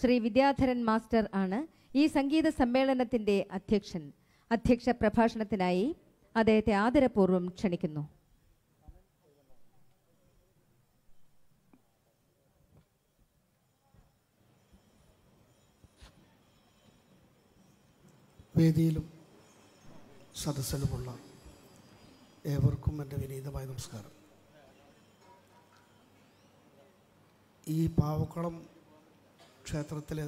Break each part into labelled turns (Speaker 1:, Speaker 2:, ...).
Speaker 1: Shri Vidyadharan master ആണ് ഈ സംഗീത സമ്മേളനത്തിൻ്റെ അധ്യക്ഷൻ അധ്യക്ഷ പ്രഭാഷണത്തിനായി അദ്ദേഹത്തെ ആദരപൂർവ്വം ക്ഷണിക്കുന്നു
Speaker 2: വേദിയിലും സദസ്സിലുമുള്ള ഏവർക്കും എൻ്റെ വിനീതമായ നമസ്കാരം ഈ പാവക്കളം ക്ഷേത്രത്തിൽ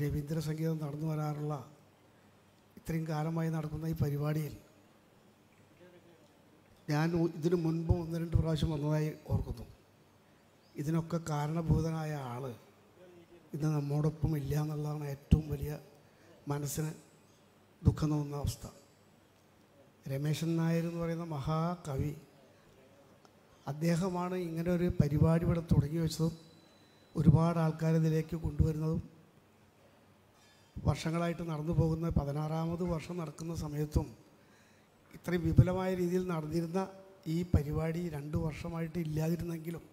Speaker 2: രവീന്ദ്രസംഗീതം നടന്നു വരാറുള്ള ഇത്രയും കാലമായി നടക്കുന്ന ഈ പരിപാടിയിൽ ഞാൻ ഇതിനു മുൻപ് ഒന്ന് രണ്ട് പ്രാവശ്യം വന്നതായി ഓർക്കുന്നു ഇതിനൊക്കെ കാരണഭൂതനായ ആൾ ഇന്ന് നമ്മോടൊപ്പം ഇല്ല എന്നുള്ളതാണ് ഏറ്റവും വലിയ മനസ്സിന് ദുഃഖം തോന്നുന്ന അവസ്ഥ രമേശൻ നായർ എന്ന് പറയുന്ന മഹാകവി അദ്ദേഹമാണ് ഇങ്ങനെ ഒരു പരിപാടി ഇവിടെ തുടങ്ങി വെച്ചതും ഒരുപാട് ആൾക്കാർ ഇതിലേക്ക് കൊണ്ടുവരുന്നതും വർഷങ്ങളായിട്ട് നടന്നു പോകുന്ന പതിനാറാമത് വർഷം നടക്കുന്ന സമയത്തും ഇത്രയും വിപുലമായ രീതിയിൽ നടന്നിരുന്ന ഈ പരിപാടി രണ്ട് വർഷമായിട്ട് ഇല്ലാതിരുന്നെങ്കിലും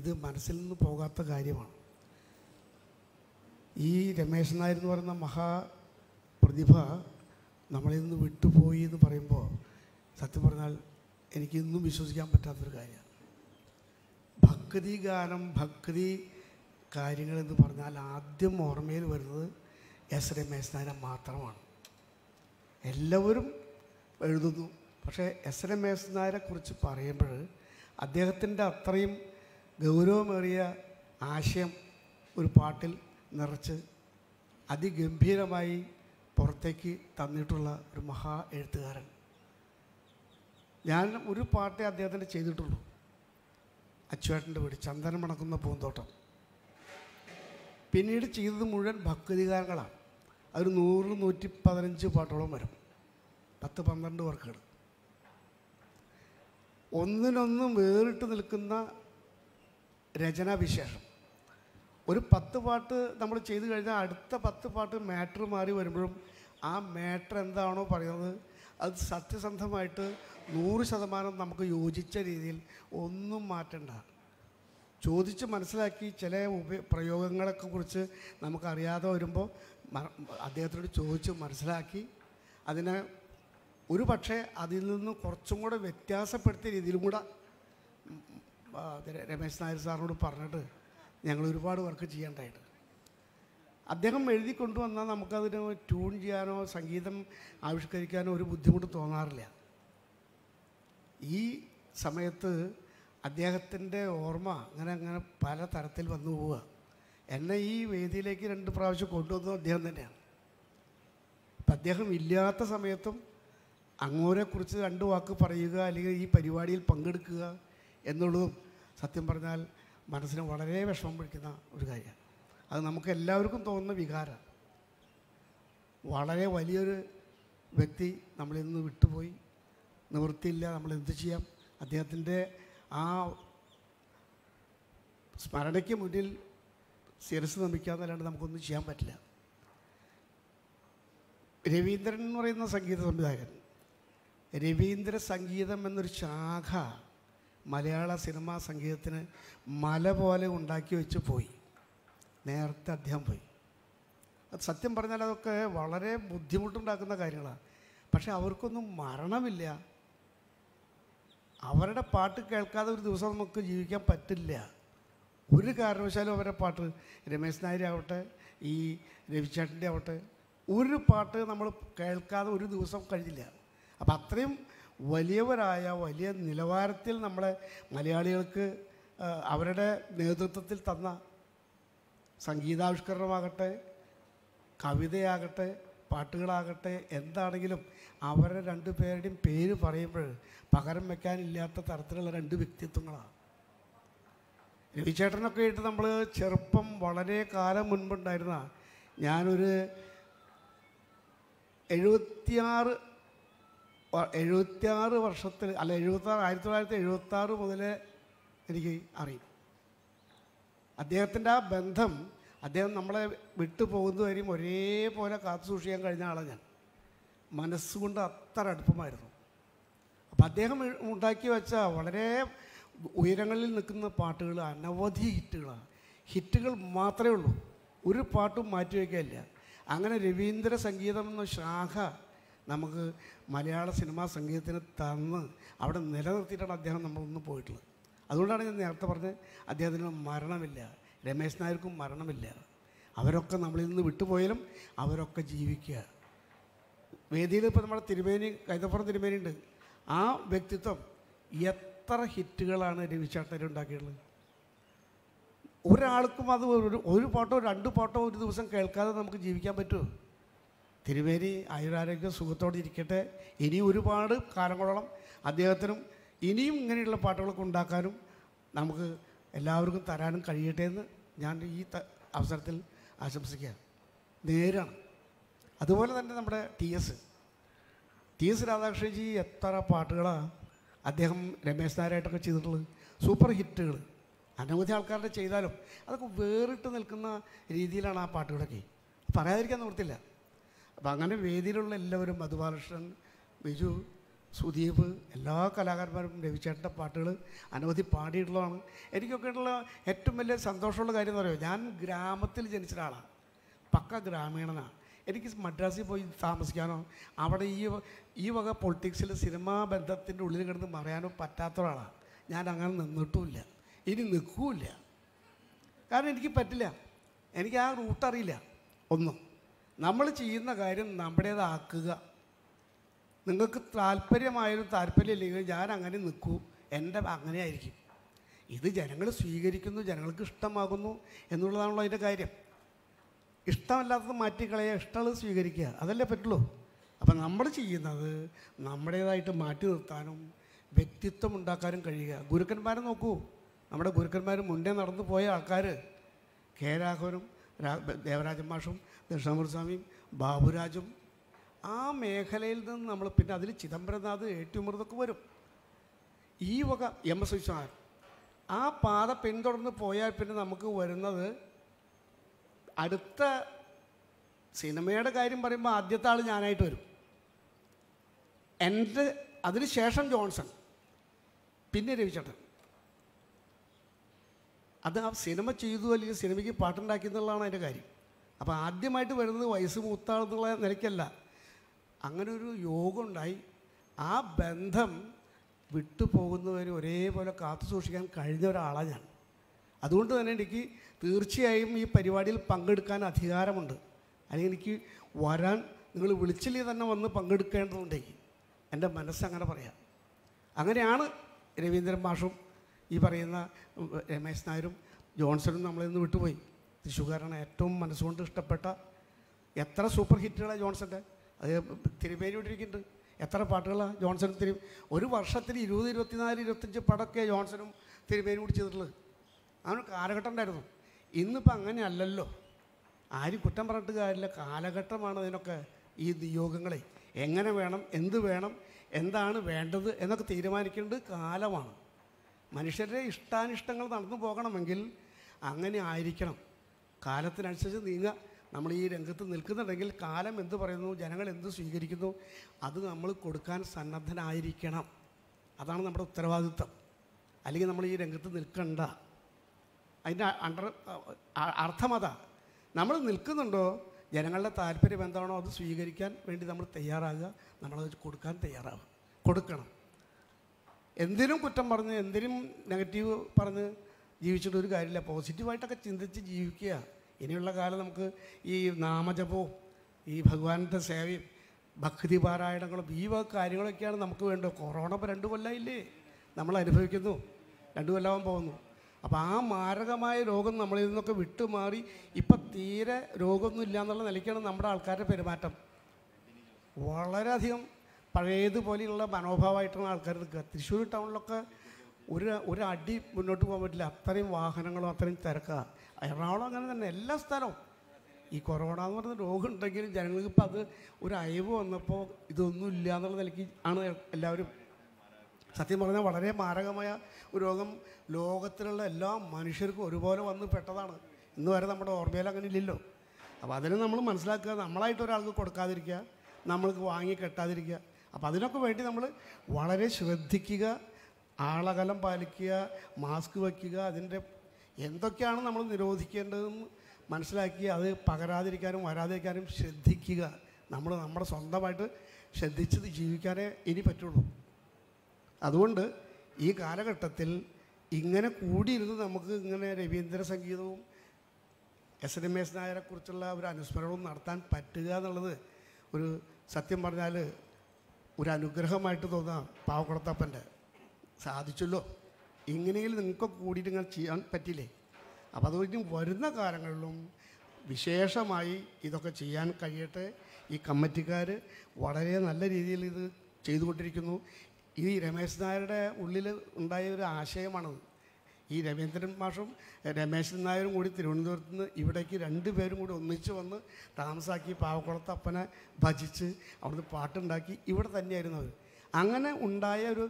Speaker 2: ഇത് മനസ്സിൽ നിന്ന് പോകാത്ത കാര്യമാണ് ഈ രമേശൻ നായർ എന്ന് പറയുന്ന മഹാ പ്രതിഭ നമ്മളിൽ നിന്ന് വിട്ടുപോയി എന്ന് പറയുമ്പോൾ സത്യം പറഞ്ഞാൽ എനിക്ക് വിശ്വസിക്കാൻ പറ്റാത്തൊരു കാര്യമാണ് ഭക്തി ഗാനം ഭക്തി കാര്യങ്ങളെന്ന് പറഞ്ഞാൽ ആദ്യം ഓർമ്മയിൽ വരുന്നത് എസ് രമേശനാരൻ മാത്രമാണ് എല്ലാവരും എഴുതുന്നു പക്ഷേ എസ് രമേശനാരെ കുറിച്ച് പറയുമ്പോൾ അദ്ദേഹത്തിൻ്റെ അത്രയും ഗൗരവമേറിയ ആശയം ഒരു പാട്ടിൽ നിറച്ച് അതിഗംഭീരമായി പുറത്തേക്ക് തന്നിട്ടുള്ള ഒരു മഹാ എഴുത്തുകാരൻ ഞാൻ ഒരു പാട്ടേ അദ്ദേഹത്തിൻ്റെ ചെയ്തിട്ടുള്ളൂ അച്ചുവേട്ടൻ്റെ വീട് ചന്ദനം മണക്കുന്ന പൂന്തോട്ടം പിന്നീട് ചെയ്തത് മുഴുവൻ ഭക്തിഗാനങ്ങളാണ് അതൊരു നൂറ് നൂറ്റി പതിനഞ്ച് പാട്ടോളം വരും പത്ത് പന്ത്രണ്ട് വർക്കുകൾ ഒന്നിനൊന്നും വേറിട്ട് നിൽക്കുന്ന രചനാവിശേഷം ഒരു പത്ത് പാട്ട് നമ്മൾ ചെയ്തു കഴിഞ്ഞാൽ അടുത്ത പത്ത് പാട്ട് മാറ്റർ മാറി വരുമ്പോഴും ആ മാറ്റർ എന്താണോ പറയുന്നത് അത് സത്യസന്ധമായിട്ട് നൂറ് ശതമാനം നമുക്ക് യോജിച്ച രീതിയിൽ ഒന്നും മാറ്റണ്ട ചോദിച്ച് മനസ്സിലാക്കി ചില ഉപയോ പ്രയോഗങ്ങളൊക്കെ കുറിച്ച് നമുക്കറിയാതെ വരുമ്പോൾ അദ്ദേഹത്തോട് ചോദിച്ച് മനസ്സിലാക്കി അതിനെ ഒരു പക്ഷേ അതിൽ നിന്ന് കുറച്ചും കൂടെ വ്യത്യാസപ്പെടുത്തിയ രീതിയിലും കൂടെ രമേശ് നായർ സാറിനോട് പറഞ്ഞിട്ട് ഞങ്ങൾ ഒരുപാട് വർക്ക് ചെയ്യേണ്ടതായിട്ട് അദ്ദേഹം എഴുതി കൊണ്ടുവന്നാൽ നമുക്കതിന് ട്യൂൺ ചെയ്യാനോ സംഗീതം ആവിഷ്കരിക്കാനോ ഒരു ബുദ്ധിമുട്ട് തോന്നാറില്ല ഈ സമയത്ത് അദ്ദേഹത്തിൻ്റെ ഓർമ്മ അങ്ങനെ അങ്ങനെ പല തരത്തിൽ വന്നു പോവുക എന്നെ ഈ വേദിയിലേക്ക് രണ്ട് പ്രാവശ്യം കൊണ്ടുവന്നത് അദ്ദേഹം തന്നെയാണ് അപ്പം അദ്ദേഹം ഇല്ലാത്ത സമയത്തും അങ്ങോരെക്കുറിച്ച് രണ്ട് വാക്ക് പറയുക അല്ലെങ്കിൽ ഈ പരിപാടിയിൽ പങ്കെടുക്കുക എന്നുള്ളതും സത്യം പറഞ്ഞാൽ മനസ്സിന് വളരെ വിഷമം പിടിക്കുന്ന ഒരു കാര്യമാണ് അത് നമുക്ക് എല്ലാവർക്കും തോന്നുന്ന വികാരമാണ് വളരെ വലിയൊരു വ്യക്തി നമ്മളിൽ നിന്ന് വിട്ടുപോയി നിവൃത്തിയില്ല നമ്മൾ എന്ത് ചെയ്യാം അദ്ദേഹത്തിൻ്റെ ആ സ്മരണയ്ക്ക് മുന്നിൽ സിരസ് നമിക്കാന്നല്ലാണ്ട് നമുക്കൊന്നും ചെയ്യാൻ പറ്റില്ല രവീന്ദ്രൻ എന്ന് പറയുന്ന സംഗീത സംവിധായകൻ രവീന്ദ്ര സംഗീതം എന്നൊരു ശാഖ മലയാള സിനിമാ സംഗീതത്തിന് മല പോലെ ഉണ്ടാക്കി വെച്ച് പോയി നേരത്തെ അദ്ദേഹം പോയി അത് സത്യം പറഞ്ഞാൽ അതൊക്കെ വളരെ ബുദ്ധിമുട്ടുണ്ടാക്കുന്ന കാര്യങ്ങളാണ് പക്ഷേ അവർക്കൊന്നും മരണമില്ല അവരുടെ പാട്ട് കേൾക്കാതെ ഒരു ദിവസം നമുക്ക് ജീവിക്കാൻ പറ്റില്ല ഒരു കാരണവശാലും അവരുടെ പാട്ട് രമേശ് നായർ ആവട്ടെ ഈ രവിചേട്ടൻ്റെ ആവട്ടെ ഒരു പാട്ട് നമ്മൾ കേൾക്കാതെ ഒരു ദിവസം കഴിഞ്ഞില്ല അപ്പം അത്രയും വലിയവരായ വലിയ നിലവാരത്തിൽ നമ്മളെ മലയാളികൾക്ക് അവരുടെ നേതൃത്വത്തിൽ തന്ന സംഗീതാവിഷ്കരണമാകട്ടെ കവിതയാകട്ടെ പാട്ടുകളാകട്ടെ എന്താണെങ്കിലും അവരുടെ രണ്ടു പേരുടെയും പേര് പറയുമ്പോൾ പകരം വെക്കാനില്ലാത്ത തരത്തിലുള്ള രണ്ട് വ്യക്തിത്വങ്ങളാണ് രവിചേട്ടനൊക്കെ ആയിട്ട് നമ്മൾ ചെറുപ്പം വളരെ കാലം മുൻപുണ്ടായിരുന്ന ഞാനൊരു എഴുപത്തിയാറ് എഴുപത്തിയാറ് വർഷത്തിൽ അല്ല എഴുപത്താറ് ആയിരത്തി തൊള്ളായിരത്തി എഴുപത്താറ് മുതൽ എനിക്ക് അറിയും അദ്ദേഹത്തിൻ്റെ ആ ബന്ധം അദ്ദേഹം നമ്മളെ വിട്ടു പോകുന്നതുവരെയും ഒരേപോലെ കാത്തു സൂക്ഷിക്കാൻ കഴിഞ്ഞ ആളാണ് ഞാൻ മനസ്സുകൊണ്ട് അത്ര അടുപ്പമായിരുന്നു അപ്പം അദ്ദേഹം ഉണ്ടാക്കി വെച്ച വളരെ ഉയരങ്ങളിൽ നിൽക്കുന്ന പാട്ടുകൾ അനവധി ഹിറ്റുകളാണ് ഹിറ്റുകൾ മാത്രമേ ഉള്ളൂ ഒരു പാട്ടും മാറ്റി വയ്ക്കാനില്ല അങ്ങനെ രവീന്ദ്ര സംഗീതം എന്ന ശാഖ നമുക്ക് മലയാള സിനിമാ സംഗീതത്തിന് തന്ന് അവിടെ നിലനിർത്തിയിട്ടാണ് അദ്ദേഹം നമ്മളൊന്നും പോയിട്ടുള്ളത് അതുകൊണ്ടാണ് ഞാൻ നേരത്തെ പറഞ്ഞത് അദ്ദേഹത്തിന് മരണമില്ല രമേശ് നായർക്കും മരണമില്ല അവരൊക്കെ നമ്മളിൽ നിന്ന് വിട്ടുപോയാലും അവരൊക്കെ ജീവിക്കുക വേദിയിൽ ഇപ്പോൾ നമ്മുടെ തിരുമേനി കൈതപ്പുറം തിരുമേനി ഉണ്ട് ആ വ്യക്തിത്വം എത്ര ഹിറ്റുകളാണ് രവിചാട്ടൻ ഉണ്ടാക്കിയിട്ടുള്ളത് ഒരാൾക്കും അത് ഒരു ഒരു പാട്ടോ രണ്ട് പാട്ടോ ഒരു ദിവസം കേൾക്കാതെ നമുക്ക് ജീവിക്കാൻ പറ്റുമോ തിരുമേനി ആയുരാരോഗ്യം സുഖത്തോടെ ഇരിക്കട്ടെ ഇനിയും ഒരുപാട് കാലങ്ങളോളം അദ്ദേഹത്തിനും ഇനിയും ഇങ്ങനെയുള്ള പാട്ടുകളൊക്കെ ഉണ്ടാക്കാനും നമുക്ക് എല്ലാവർക്കും തരാനും കഴിയട്ടെ എന്ന് ഞാൻ ഈ അവസരത്തിൽ ആശംസിക്കുക നേരാണ് അതുപോലെ തന്നെ നമ്മുടെ ടി എസ് ടി എസ് രാധാകൃഷ്ണൻജി എത്ര പാട്ടുകളാണ് അദ്ദേഹം രമേശ് നാരായിട്ടൊക്കെ ചെയ്തിട്ടുള്ളത് സൂപ്പർ ഹിറ്റുകൾ അനവധി ആൾക്കാരുടെ ചെയ്താലും അതൊക്കെ വേറിട്ട് നിൽക്കുന്ന രീതിയിലാണ് ആ പാട്ടുകളൊക്കെ പറയാതിരിക്കാൻ നിർത്തില്ല അപ്പം അങ്ങനെ വേദിയിലുള്ള എല്ലാവരും മധുബാലകൃഷ്ണൻ ബിജു സുദീപ് എല്ലാ കലാകാരന്മാരും രവിചേട്ട പാട്ടുകൾ അനവധി പാടിയിട്ടുള്ളതാണ് എനിക്കൊക്കെ ഉള്ള ഏറ്റവും വലിയ സന്തോഷമുള്ള കാര്യം എന്ന് പറയുമോ ഞാൻ ഗ്രാമത്തിൽ ജനിച്ച ഒരാളാണ് പക്ക ഗ്രാമീണനാണ് എനിക്ക് മദ്രാസിൽ പോയി താമസിക്കാനോ അവിടെ ഈ ഈ വക പൊളിറ്റിക്സിൽ സിനിമാ ബന്ധത്തിൻ്റെ ഉള്ളിൽ കിടന്ന് മറയാനോ പറ്റാത്ത ഒരാളാണ് ഞാൻ അങ്ങനെ നിന്നിട്ടുമില്ല ഇനി നിൽക്കൂല്ല കാരണം എനിക്ക് പറ്റില്ല എനിക്ക് ആ റൂട്ട് അറിയില്ല ഒന്നും നമ്മൾ ചെയ്യുന്ന കാര്യം നമ്മുടേതാക്കുക നിങ്ങൾക്ക് താല്പര്യമായാലും താല്പര്യമില്ലെങ്കിൽ ഞാൻ അങ്ങനെ നിൽക്കൂ എൻ്റെ അങ്ങനെ ആയിരിക്കും ഇത് ജനങ്ങൾ സ്വീകരിക്കുന്നു ജനങ്ങൾക്ക് ഇഷ്ടമാകുന്നു എന്നുള്ളതാണല്ലോ അതിൻ്റെ കാര്യം ഇഷ്ടമല്ലാത്തത് മാറ്റിക്കളയുക ഇഷ്ടമുള്ളത് സ്വീകരിക്കുക അതല്ലേ പറ്റുള്ളൂ അപ്പം നമ്മൾ ചെയ്യുന്നത് നമ്മുടേതായിട്ട് മാറ്റി നിർത്താനും വ്യക്തിത്വം ഉണ്ടാക്കാനും കഴിയുക ഗുരുക്കന്മാരെ നോക്കൂ നമ്മുടെ ഗുരുക്കന്മാർ മുന്നേ നടന്നു പോയ ആൾക്കാർ കെ രാഘവനും ദേവരാജൻ മാഷും സ്വാമിയും ബാബുരാജും ആ മേഖലയിൽ നിന്ന് നമ്മൾ പിന്നെ അതിൽ ചിദംബരനാഥ് ഏറ്റുമൃതൊക്കെ വരും ഈ വക എം എസ് വിശ്വനാഥൻ ആ പാത പിന്തുടർന്ന് പോയാൽ പിന്നെ നമുക്ക് വരുന്നത് അടുത്ത സിനിമയുടെ കാര്യം പറയുമ്പോൾ ആദ്യത്തെ ആൾ ഞാനായിട്ട് വരും എൻ്റെ അതിനുശേഷം ജോൺസൺ പിന്നെ രവിചേട്ടൻ അത് ആ സിനിമ ചെയ്തു അല്ലെങ്കിൽ സിനിമയ്ക്ക് പാട്ടുണ്ടാക്കി എന്നുള്ളതാണ് അതിൻ്റെ കാര്യം അപ്പോൾ ആദ്യമായിട്ട് വരുന്നത് വയസ്സ് മൂത്താൾ നിലയ്ക്കല്ല അങ്ങനെ ഒരു യോഗം ഉണ്ടായി ആ ബന്ധം വിട്ടുപോകുന്നവരെ ഒരേപോലെ കാത്തു സൂക്ഷിക്കാൻ കഴിഞ്ഞ ഒരാളാണ് ഞാൻ അതുകൊണ്ട് തന്നെ എനിക്ക് തീർച്ചയായും ഈ പരിപാടിയിൽ പങ്കെടുക്കാൻ അധികാരമുണ്ട് അല്ലെങ്കിൽ എനിക്ക് വരാൻ നിങ്ങൾ വിളിച്ചില്ല തന്നെ വന്ന് പങ്കെടുക്കേണ്ടതുണ്ടെങ്കിൽ എൻ്റെ മനസ്സങ്ങനെ പറയാം അങ്ങനെയാണ് രവീന്ദ്രൻ മാഷും ഈ പറയുന്ന രമേശ് നായരും ജോൺസണും നമ്മളിൽ നിന്ന് വിട്ടുപോയി തൃശ്ശൂക്കാരാണ് ഏറ്റവും മനസ്സുകൊണ്ട് ഇഷ്ടപ്പെട്ട എത്ര സൂപ്പർ ഹിറ്റുകളാണ് ജോൺസൻ്റെ അത് തിരുപ്പേരി വിട്ടിരിക്കുന്നുണ്ട് എത്ര പാട്ടുകളാണ് ജോൺസണും തിരു ഒരു വർഷത്തിൽ ഇരുപത് ഇരുപത്തിനാല് ഇരുപത്തഞ്ച് പടമൊക്കെ ജോൺസണും തിരുപ്പേരും കൂടി ചെയ്തിട്ടുള്ളത് അവന് കാലഘട്ടം ഉണ്ടായിരുന്നു ഇന്നിപ്പോൾ അല്ലല്ലോ ആരും കുറ്റം പറഞ്ഞിട്ട് കാര്യമില്ല കാലഘട്ടമാണ് അതിനൊക്കെ ഈ നിയോഗങ്ങളെ എങ്ങനെ വേണം എന്ത് വേണം എന്താണ് വേണ്ടത് എന്നൊക്കെ തീരുമാനിക്കേണ്ടത് കാലമാണ് മനുഷ്യരുടെ ഇഷ്ടാനിഷ്ടങ്ങൾ നടന്നു പോകണമെങ്കിൽ അങ്ങനെ ആയിരിക്കണം കാലത്തിനനുസരിച്ച് നീങ്ങുക നമ്മൾ ഈ രംഗത്ത് നിൽക്കുന്നുണ്ടെങ്കിൽ കാലം എന്ത് പറയുന്നു ജനങ്ങൾ എന്ത് സ്വീകരിക്കുന്നു അത് നമ്മൾ കൊടുക്കാൻ സന്നദ്ധനായിരിക്കണം അതാണ് നമ്മുടെ ഉത്തരവാദിത്വം അല്ലെങ്കിൽ നമ്മൾ ഈ രംഗത്ത് നിൽക്കണ്ട അതിൻ്റെ അണ്ടർ അർത്ഥമത നമ്മൾ നിൽക്കുന്നുണ്ടോ ജനങ്ങളുടെ താല്പര്യം എന്താണോ അത് സ്വീകരിക്കാൻ വേണ്ടി നമ്മൾ തയ്യാറാകുക നമ്മളത് കൊടുക്കാൻ തയ്യാറാവുക കൊടുക്കണം എന്തിനും കുറ്റം പറഞ്ഞ് എന്തിനും നെഗറ്റീവ് പറഞ്ഞ് ജീവിച്ചിട്ടൊരു കാര്യമില്ല പോസിറ്റീവായിട്ടൊക്കെ ചിന്തിച്ച് ജീവിക്കുക ഇനിയുള്ള കാലം നമുക്ക് ഈ നാമജപവും ഈ ഭഗവാന്റെ സേവയും ഭക്തി പാരായണങ്ങളും ഈ വക കാര്യങ്ങളൊക്കെയാണ് നമുക്ക് വേണ്ടത് കൊറോണ ഇപ്പോൾ രണ്ട് കൊല്ലമായില്ലേ നമ്മൾ അനുഭവിക്കുന്നു രണ്ട് കൊല്ലമാകാൻ പോകുന്നു അപ്പോൾ ആ മാരകമായ രോഗം നമ്മളിൽ നിന്നൊക്കെ വിട്ടുമാറി ഇപ്പം തീരെ രോഗമൊന്നും ഇല്ല എന്നുള്ള നിലയ്ക്കാണ് നമ്മുടെ ആൾക്കാരുടെ പെരുമാറ്റം വളരെയധികം പഴയതുപോലെയുള്ള മനോഭാവമായിട്ടാണ് ആൾക്കാർ നിൽക്കുക തൃശ്ശൂർ ടൗണിലൊക്കെ ഒരു ഒരു അടി മുന്നോട്ട് പോകാൻ പറ്റില്ല അത്രയും വാഹനങ്ങളും അത്രയും തിരക്കുക എറണാകുളം അങ്ങനെ തന്നെ എല്ലാ സ്ഥലവും ഈ കൊറോണ എന്ന് പറയുന്ന രോഗം ഉണ്ടെങ്കിലും ജനങ്ങൾക്ക് ഇപ്പം അത് ഒരു അയവ് വന്നപ്പോൾ ഇതൊന്നും ഇല്ല എന്നുള്ള നിലയ്ക്ക് ആണ് എല്ലാവരും സത്യം പറഞ്ഞാൽ വളരെ മാരകമായ ഒരു രോഗം ലോകത്തിലുള്ള എല്ലാ മനുഷ്യർക്കും ഒരുപോലെ വന്ന് പെട്ടതാണ് ഇന്ന് വരെ നമ്മുടെ ഓർമ്മയിൽ അങ്ങനെ ഇല്ലല്ലോ അപ്പോൾ അതിനെ നമ്മൾ മനസ്സിലാക്കുക നമ്മളായിട്ട് ഒരാൾക്ക് കൊടുക്കാതിരിക്കുക നമ്മൾക്ക് വാങ്ങി കെട്ടാതിരിക്കുക അപ്പോൾ അതിനൊക്കെ വേണ്ടി നമ്മൾ വളരെ ശ്രദ്ധിക്കുക ആളകലം പാലിക്കുക മാസ്ക് വയ്ക്കുക അതിൻ്റെ എന്തൊക്കെയാണ് നമ്മൾ നിരോധിക്കേണ്ടതെന്ന് മനസ്സിലാക്കി അത് പകരാതിരിക്കാനും വരാതിരിക്കാനും ശ്രദ്ധിക്കുക നമ്മൾ നമ്മുടെ സ്വന്തമായിട്ട് ശ്രദ്ധിച്ചത് ജീവിക്കാനേ ഇനി പറ്റുള്ളൂ അതുകൊണ്ട് ഈ കാലഘട്ടത്തിൽ ഇങ്ങനെ കൂടിയിരുന്ന് നമുക്ക് ഇങ്ങനെ രവീന്ദ്ര സംഗീതവും എസ് എൻ എം എസ് നായരെക്കുറിച്ചുള്ള ഒരു അനുസ്മരണവും നടത്താൻ പറ്റുക എന്നുള്ളത് ഒരു സത്യം പറഞ്ഞാൽ ഒരു അനുഗ്രഹമായിട്ട് തോന്നാം പാവക്കുളത്തപ്പൻ്റെ സാധിച്ചല്ലോ ഇങ്ങനെയും നിങ്ങൾക്ക് കൂടിയിട്ട് ഇങ്ങനെ ചെയ്യാൻ പറ്റില്ലേ അപ്പോൾ അതുകൊണ്ട് വരുന്ന കാലങ്ങളിലും വിശേഷമായി ഇതൊക്കെ ചെയ്യാൻ കഴിയട്ടെ ഈ കമ്മിറ്റിക്കാർ വളരെ നല്ല രീതിയിൽ ഇത് ചെയ്തുകൊണ്ടിരിക്കുന്നു ഈ രമേശ് നായരുടെ ഉള്ളിൽ ഉണ്ടായ ഒരു ആശയമാണത് ഈ രവീന്ദ്രൻ മാഷും രമേശൻ നായരും കൂടി തിരുവനന്തപുരത്ത് നിന്ന് ഇവിടേക്ക് രണ്ടുപേരും കൂടി ഒന്നിച്ച് വന്ന് താമസാക്കി പാവക്കുളത്ത് അപ്പനെ ഭജിച്ച് അവിടുന്ന് പാട്ടുണ്ടാക്കി ഇവിടെ തന്നെയായിരുന്നു അവർ അങ്ങനെ ഉണ്ടായ ഒരു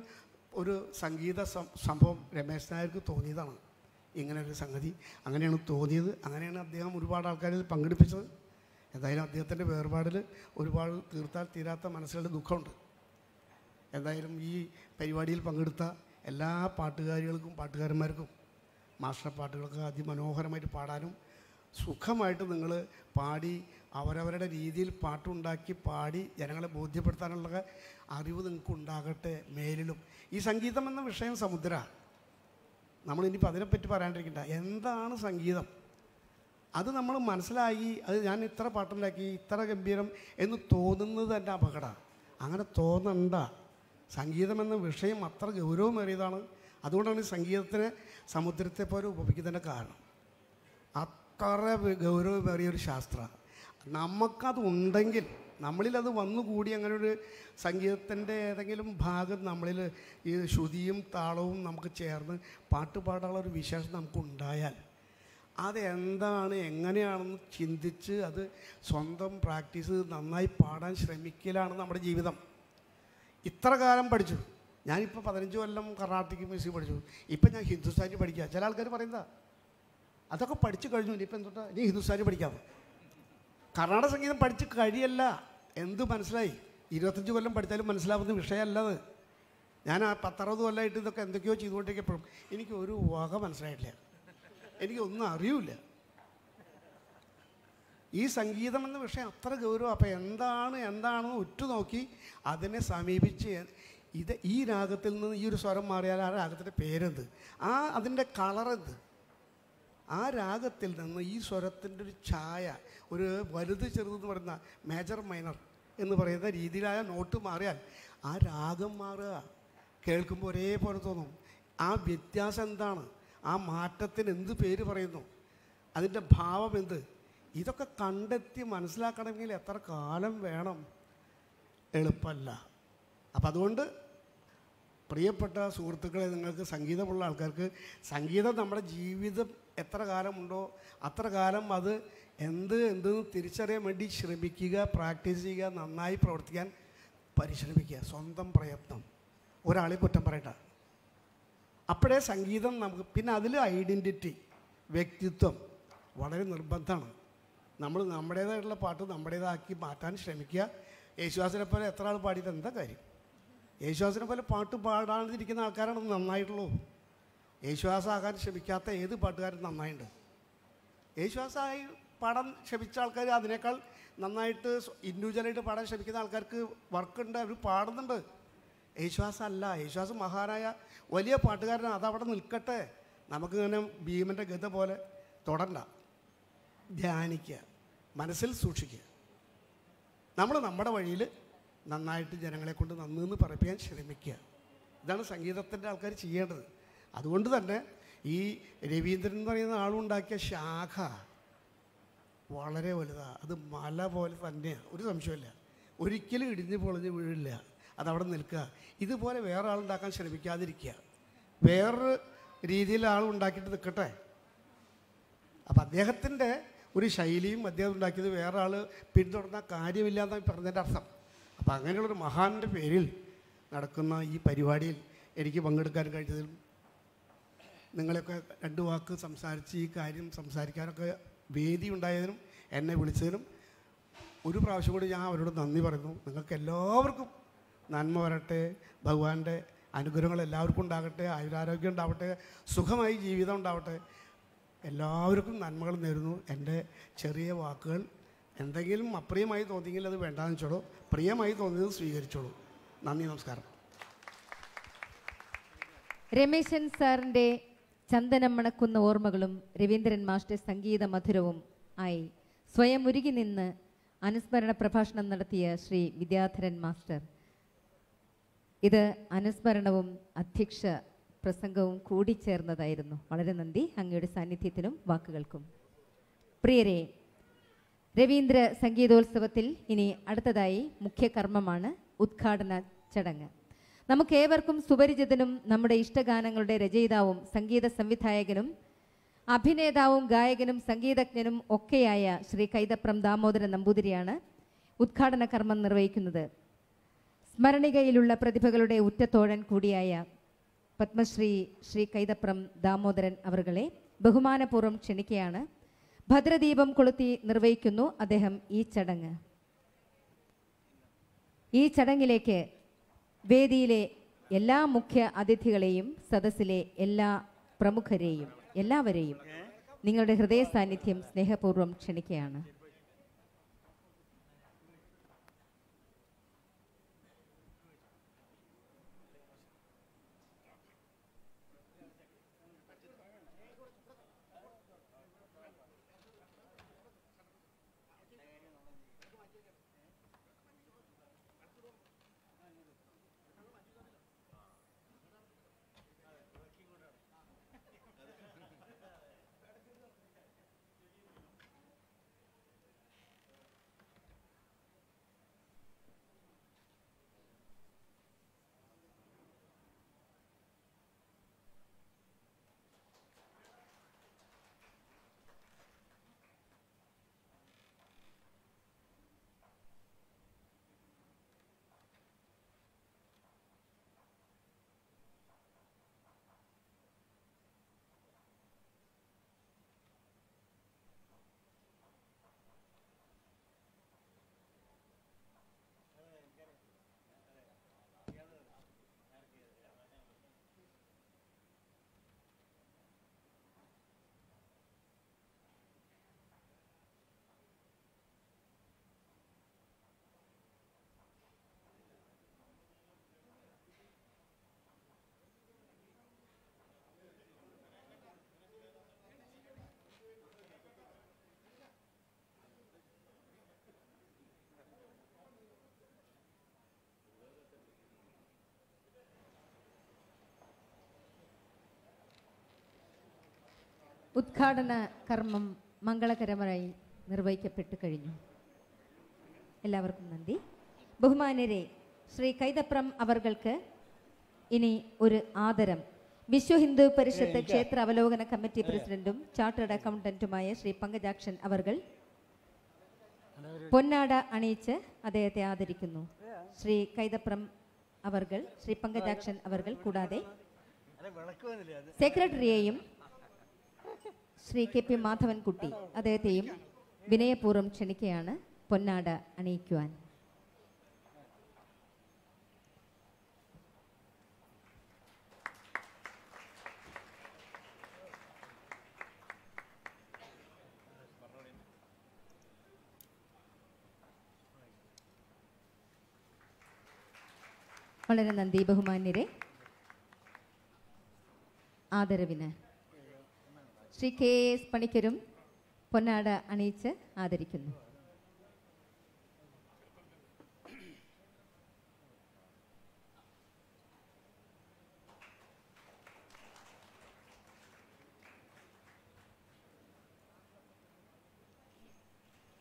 Speaker 2: ഒരു സംഗീത സംഭവം രമേശ് നായർക്ക് തോന്നിയതാണ് ഇങ്ങനെ ഒരു സംഗതി അങ്ങനെയാണ് തോന്നിയത് അങ്ങനെയാണ് അദ്ദേഹം ഒരുപാട് ആൾക്കാരിൽ പങ്കെടുപ്പിച്ചത് എന്തായാലും അദ്ദേഹത്തിൻ്റെ വേർപാടിൽ ഒരുപാട് തീർത്താൽ തീരാത്ത മനസ്സിലുള്ള ദുഃഖമുണ്ട് എന്തായാലും ഈ പരിപാടിയിൽ പങ്കെടുത്ത എല്ലാ പാട്ടുകാരികൾക്കും പാട്ടുകാരന്മാർക്കും മാസ്റ്റർ പാട്ടുകൾക്ക് അതിമനോഹരമായിട്ട് പാടാനും സുഖമായിട്ട് നിങ്ങൾ പാടി അവരവരുടെ രീതിയിൽ പാട്ടുണ്ടാക്കി പാടി ജനങ്ങളെ ബോധ്യപ്പെടുത്താനുള്ള അറിവ് നിങ്ങൾക്കുണ്ടാകട്ടെ മേലിലും ഈ സംഗീതം എന്ന വിഷയം സമുദ്രമാണ് നമ്മൾ ഇനിയിപ്പോൾ അതിനെപ്പറ്റി പറയാണ്ടിരിക്കണ്ട എന്താണ് സംഗീതം അത് നമ്മൾ മനസ്സിലായി അത് ഞാൻ ഇത്ര പാട്ടുണ്ടാക്കി ഇത്ര ഗംഭീരം എന്ന് തോന്നുന്നത് എൻ്റെ അപകടമാണ് അങ്ങനെ തോന്നണ്ട സംഗീതം എന്ന വിഷയം അത്ര ഗൗരവമേറിയതാണ് അതുകൊണ്ടാണ് ഈ സംഗീതത്തിനെ സമുദ്രത്തെ പോലെ ഉപയോഗിക്കുന്നതിൻ്റെ കാരണം അത്ര ഗൗരവമേറിയ ഒരു ശാസ്ത്രമാണ് നമുക്കത് ഉണ്ടെങ്കിൽ നമ്മളിൽ അത് വന്നുകൂടി അങ്ങനെ ഒരു സംഗീതത്തിൻ്റെ ഏതെങ്കിലും ഭാഗം നമ്മളിൽ ഈ ശ്രുതിയും താളവും നമുക്ക് ചേർന്ന് പാട്ട് പാടാനുള്ള ഒരു വിശേഷം നമുക്കുണ്ടായാൽ അതെന്താണ് എങ്ങനെയാണെന്ന് ചിന്തിച്ച് അത് സ്വന്തം പ്രാക്ടീസ് നന്നായി പാടാൻ ശ്രമിക്കലാണ് നമ്മുടെ ജീവിതം ഇത്ര കാലം പഠിച്ചു ഞാനിപ്പോൾ പതിനഞ്ച് കൊല്ലം കർണാട്ടിക് മ്യൂസിക് പഠിച്ചു ഇപ്പം ഞാൻ ഹിന്ദുസ്ഥാനി പഠിക്കുക ചില ആൾക്കാർ പറയുന്നതാ അതൊക്കെ പഠിച്ചു കഴിഞ്ഞു ഇനിയിപ്പോൾ എന്തുട്ടാ ഇനി ഹിന്ദുസ്ഥാനി പഠിക്കാമോ കർണാടക സംഗീതം പഠിച്ച് കഴിയല്ല എന്ത് മനസ്സിലായി ഇരുപത്തഞ്ച് കൊല്ലം പഠിച്ചാലും മനസ്സിലാവുന്ന അത് ഞാൻ ആ പത്തറുപത് കൊല്ലമായിട്ട് ഇതൊക്കെ എന്തൊക്കെയോ ചെയ്തുകൊണ്ടിരിക്കപ്പോഴും എനിക്ക് ഒരു വക മനസ്സിലായിട്ടില്ല എനിക്കൊന്നും അറിയില്ല ഈ സംഗീതം എന്ന വിഷയം അത്ര ഗൗരവം അപ്പോൾ എന്താണ് എന്താണെന്ന് ഉറ്റുനോക്കി അതിനെ സമീപിച്ച് ഇത് ഈ രാഗത്തിൽ നിന്ന് ഈ ഒരു സ്വരം മാറിയാൽ ആ രാഗത്തിൻ്റെ പേരെന്ത് ആ അതിൻ്റെ കളറെന്ത് ആ രാഗത്തിൽ നിന്ന് ഈ സ്വരത്തിൻ്റെ ഒരു ഛായ ഒരു വലുത് ചെറുതെന്ന് പറയുന്ന മേജർ മൈനർ എന്ന് പറയുന്ന രീതിയിലായ നോട്ട് മാറിയാൽ ആ രാഗം മാറുക കേൾക്കുമ്പോൾ ഒരേപോലെ തോന്നും ആ വ്യത്യാസം എന്താണ് ആ മാറ്റത്തിന് എന്ത് പേര് പറയുന്നു അതിൻ്റെ ഭാവം എന്ത് ഇതൊക്കെ കണ്ടെത്തി മനസ്സിലാക്കണമെങ്കിൽ എത്ര കാലം വേണം എളുപ്പമല്ല അപ്പം അതുകൊണ്ട് പ്രിയപ്പെട്ട സുഹൃത്തുക്കളെ നിങ്ങൾക്ക് സംഗീതമുള്ള ആൾക്കാർക്ക് സംഗീതം നമ്മുടെ ജീവിതം എത്ര കാലമുണ്ടോ അത്ര കാലം അത് എന്ത് എന്തെന്ന് തിരിച്ചറിയാൻ വേണ്ടി ശ്രമിക്കുക പ്രാക്ടീസ് ചെയ്യുക നന്നായി പ്രവർത്തിക്കാൻ പരിശ്രമിക്കുക സ്വന്തം പ്രയത്നം ഒരാളെ കുറ്റം പറയണ്ട അപ്പോഴേ സംഗീതം നമുക്ക് പിന്നെ അതിൽ ഐഡൻറ്റിറ്റി വ്യക്തിത്വം വളരെ നിർബന്ധമാണ് നമ്മൾ നമ്മുടേതായിട്ടുള്ള പാട്ട് നമ്മുടേതാക്കി മാറ്റാൻ ശ്രമിക്കുക യേശുവാസിനെ പോലെ എത്ര ആൾ പാടിയിട്ട് എന്താ കാര്യം യേശുവാസിനെ പോലെ പാട്ട് പാടാണ്ടിരിക്കുന്ന ആൾക്കാരാണ് നന്നായിട്ടുള്ളൂ യേശുവാസാകാൻ ശ്രമിക്കാത്ത ഏത് പാട്ടുകാരും നന്നായിട്ടുണ്ട് യേശുവാസായി പാടാൻ ശ്രമിച്ച ആൾക്കാർ അതിനേക്കാൾ നന്നായിട്ട് ഇൻഡിവിജ്വലായിട്ട് പാടാൻ ശ്രമിക്കുന്ന ആൾക്കാർക്ക് വർക്കുണ്ട് അവർ പാടുന്നുണ്ട് യേശുവാസല്ല അല്ല മഹാനായ വലിയ പാട്ടുകാരൻ അതവിടെ നിൽക്കട്ടെ നമുക്ക് ഇങ്ങനെ ഭീമൻ്റെ ഗത പോലെ തുടണ്ട ധ്യാനിക്കുക മനസ്സിൽ സൂക്ഷിക്കുക നമ്മൾ നമ്മുടെ വഴിയിൽ നന്നായിട്ട് ജനങ്ങളെ കൊണ്ട് എന്ന് പറയാൻ ശ്രമിക്കുക ഇതാണ് സംഗീതത്തിൻ്റെ ആൾക്കാർ ചെയ്യേണ്ടത് അതുകൊണ്ട് തന്നെ ഈ രവീന്ദ്രൻ എന്ന് പറയുന്ന ആളുണ്ടാക്കിയ ശാഖ വളരെ വലുതാണ് അത് മല പോലെ തന്നെയാണ് ഒരു സംശയമില്ല ഒരിക്കലും ഇടിഞ്ഞു പൊളിഞ്ഞ് വീഴില്ല അതവിടെ നിൽക്കുക ഇതുപോലെ വേറെ ആളുണ്ടാക്കാൻ ശ്രമിക്കാതിരിക്കുക വേറൊരു രീതിയിൽ ആൾ ഉണ്ടാക്കിയിട്ട് നിൽക്കട്ടെ അപ്പം അദ്ദേഹത്തിൻ്റെ ഒരു ശൈലിയും അദ്ദേഹം ഉണ്ടാക്കിയത് വേറെ ആൾ പിന്തുടർന്ന കാര്യമില്ല എന്നാണ് പറഞ്ഞതിൻ്റെ അർത്ഥം അപ്പം അങ്ങനെയുള്ളൊരു മഹാന്റെ പേരിൽ നടക്കുന്ന ഈ പരിപാടിയിൽ എനിക്ക് പങ്കെടുക്കാൻ കഴിഞ്ഞതിലും നിങ്ങളെയൊക്കെ രണ്ട് വാക്ക് സംസാരിച്ച് ഈ കാര്യം സംസാരിക്കാനൊക്കെ വേദി ഉണ്ടായതിനും എന്നെ വിളിച്ചതിനും ഒരു പ്രാവശ്യം കൂടി ഞാൻ അവരോട് നന്ദി പറയുന്നു നിങ്ങൾക്ക് എല്ലാവർക്കും നന്മ വരട്ടെ ഭഗവാന്റെ അനുഗ്രഹങ്ങൾ എല്ലാവർക്കും ഉണ്ടാകട്ടെ ആയുരാരോഗ്യം ഉണ്ടാവട്ടെ സുഖമായി ജീവിതം ഉണ്ടാവട്ടെ എല്ലാവർക്കും നന്മകൾ നേരുന്നു എൻ്റെ ചെറിയ വാക്കുകൾ എന്തെങ്കിലും അപ്രിയമായി തോന്നിയെങ്കിൽ അത് വേണ്ടാന്ന് വെച്ചോളൂ പ്രിയമായി തോന്നിയത് സ്വീകരിച്ചോളൂ നന്ദി നമസ്കാരം
Speaker 1: രമേശൻ സാറിൻ്റെ ചന്ദനം മണക്കുന്ന ഓർമ്മകളും രവീന്ദ്രൻ മാസ്റ്റർ സംഗീത മധുരവും ആയി സ്വയം ഒരുകി നിന്ന് അനുസ്മരണ പ്രഭാഷണം നടത്തിയ ശ്രീ വിദ്യാധരൻ മാസ്റ്റർ ഇത് അനുസ്മരണവും അധ്യക്ഷ പ്രസംഗവും കൂടി ചേർന്നതായിരുന്നു വളരെ നന്ദി അങ്ങയുടെ സാന്നിധ്യത്തിനും വാക്കുകൾക്കും പ്രിയരെ രവീന്ദ്ര സംഗീതോത്സവത്തിൽ ഇനി അടുത്തതായി മുഖ്യ കർമ്മമാണ് ഉദ്ഘാടന ചടങ്ങ് നമുക്ക് ഏവർക്കും സുപരിചിതനും നമ്മുടെ ഇഷ്ടഗാനങ്ങളുടെ രചയിതാവും സംഗീത സംവിധായകനും അഭിനേതാവും ഗായകനും സംഗീതജ്ഞനും ഒക്കെയായ ശ്രീ കൈതപ്രം ദാമോദരൻ നമ്പൂതിരിയാണ് ഉദ്ഘാടന കർമ്മം നിർവഹിക്കുന്നത് സ്മരണികയിലുള്ള പ്രതിഭകളുടെ ഉറ്റത്തോഴൻ കൂടിയായ പത്മശ്രീ ശ്രീ കൈതപ്രം ദാമോദരൻ അവറുകളെ ബഹുമാനപൂർവ്വം ക്ഷണിക്കുകയാണ് ഭദ്രദീപം കൊളുത്തി നിർവഹിക്കുന്നു അദ്ദേഹം ഈ ചടങ്ങ് ഈ ചടങ്ങിലേക്ക് വേദിയിലെ എല്ലാ മുഖ്യ അതിഥികളെയും സദസ്സിലെ എല്ലാ പ്രമുഖരെയും എല്ലാവരെയും നിങ്ങളുടെ ഹൃദയ സാന്നിധ്യം സ്നേഹപൂർവ്വം ക്ഷണിക്കുകയാണ് ഉദ്ഘാടന കർമ്മം മംഗളകരമായി നിർവഹിക്കപ്പെട്ടു കഴിഞ്ഞു എല്ലാവർക്കും നന്ദി ബഹുമാനരെ ശ്രീ കൈതപ്രം അവർക്ക് ഇനി ഒരു ആദരം വിശ്വ ഹിന്ദു പരിഷത്ത് ക്ഷേത്ര അവലോകന കമ്മിറ്റി പ്രസിഡന്റും ചാർട്ടേഡ് അക്കൗണ്ടന്റുമായ ശ്രീ പങ്കജാക്ഷൻ അവർ പൊന്നാട അണിയിച്ച് അദ്ദേഹത്തെ ആദരിക്കുന്നു ശ്രീ കൈതപ്രം അവർ ശ്രീ പങ്കജാക്ഷൻ അവർ കൂടാതെ സെക്രട്ടറിയെയും ശ്രീ കെ പി മാധവൻകുട്ടി അദ്ദേഹത്തെയും വിനയപൂർവ്വം ക്ഷണിക്കുകയാണ് പൊന്നാട അണിയിക്കുവാൻ വളരെ നന്ദി ബഹുമാന്യരെ ആദരവിന് ശ്രീ കെ എസ് പണിക്കരും പൊന്നാട അണിയിച്ച് ആദരിക്കുന്നു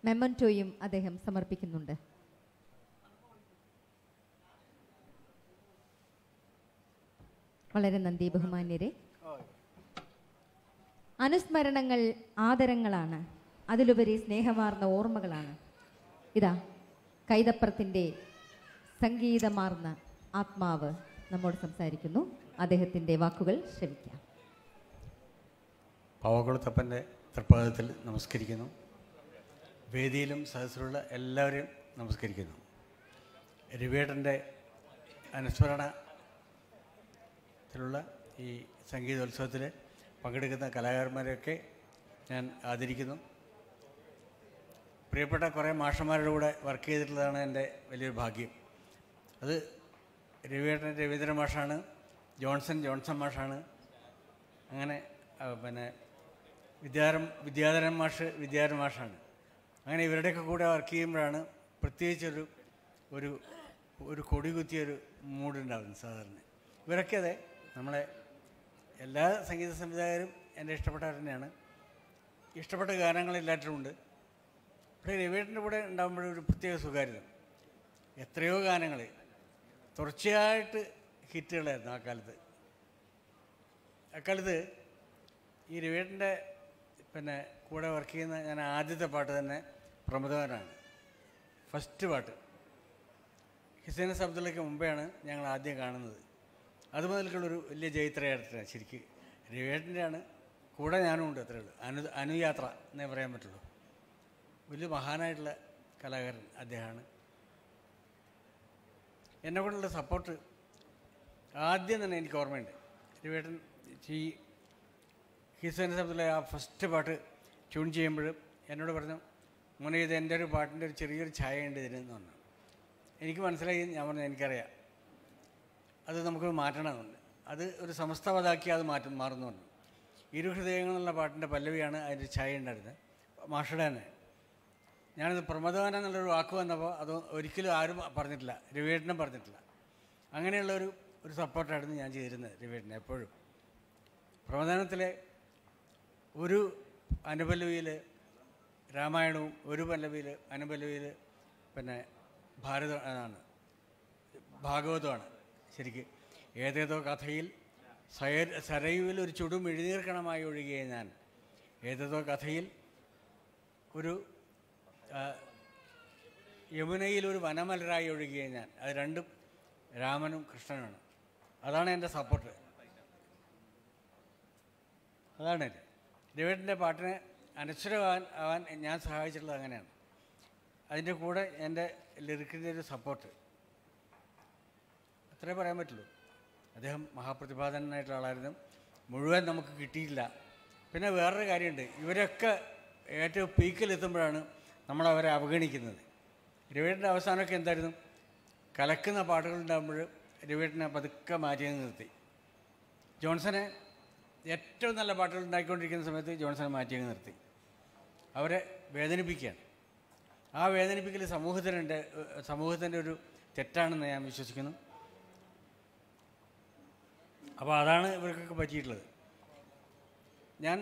Speaker 1: മെമ്മൻറ്റോയും അദ്ദേഹം സമർപ്പിക്കുന്നുണ്ട് വളരെ നന്ദി ബഹുമാന്യരെ അനുസ്മരണങ്ങൾ ആദരങ്ങളാണ് അതിലുപരി സ്നേഹമാർന്ന ഓർമ്മകളാണ് ഇതാ കൈതപ്പുറത്തിൻ്റെ സംഗീതമാർന്ന ആത്മാവ് നമ്മോട് സംസാരിക്കുന്നു അദ്ദേഹത്തിൻ്റെ വാക്കുകൾ ശ്രമിക്കാം
Speaker 3: പാവകുളത്തപ്പൻ്റെ തൃപ്പാദത്തിൽ നമസ്കരിക്കുന്നു വേദിയിലും സദസ്സിലുള്ള എല്ലാവരെയും നമസ്കരിക്കുന്നു രവിയേട്ടൻ്റെ അനുസ്മരണത്തിലുള്ള ഈ സംഗീതോത്സവത്തിലെ പങ്കെടുക്കുന്ന കലാകാരന്മാരെയൊക്കെ ഞാൻ ആദരിക്കുന്നു പ്രിയപ്പെട്ട കുറേ മാഷന്മാരുടെ കൂടെ വർക്ക് ചെയ്തിട്ടുള്ളതാണ് എൻ്റെ വലിയൊരു ഭാഗ്യം അത് രവിയേട്ടൻ രവീന്ദ്രൻ മാഷാണ് ജോൺസൺ ജോൺസൺ മാഷാണ് അങ്ങനെ പിന്നെ വിദ്യാരം വിദ്യാധരൻ മാഷ് വിദ്യാധരൻ മാഷാണ് അങ്ങനെ ഇവരുടെയൊക്കെ കൂടെ വർക്ക് ചെയ്യുമ്പോഴാണ് പ്രത്യേകിച്ചൊരു ഒരു ഒരു കൊടികുത്തിയൊരു മൂഡുണ്ടാകുന്നത് സാധാരണ ഇവരൊക്കെ അതെ നമ്മളെ എല്ലാ സംഗീത സംവിധായകരും എൻ്റെ ഇഷ്ടപ്പെട്ടവർ തന്നെയാണ് ഇഷ്ടപ്പെട്ട ഗാനങ്ങൾ എല്ലാറ്റിലുമുണ്ട് പക്ഷേ രവിയേട്ടൻ്റെ കൂടെ ഉണ്ടാകുമ്പോഴും ഒരു പ്രത്യേക സ്വകാര്യത എത്രയോ ഗാനങ്ങൾ തുടർച്ചയായിട്ട് ഹിറ്റുകളായിരുന്നു ആ കാലത്ത് അക്കാലത്ത് ഈ രവിയേട്ടൻ്റെ പിന്നെ കൂടെ വർക്ക് ചെയ്യുന്ന ഞാൻ ആദ്യത്തെ പാട്ട് തന്നെ പ്രമുഖനാണ് ഫസ്റ്റ് പാട്ട് ഹിസൈനസ് അബ്ദുള്ളയ്ക്ക് മുമ്പെയാണ് ഞങ്ങൾ ആദ്യം കാണുന്നത് അത് ഒരു വലിയ ജയിത്രയായിട്ടാണ് ശരിക്ക് രവിയേട്ടൻ്റെയാണ് കൂടെ ഞാനും ഉണ്ട് അത്രയേ ഉള്ളൂ അനു അനുയാത്ര എന്നേ പറയാൻ പറ്റുള്ളൂ വലിയ മഹാനായിട്ടുള്ള കലാകാരൻ അദ്ദേഹമാണ് എന്നെ കൊണ്ടുള്ള സപ്പോർട്ട് ആദ്യം തന്നെ എനിക്ക് ഓർമ്മയുണ്ട് രവിയേട്ടൻ ഈ ഹീസോനെ സംബന്ധിച്ചുള്ള ആ ഫസ്റ്റ് പാട്ട് ട്യൂൺ ചെയ്യുമ്പോൾ എന്നോട് പറഞ്ഞു മോനെ ഇത് എൻ്റെ ഒരു പാട്ടിൻ്റെ ഒരു ചെറിയൊരു ഛായ ഉണ്ട് ഇതിനെന്ന് പറഞ്ഞു എനിക്ക് മനസ്സിലായി ഞാൻ പറഞ്ഞു എനിക്കറിയാം അത് നമുക്ക് മാറ്റണമെന്നുണ്ട് അത് ഒരു സമസ്തവതാക്കി അത് മാറ്റം മാറുന്നുണ്ട് ഇരുഹൃദയങ്ങൾ എന്നുള്ള പാട്ടിൻ്റെ പല്ലവിയാണ് അതിൻ്റെ ഛായ ഉണ്ടായിരുന്നത് മാഷയുടെ തന്നെ ഞാനത് പ്രമദാനം എന്നുള്ളൊരു വാക്ക് വന്നപ്പോൾ അത് ഒരിക്കലും ആരും പറഞ്ഞിട്ടില്ല രവിയേട്ടനും പറഞ്ഞിട്ടില്ല അങ്ങനെയുള്ള ഒരു ഒരു സപ്പോർട്ടായിരുന്നു ഞാൻ ചെയ്തിരുന്നത് രവിയേട്ടനെ എപ്പോഴും പ്രമദാനത്തിലെ ഒരു അനുപല്ലവിയിൽ രാമായണവും ഒരു പല്ലവിയിൽ അനുപല്ലവിയിൽ പിന്നെ ഭാരത ഭാഗവതമാണ് ശരിക്ക് ഏതേതോ കഥയിൽ സയ സരയുവിൽ ഒരു ചുടും എഴുന്നീർക്കണമായി ഒഴുകിയ ഞാൻ ഏതേതോ കഥയിൽ ഒരു യമുനയിൽ ഒരു വനമലരായി ഒഴുകിയ ഞാൻ അത് രണ്ടും രാമനും കൃഷ്ണനുമാണ് അതാണ് എൻ്റെ സപ്പോർട്ട് അതാണ് രവിയേട്ടൻ്റെ പാട്ടിന് അനശ്വരമാവാൻ ആവാൻ ഞാൻ സഹായിച്ചിട്ടുള്ളത് അങ്ങനെയാണ് അതിൻ്റെ കൂടെ എൻ്റെ ലിറിക്കിൻ്റെ ഒരു സപ്പോർട്ട് അത്രേ പറയാൻ പറ്റുള്ളൂ അദ്ദേഹം മഹാപ്രതിഭാതനായിട്ടുള്ള ആളായിരുന്നു മുഴുവൻ നമുക്ക് കിട്ടിയില്ല പിന്നെ വേറൊരു കാര്യമുണ്ട് ഇവരൊക്കെ ഏറ്റവും പീക്കിലെത്തുമ്പോഴാണ് നമ്മളവരെ അവഗണിക്കുന്നത് രവിയേട്ടൻ്റെ അവസാനമൊക്കെ എന്തായിരുന്നു കലക്കുന്ന പാട്ടുകളുണ്ടാകുമ്പോൾ രവിയേട്ടനെ പതുക്കെ മാറ്റി നിർത്തി ജോൺസനെ ഏറ്റവും നല്ല പാട്ടുകൾ ഉണ്ടാക്കിക്കൊണ്ടിരിക്കുന്ന സമയത്ത് ജോൺസനെ മാറ്റി നിർത്തി അവരെ വേദനിപ്പിക്കുകയാണ് ആ വേദനിപ്പിക്കൽ സമൂഹത്തിനുണ്ട് സമൂഹത്തിൻ്റെ ഒരു തെറ്റാണെന്ന് ഞാൻ വിശ്വസിക്കുന്നു അപ്പോൾ അതാണ് ഇവർക്കൊക്കെ പറ്റിയിട്ടുള്ളത് ഞാൻ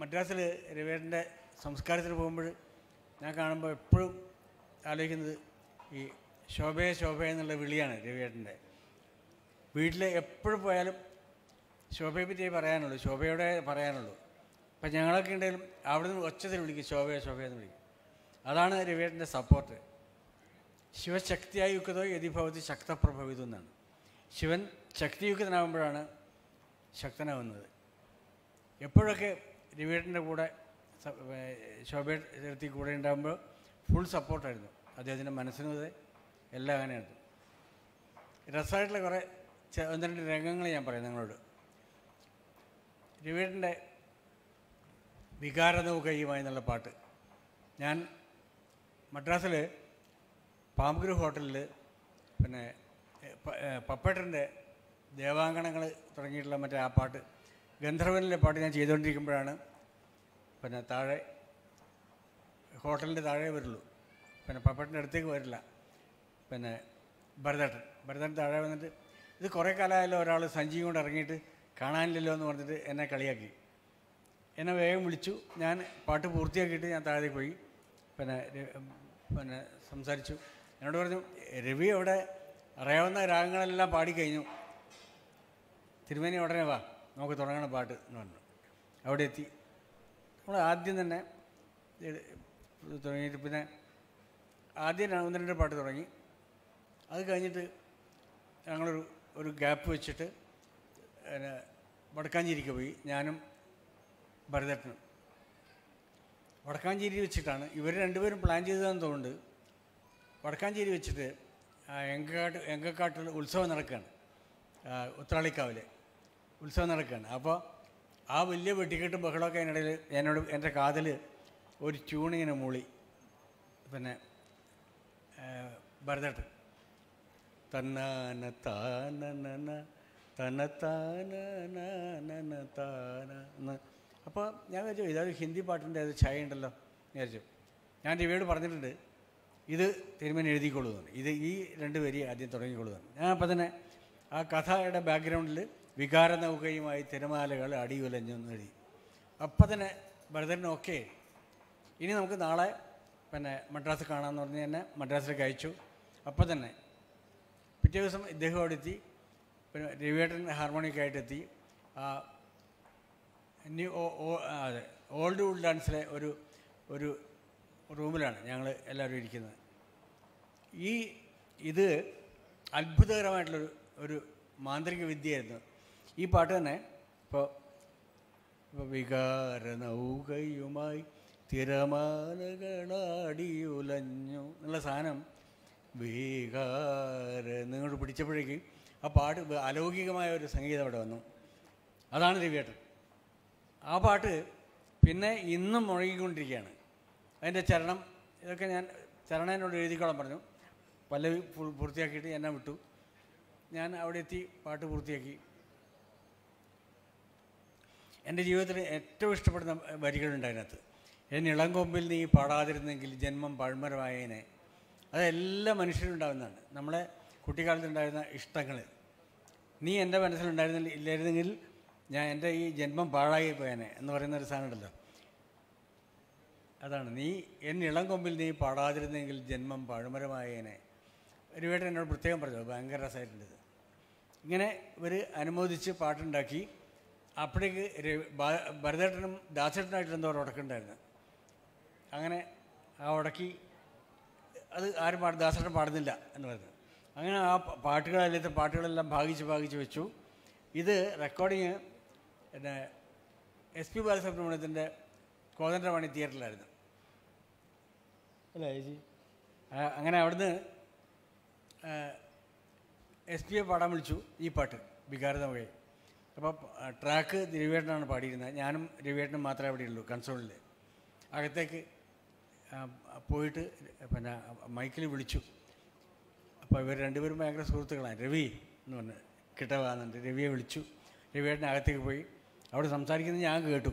Speaker 3: മദ്രാസിൽ രവിയേട്ടൻ്റെ സംസ്കാരത്തിന് പോകുമ്പോൾ ഞാൻ കാണുമ്പോൾ എപ്പോഴും ആലോചിക്കുന്നത് ഈ ശോഭയെ ശോഭ എന്നുള്ള വിളിയാണ് രവിയേട്ടൻ്റെ വീട്ടിൽ എപ്പോഴും പോയാലും ശോഭയെ പറ്റി പറയാനുള്ളൂ ശോഭയോടെ പറയാനുള്ളൂ അപ്പം ഞങ്ങളൊക്കെ ഉണ്ടെങ്കിലും അവിടെ നിന്ന് ഒച്ചത്തിൽ വിളിക്കും ശോഭയെ ശോഭയെന്ന് വിളിക്കും അതാണ് രവിയേട്ടൻ്റെ സപ്പോർട്ട് ശിവശക്തിയായി വയ്ക്കതോ യതിഭവതി ശക്തപ്രഭവിതെന്നാണ് ശിവൻ ശക്തിയുക്തനാകുമ്പോഴാണ് ശക്തനാകുന്നത് എപ്പോഴൊക്കെ രവിയേട്ടൻ്റെ കൂടെ ശോഭ കൂടെ ഉണ്ടാകുമ്പോൾ ഫുൾ സപ്പോർട്ടായിരുന്നു അദ്ദേഹത്തിൻ്റെ മനസ്സിനും അതെ എല്ലാം അങ്ങനെയായിരുന്നു രസമായിട്ടുള്ള കുറേ ഒന്ന് രണ്ട് രംഗങ്ങൾ ഞാൻ പറയാം നിങ്ങളോട് രവിയേട്ടൻ്റെ വികാരനൗകയുമായി എന്നുള്ള പാട്ട് ഞാൻ മദ്രാസിൽ പാമ്പഗ്രൂ ഹോട്ടലിൽ പിന്നെ പപ്പേട്ടൻ്റെ ദേവാങ്കണങ്ങൾ തുടങ്ങിയിട്ടുള്ള മറ്റേ ആ പാട്ട് ഗന്ധർവനിലെ പാട്ട് ഞാൻ ചെയ്തുകൊണ്ടിരിക്കുമ്പോഴാണ് പിന്നെ താഴെ ഹോട്ടലിൻ്റെ താഴെ വരുള്ളൂ പിന്നെ പപ്പട്ടിൻ്റെ അടുത്തേക്ക് വരില്ല പിന്നെ ഭരതട്ടൻ ഭരതൻ താഴെ വന്നിട്ട് ഇത് കുറേ കാലമായാലും ഒരാൾ സഞ്ചി കൊണ്ട് ഇറങ്ങിയിട്ട് കാണാനില്ലല്ലോ എന്ന് പറഞ്ഞിട്ട് എന്നെ കളിയാക്കി എന്നെ വേഗം വിളിച്ചു ഞാൻ പാട്ട് പൂർത്തിയാക്കിയിട്ട് ഞാൻ താഴേക്ക് പോയി പിന്നെ പിന്നെ സംസാരിച്ചു എന്നോട് പറഞ്ഞു രവി അവിടെ അറിയാവുന്ന രാഗങ്ങളെല്ലാം പാടിക്കഴിഞ്ഞു തിരുമേനി ഉടനെ വാ നമുക്ക് തുടങ്ങണ പാട്ട് എന്ന് പറഞ്ഞു അവിടെ എത്തി നമ്മൾ ആദ്യം തന്നെ തുടങ്ങിയിട്ട് പിന്നെ ആദ്യം ഒന്ന് രണ്ട് പാട്ട് തുടങ്ങി അത് കഴിഞ്ഞിട്ട് ഞങ്ങളൊരു ഒരു ഗ്യാപ്പ് വെച്ചിട്ട് പിന്നെ വടക്കാഞ്ചേരിക്ക് പോയി ഞാനും ഭരതട്ടനും വടക്കാഞ്ചേരി വെച്ചിട്ടാണ് ഇവർ രണ്ടുപേരും പ്ലാൻ ചെയ്തതെന്ന് തോന്നുന്നുണ്ട് വടക്കാഞ്ചേരി വെച്ചിട്ട് എങ്കക്കാട്ട് എങ്കക്കാട്ടിൽ ഉത്സവം നടക്കുകയാണ് ഉത്രാളിക്കാവിലെ ഉത്സവം നടക്കുകയാണ് അപ്പോൾ ആ വലിയ വെട്ടിക്കെട്ടും ബഹളമൊക്കെ അതിനിടയിൽ എന്നോട് എൻ്റെ കാതിൽ ഒരു ട്യൂണിങ്ങനെ മൂളി പിന്നെ ഭരതട്ട് തന്നാന താനന തന അപ്പോൾ ഞാൻ വിചാരിച്ചു ഇതൊരു ഹിന്ദി പാട്ടിൻ്റെ അത് ഛായ ഉണ്ടല്ലോ വിചാരിച്ചു ഞാൻ രവിയോട് പറഞ്ഞിട്ടുണ്ട് ഇത് തിരുമേനി എഴുതിക്കൊള്ളുന്നു ഇത് ഈ രണ്ട് പേര് ആദ്യം തുടങ്ങിക്കൊള്ളുന്നു ഞാൻ അപ്പം തന്നെ ആ കഥയുടെ ബാക്ക്ഗ്രൗണ്ടിൽ നൗകയുമായി തിരമാലകൾ അടിയുലഞ്ഞു നേടി അപ്പം തന്നെ ഭരതൻ ഓക്കെ ഇനി നമുക്ക് നാളെ പിന്നെ മദ്രാസ് കാണാമെന്ന് പറഞ്ഞ് തന്നെ മദ്രാസിലേക്ക് അയച്ചു അപ്പം തന്നെ പിറ്റേ ദിവസം ഇദ്ദേഹം അവിടെ എത്തി പിന്നെ രവിയേട്ടൻ ഹാർമോണിക്കായിട്ട് ആ ന്യൂ അതെ ഓൾഡ് വുഡ് ഡാൻസിലെ ഒരു ഒരു റൂമിലാണ് ഞങ്ങൾ എല്ലാവരും ഇരിക്കുന്നത് ഈ ഇത് അത്ഭുതകരമായിട്ടുള്ളൊരു ഒരു മാന്ത്രിക വിദ്യയായിരുന്നു ഈ പാട്ട് തന്നെ ഇപ്പോൾ വികാര നൗകയുമായി തിരമാലകളാടിയുലഞ്ഞു എന്നുള്ള സാധനം വികാര നിങ്ങോട്ട് പിടിച്ചപ്പോഴേക്ക് ആ പാട്ട് അലൗകികമായ ഒരു സംഗീതം അവിടെ വന്നു അതാണ് രവിയേട്ടൻ ആ പാട്ട് പിന്നെ ഇന്നും മുഴങ്ങിക്കൊണ്ടിരിക്കുകയാണ് അതിൻ്റെ ചരണം ഇതൊക്കെ ഞാൻ ചരണേനോട് എഴുതിക്കോളാൻ പറഞ്ഞു പല്ലവി പൂർത്തിയാക്കിയിട്ട് എന്നെ വിട്ടു ഞാൻ അവിടെ എത്തി പാട്ട് പൂർത്തിയാക്കി എൻ്റെ ജീവിതത്തിൽ ഏറ്റവും ഇഷ്ടപ്പെടുന്ന വരികളുണ്ട് അതിനകത്ത് എന്നെ ഇളങ്കൊമ്പിൽ നീ പാടാതിരുന്നെങ്കിൽ ജന്മം പഴമരമായേനെ അതെല്ലാ മനുഷ്യരുണ്ടാവുന്നതാണ് നമ്മളെ കുട്ടിക്കാലത്തുണ്ടായിരുന്ന ഇഷ്ടങ്ങൾ നീ എൻ്റെ മനസ്സിലുണ്ടായിരുന്നില്ല ഇല്ലായിരുന്നെങ്കിൽ ഞാൻ എൻ്റെ ഈ ജന്മം പാഴായി പോയേനെ എന്ന് പറയുന്ന ഒരു സാധനമുണ്ടല്ലോ അതാണ് നീ എന്നെ ഇളം കൊമ്പിൽ നീ പാടാതിരുന്നെങ്കിൽ ജന്മം പഴമരമായേനെ വേട്ട എന്നോട് പ്രത്യേകം പറഞ്ഞു ഭയങ്കര രസമായിട്ടുണ്ട് ഇങ്ങനെ ഇവർ അനുമോദിച്ച് പാട്ടുണ്ടാക്കി അപ്പോഴേക്ക് ഭരതേട്ടനും ദാസേട്ടനായിട്ട് എന്തോ ഉടക്കുണ്ടായിരുന്നു അങ്ങനെ ആ ഉടക്കി അത് ആരും പാടും ദാസേട്ടൻ പാടുന്നില്ല എന്ന് പറഞ്ഞു അങ്ങനെ ആ പാട്ടുകളതിലത്തെ പാട്ടുകളെല്ലാം ഭാഗിച്ച് ഭാഗിച്ച് വെച്ചു ഇത് റെക്കോർഡിങ് പിന്നെ എസ് പി ബാലസുബ്രഹ്മണ്യത്തിൻ്റെ കോതണ്ടവാണി തിയേറ്ററിലായിരുന്നു അല്ലേ ചേച്ചി അങ്ങനെ അവിടുന്ന് എസ് എ പാടാൻ വിളിച്ചു ഈ പാട്ട് വികാരതമഴയെ അപ്പോൾ ട്രാക്ക് രവിയേട്ടനാണ് പാടിയിരുന്നത് ഞാനും രവിയേട്ടനും മാത്രമേ അവിടെ ഉള്ളൂ കൺസോളിൽ അകത്തേക്ക് പോയിട്ട് പിന്നെ മൈക്കിൽ വിളിച്ചു അപ്പോൾ ഇവർ രണ്ടുപേരും ഭയങ്കര സുഹൃത്തുക്കളാണ് രവി എന്ന് പറഞ്ഞ് കിട്ടവാന്നുണ്ട് രവിയെ വിളിച്ചു രവിയേട്ടൻ അകത്തേക്ക് പോയി അവിടെ സംസാരിക്കുന്നത് ഞാൻ കേട്ടു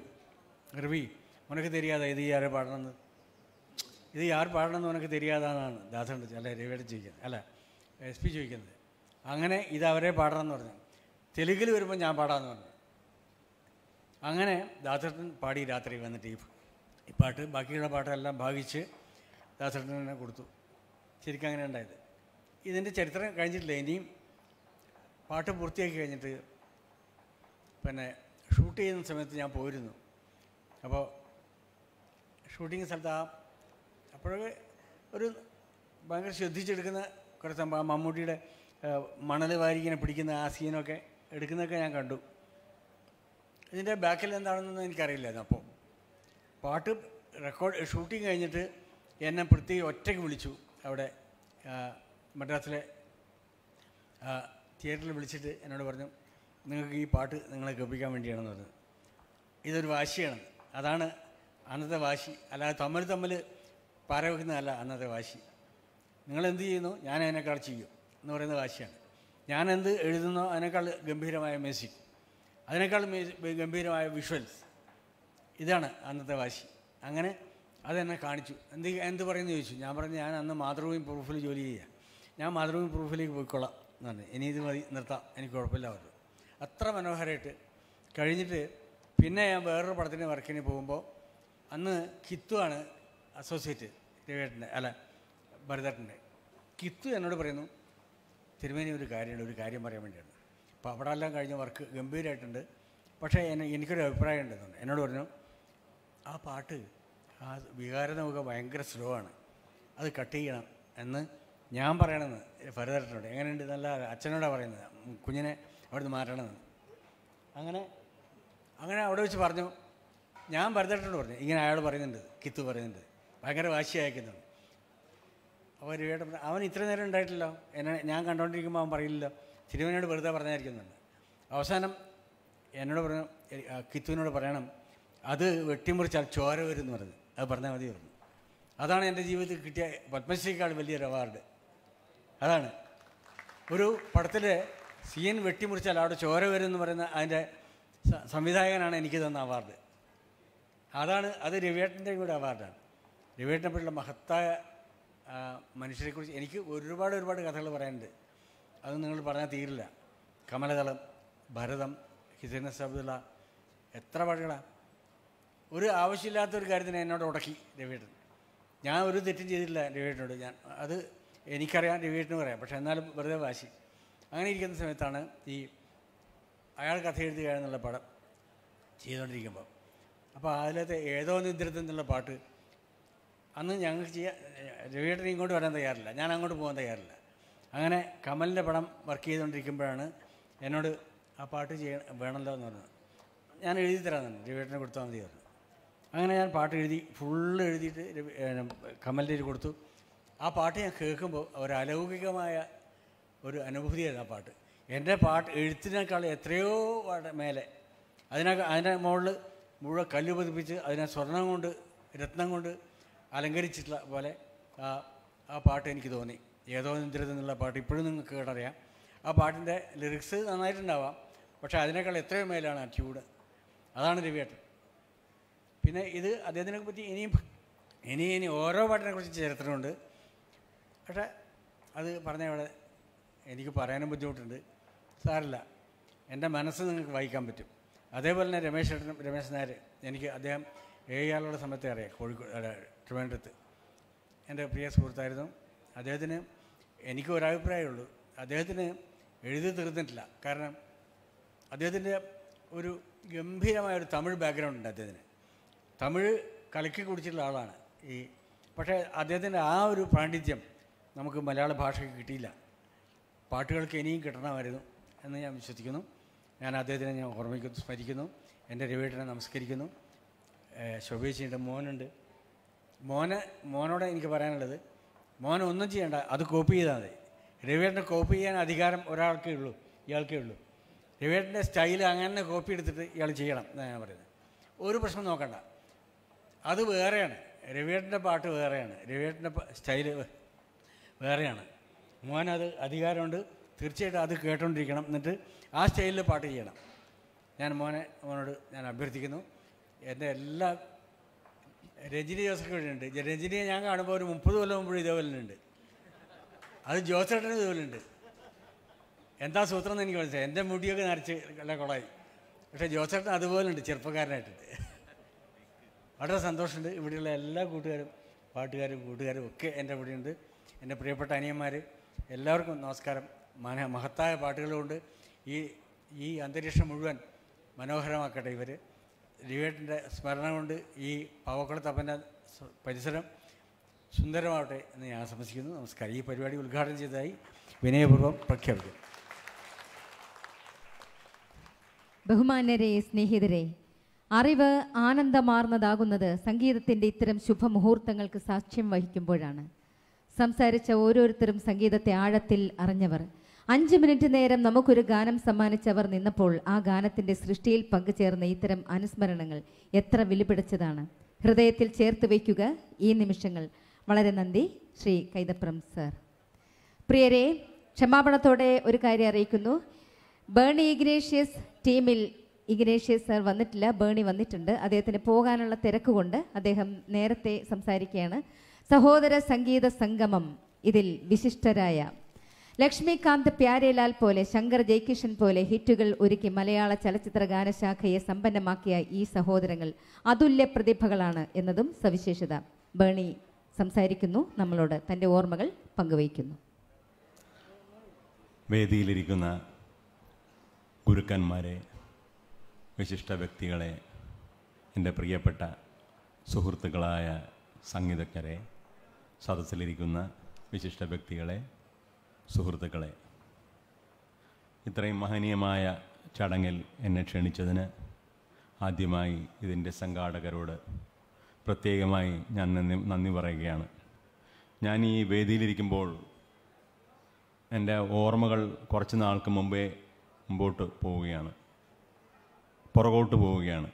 Speaker 3: രവി ഉനക്ക് തെരിയാതെ ഇത് ആരെ പാടണമെന്ന് ഇത് ആർ പാടണമെന്ന് ഉനക്ക് തെരിയാതാണെന്നാണ് ദാസൻ അല്ല രവിയുടെ ചോദിക്കുന്നത് അല്ല എസ് പി ചോദിക്കുന്നത് അങ്ങനെ ഇത് അവരെ പാടണം എന്ന് പറഞ്ഞു തെലുങ്കിൽ വരുമ്പോൾ ഞാൻ പാടാമെന്ന് പറഞ്ഞു അങ്ങനെ ദാസേട്ടൻ പാടി രാത്രി വന്നിട്ട് ഈ പാട്ട് ബാക്കിയുള്ള പാട്ടെല്ലാം ഭാവിച്ച് ദാസേട്ടൻ തന്നെ കൊടുത്തു ശരിക്കും അങ്ങനെ ഉണ്ടായത് ഇതിൻ്റെ ചരിത്രം കഴിഞ്ഞിട്ടില്ല ഇനിയും പാട്ട് പൂർത്തിയാക്കി കഴിഞ്ഞിട്ട് പിന്നെ ഷൂട്ട് ചെയ്യുന്ന സമയത്ത് ഞാൻ പോയിരുന്നു അപ്പോൾ ഷൂട്ടിങ് സ്ഥലത്ത് ആ അപ്പോഴൊക്കെ ഒരു ഭയങ്കര ശ്രദ്ധിച്ചെടുക്കുന്ന കുറേ സംഭവം മമ്മൂട്ടിയുടെ മണൽ വാരി ഇങ്ങനെ പിടിക്കുന്ന ആ സീനൊക്കെ എടുക്കുന്നതൊക്കെ ഞാൻ കണ്ടു ഇതിൻ്റെ ബാക്കിൽ എന്താണെന്നൊന്നും എനിക്കറിയില്ലായിരുന്നു അപ്പോൾ പാട്ട് റെക്കോർഡ് ഷൂട്ടിങ് കഴിഞ്ഞിട്ട് എന്നെ പ്രത്യേകം ഒറ്റയ്ക്ക് വിളിച്ചു അവിടെ മദ്രാസിലെ തിയേറ്ററിൽ വിളിച്ചിട്ട് എന്നോട് പറഞ്ഞു നിങ്ങൾക്ക് ഈ പാട്ട് നിങ്ങളെ കേൾപ്പിക്കാൻ വേണ്ടിയാണെന്ന് പറഞ്ഞു ഇതൊരു വാശിയാണ് അതാണ് അന്നത്തെ വാശി അല്ലാതെ തമ്മിൽ തമ്മിൽ പാരവെക്കുന്നതല്ല അന്നത്തെ വാശി നിങ്ങളെന്ത് ചെയ്യുന്നു ഞാൻ അതിനേക്കാൾ ചെയ്യും എന്ന് പറയുന്ന വാശിയാണ് ഞാനെന്ത് എഴുതുന്നോ അതിനേക്കാൾ ഗംഭീരമായ മ്യൂസിക് അതിനേക്കാൾ ഗംഭീരമായ വിഷ്വൽസ് ഇതാണ് അന്നത്തെ വാശി അങ്ങനെ അതെന്നെ കാണിച്ചു എന്ത് എന്ത് പറയുന്നു ചോദിച്ചു ഞാൻ പറഞ്ഞു ഞാൻ അന്ന് മാതൃഭൂമി പ്രൂഫിൽ ജോലി ചെയ്യുക ഞാൻ മാതൃഭൂമി പ്രൂഫിലേക്ക് പോയിക്കൊള്ളാം എന്ന് പറഞ്ഞു ഇനി ഇത് മതി നിർത്താം എനിക്ക് കുഴപ്പമില്ല പറഞ്ഞു അത്ര മനോഹരമായിട്ട് കഴിഞ്ഞിട്ട് പിന്നെ ഞാൻ വേറൊരു പടത്തിന് വർക്കിന് പോകുമ്പോൾ അന്ന് കിത്തു ആണ് അസോസിയേറ്റ് രവിയേട്ടൻ്റെ അല്ല ഭരതേട്ടൻ്റെ കിത്തു എന്നോട് പറയുന്നു തിരുമേനി ഒരു കാര്യമുണ്ട് ഒരു കാര്യം പറയാൻ വേണ്ടിയാണ് അപ്പോൾ അവിടെ എല്ലാം കഴിഞ്ഞ വർക്ക് ഗംഭീരമായിട്ടുണ്ട് പക്ഷേ എന്നെ എനിക്കൊരു അഭിപ്രായം ഉണ്ടെന്നുണ്ട് എന്നോട് പറഞ്ഞു ആ പാട്ട് ആ വികാരനമൊക്കെ ഭയങ്കര സ്ലോ ആണ് അത് കട്ട് ചെയ്യണം എന്ന് ഞാൻ പറയണമെന്ന് ഭരതരട്ടനോട് എങ്ങനെയുണ്ട് നല്ല അച്ഛനോടാണ് പറയുന്നത് കുഞ്ഞിനെ അവിടുന്ന് മാറ്റണമെന്ന് അങ്ങനെ അങ്ങനെ അവിടെ വെച്ച് പറഞ്ഞു ഞാൻ ഭരതരട്ടനോട് പറഞ്ഞു ഇങ്ങനെ അയാൾ പറയുന്നുണ്ട് കിത്തു പറയുന്നുണ്ട് ഭയങ്കര വാശി അയക്കുന്നുണ്ട് അവൻ രവിയേട്ടൻ അവൻ ഇത്ര നേരം ഉണ്ടായിട്ടില്ല എന്നെ ഞാൻ കണ്ടുകൊണ്ടിരിക്കുമ്പോൾ അവൻ പറയില്ല തിരുവനോട് വെറുതെ പറഞ്ഞായിരിക്കുന്നുണ്ട് അവസാനം എന്നോട് പറഞ്ഞു കിത്തുവിനോട് പറയണം അത് വെട്ടിമുറിച്ചാൽ ചോര വരും എന്ന് പറഞ്ഞു അത് പറഞ്ഞാൽ മതി പറഞ്ഞു അതാണ് എൻ്റെ ജീവിതത്തിൽ കിട്ടിയ പത്മശ്രീക്കാൾ വലിയൊരു അവാർഡ് അതാണ് ഒരു പടത്തിൽ സി എൻ വെട്ടിമുറിച്ചാൽ അവിടെ ചോര വരും എന്ന് പറയുന്ന അതിൻ്റെ സംവിധായകനാണ് എനിക്ക് തന്ന അവാർഡ് അതാണ് അത് രവിയേട്ടൻ്റെ കൂടെ അവാർഡാണ് രവിയേട്ടനെ പറ്റിയുള്ള മഹത്തായ മനുഷ്യരെക്കുറിച്ച് എനിക്ക് ഒരുപാട് ഒരുപാട് കഥകൾ പറയാനുണ്ട് അത് നിങ്ങൾ പറഞ്ഞാൽ തീരില്ല കമലതളം ഭരതം ഹിസൈൻ അബ്ദുള്ള എത്ര പാടുകളാണ് ഒരു ആവശ്യമില്ലാത്ത ഒരു കാര്യത്തിന് എന്നോട് ഉടക്കി രവിയേട്ടൻ ഞാൻ ഒരു തെറ്റും ചെയ്തിട്ടില്ല രവിയേട്ടനോട് ഞാൻ അത് എനിക്കറിയാം രവിയേട്ടനും അറിയാം പക്ഷേ എന്നാലും വെറുതെ വാശി അങ്ങനെ ഇരിക്കുന്ന സമയത്താണ് ഈ അയാൾ കഥ എഴുതുക എന്നുള്ള പടം ചെയ്തുകൊണ്ടിരിക്കുമ്പോൾ അപ്പോൾ അതിലത്തെ ഏതോ നിദ്രത്തിൽ നിന്നുള്ള പാട്ട് അന്ന് ഞങ്ങൾക്ക് ചെയ്യാൻ രവിയേട്ടൻ ഇങ്ങോട്ട് വരാൻ തയ്യാറില്ല ഞാൻ അങ്ങോട്ട് പോകാൻ തയ്യാറില്ല അങ്ങനെ കമലിൻ്റെ പടം വർക്ക് ചെയ്തുകൊണ്ടിരിക്കുമ്പോഴാണ് എന്നോട് ആ പാട്ട് ചെയ്യ വേണമല്ലോ എന്ന് പറഞ്ഞത് ഞാൻ എഴുതി തരാമെന്നു രവിയേട്ടനെ കൊടുത്താൽ മതി പറഞ്ഞു അങ്ങനെ ഞാൻ പാട്ട് എഴുതി ഫുള്ള് എഴുതിയിട്ട് കമലിൻ്റെ ഒരു കൊടുത്തു ആ പാട്ട് ഞാൻ കേൾക്കുമ്പോൾ ഒരു അലൗകികമായ ഒരു അനുഭൂതിയായിരുന്നു ആ പാട്ട് എൻ്റെ പാട്ട് എഴുത്തിനേക്കാൾ എത്രയോ മേലെ അതിനെ അതിൻ്റെ മുകളിൽ മുഴുവൻ കല്ല് പതിപ്പിച്ച് അതിനെ സ്വർണം കൊണ്ട് രത്നം കൊണ്ട് അലങ്കരിച്ചിട്ടുള്ള പോലെ ആ പാട്ട് എനിക്ക് തോന്നി ഏതോ നിന്ദ്രത എന്നുള്ള പാട്ട് ഇപ്പോഴും നിങ്ങൾക്ക് കേട്ടറിയാം ആ പാട്ടിൻ്റെ ലിറിക്സ് നന്നായിട്ടുണ്ടാവാം പക്ഷേ അതിനേക്കാൾ എത്രയോ മേലാണ് ആ ട്യൂഡ് അതാണ് രവിയേട്ടൻ പിന്നെ ഇത് അദ്ദേഹത്തിനെ പറ്റി ഇനിയും ഇനി ഇനി ഓരോ കുറിച്ച് ചരിത്രമുണ്ട് പക്ഷേ അത് പറഞ്ഞ അവിടെ എനിക്ക് പറയാനും ബുദ്ധിമുട്ടുണ്ട് സാറില്ല എൻ്റെ മനസ്സ് നിങ്ങൾക്ക് വായിക്കാൻ പറ്റും അതേപോലെ തന്നെ രമേശ് ചേട്ടനും രമേശ് നായർ എനിക്ക് അദ്ദേഹം ഏഴ് ആളുടെ സമയത്തെ അറിയാം കോഴിക്കോട് ട്രിവാൻഡ്രത്ത് എൻ്റെ പ്രിയ സുഹൃത്തായിരുന്നു അദ്ദേഹത്തിന് എനിക്ക് ഒരഭിപ്രായമുള്ളൂ അദ്ദേഹത്തിന് എഴുതി തീർന്നിട്ടില്ല കാരണം അദ്ദേഹത്തിൻ്റെ ഒരു ഗംഭീരമായ ഒരു തമിഴ് ബാക്ക്ഗ്രൗണ്ട് ഉണ്ട് അദ്ദേഹത്തിന് തമിഴ് കലക്കി കുടിച്ചിട്ടുള്ള ആളാണ് ഈ പക്ഷേ അദ്ദേഹത്തിൻ്റെ ആ ഒരു പാണ്ഡിത്യം നമുക്ക് മലയാള ഭാഷയ്ക്ക് കിട്ടിയില്ല പാട്ടുകൾക്ക് ഇനിയും കിട്ടണമായിരുന്നു എന്ന് ഞാൻ വിശ്വസിക്കുന്നു ഞാൻ അദ്ദേഹത്തിനെ ഞാൻ ഓർമ്മിക്കുന്നു സ്മരിക്കുന്നു എൻ്റെ രവിയേട്ടനെ നമസ്കരിക്കുന്നു ശോഭേച്ചിൻ്റെ മോനുണ്ട് മോനെ മോനോട് എനിക്ക് പറയാനുള്ളത് മോൻ ഒന്നും ചെയ്യണ്ട അത് കോപ്പി ചെയ്താൽ മതി രവിയേട്ടനെ കോപ്പി ചെയ്യാൻ അധികാരം ഒരാൾക്കേ ഉള്ളൂ ഇയാൾക്കേ ഉള്ളൂ രവിയേട്ടൻ്റെ സ്റ്റൈൽ അങ്ങനെ കോപ്പി എടുത്തിട്ട് ഇയാൾ ചെയ്യണം എന്നാണ് ഞാൻ പറയുന്നത് ഒരു പ്രശ്നം നോക്കണ്ട അത് വേറെയാണ് രവിയേട്ടൻ്റെ പാട്ട് വേറെയാണ് രവിയേട്ടൻ്റെ സ്റ്റൈല് വേറെയാണ് മോനത് അധികാരമുണ്ട് തീർച്ചയായിട്ടും അത് കേട്ടോണ്ടിരിക്കണം എന്നിട്ട് ആ സ്റ്റൈലിൽ പാട്ട് ചെയ്യണം ഞാൻ മോനെ മോനോട് ഞാൻ അഭ്യർത്ഥിക്കുന്നു എൻ്റെ എല്ലാ രജനി ജോസഫ് ഉണ്ട് രജനിയെ ഞാൻ കാണുമ്പോൾ ഒരു മുപ്പത് കൊല്ലം മുമ്പ് ഇതേപോലെ ഉണ്ട് അത് ജോസേട്ടനും ഇതുപോലെ ഉണ്ട് എന്താ സൂത്രം എന്ന് എനിക്ക് മനസ്സിലായി എൻ്റെ മുടിയൊക്കെ നരച്ച് നല്ല കുളമായി പക്ഷേ ജോസേട്ടൻ അതുപോലെ ഉണ്ട് ചെറുപ്പക്കാരനായിട്ടുണ്ട് വളരെ സന്തോഷമുണ്ട് ഇവിടെയുള്ള എല്ലാ കൂട്ടുകാരും പാട്ടുകാരും കൂട്ടുകാരും ഒക്കെ എൻ്റെ ഇവിടെയുണ്ട് എൻ്റെ പ്രിയപ്പെട്ട അനിയന്മാർ എല്ലാവർക്കും നമസ്കാരം മന മഹത്തായ പാട്ടുകളുകൊണ്ട് ഈ ഈ അന്തരീക്ഷം മുഴുവൻ മനോഹരമാക്കട്ടെ ഇവർ ലിവേട്ടൻ്റെ സ്മരണ കൊണ്ട് ഈ പാവക്കുളത്തപ്പൻ്റെ പരിസരം സുന്ദരമാവട്ടെ എന്ന് ഞാൻ ആശംസിക്കുന്നു നമസ്കാരം ഈ പരിപാടി ഉദ്ഘാടനം ചെയ്തതായി വിനയപൂർവ്വം പ്രഖ്യാപിക്കുന്നു
Speaker 1: ബഹുമാന്യരെ സ്നേഹിതരെ അറിവ് ആനന്ദമാർന്നതാകുന്നത് സംഗീതത്തിൻ്റെ ഇത്തരം ശുഭമുഹൂർത്തങ്ങൾക്ക് സാക്ഷ്യം വഹിക്കുമ്പോഴാണ് സംസാരിച്ച ഓരോരുത്തരും സംഗീതത്തെ ആഴത്തിൽ അറിഞ്ഞവർ അഞ്ച് മിനിറ്റ് നേരം നമുക്കൊരു ഗാനം സമ്മാനിച്ചവർ നിന്നപ്പോൾ ആ ഗാനത്തിൻ്റെ സൃഷ്ടിയിൽ പങ്കുചേർന്ന ഇത്തരം അനുസ്മരണങ്ങൾ എത്ര വിലപിടിച്ചതാണ് ഹൃദയത്തിൽ ചേർത്ത് വയ്ക്കുക ഈ നിമിഷങ്ങൾ വളരെ നന്ദി ശ്രീ കൈതപ്രം സർ പ്രിയരെ ക്ഷമാപണത്തോടെ ഒരു കാര്യം അറിയിക്കുന്നു ബേണി ഇഗ്നേഷ്യസ് ടീമിൽ ഇഗ്നേഷ്യസ് സർ വന്നിട്ടില്ല ബേണി വന്നിട്ടുണ്ട് അദ്ദേഹത്തിന് പോകാനുള്ള തിരക്ക് കൊണ്ട് അദ്ദേഹം നേരത്തെ സംസാരിക്കുകയാണ് സഹോദര സംഗീത സംഗമം ഇതിൽ വിശിഷ്ടരായ ലക്ഷ്മികാന്ത് പ്യാരേലാൽ പോലെ ശങ്കർ ജയകിഷൻ പോലെ ഹിറ്റുകൾ ഒരുക്കി മലയാള ചലച്ചിത്ര ഗാനശാഖയെ സമ്പന്നമാക്കിയ ഈ സഹോദരങ്ങൾ അതുല്യ പ്രതിഭകളാണ് എന്നതും സവിശേഷത ബേണി സംസാരിക്കുന്നു നമ്മളോട് തൻ്റെ ഓർമ്മകൾ പങ്കുവയ്ക്കുന്നു
Speaker 4: വേദിയിലിരിക്കുന്ന ഗുരുക്കന്മാരെ വിശിഷ്ട വ്യക്തികളെ എൻ്റെ പ്രിയപ്പെട്ട സുഹൃത്തുക്കളായ സംഗീതജ്ഞരെ സദസ്സിലിരിക്കുന്ന വിശിഷ്ട വ്യക്തികളെ സുഹൃത്തുക്കളെ ഇത്രയും മഹനീയമായ ചടങ്ങിൽ എന്നെ ക്ഷണിച്ചതിന് ആദ്യമായി ഇതിൻ്റെ സംഘാടകരോട് പ്രത്യേകമായി ഞാൻ നന്ദി നന്ദി പറയുകയാണ് ഞാൻ ഈ വേദിയിലിരിക്കുമ്പോൾ എൻ്റെ ഓർമ്മകൾ കുറച്ച് നാൾക്ക് മുമ്പേ മുമ്പോട്ട് പോവുകയാണ് പുറകോട്ട് പോവുകയാണ്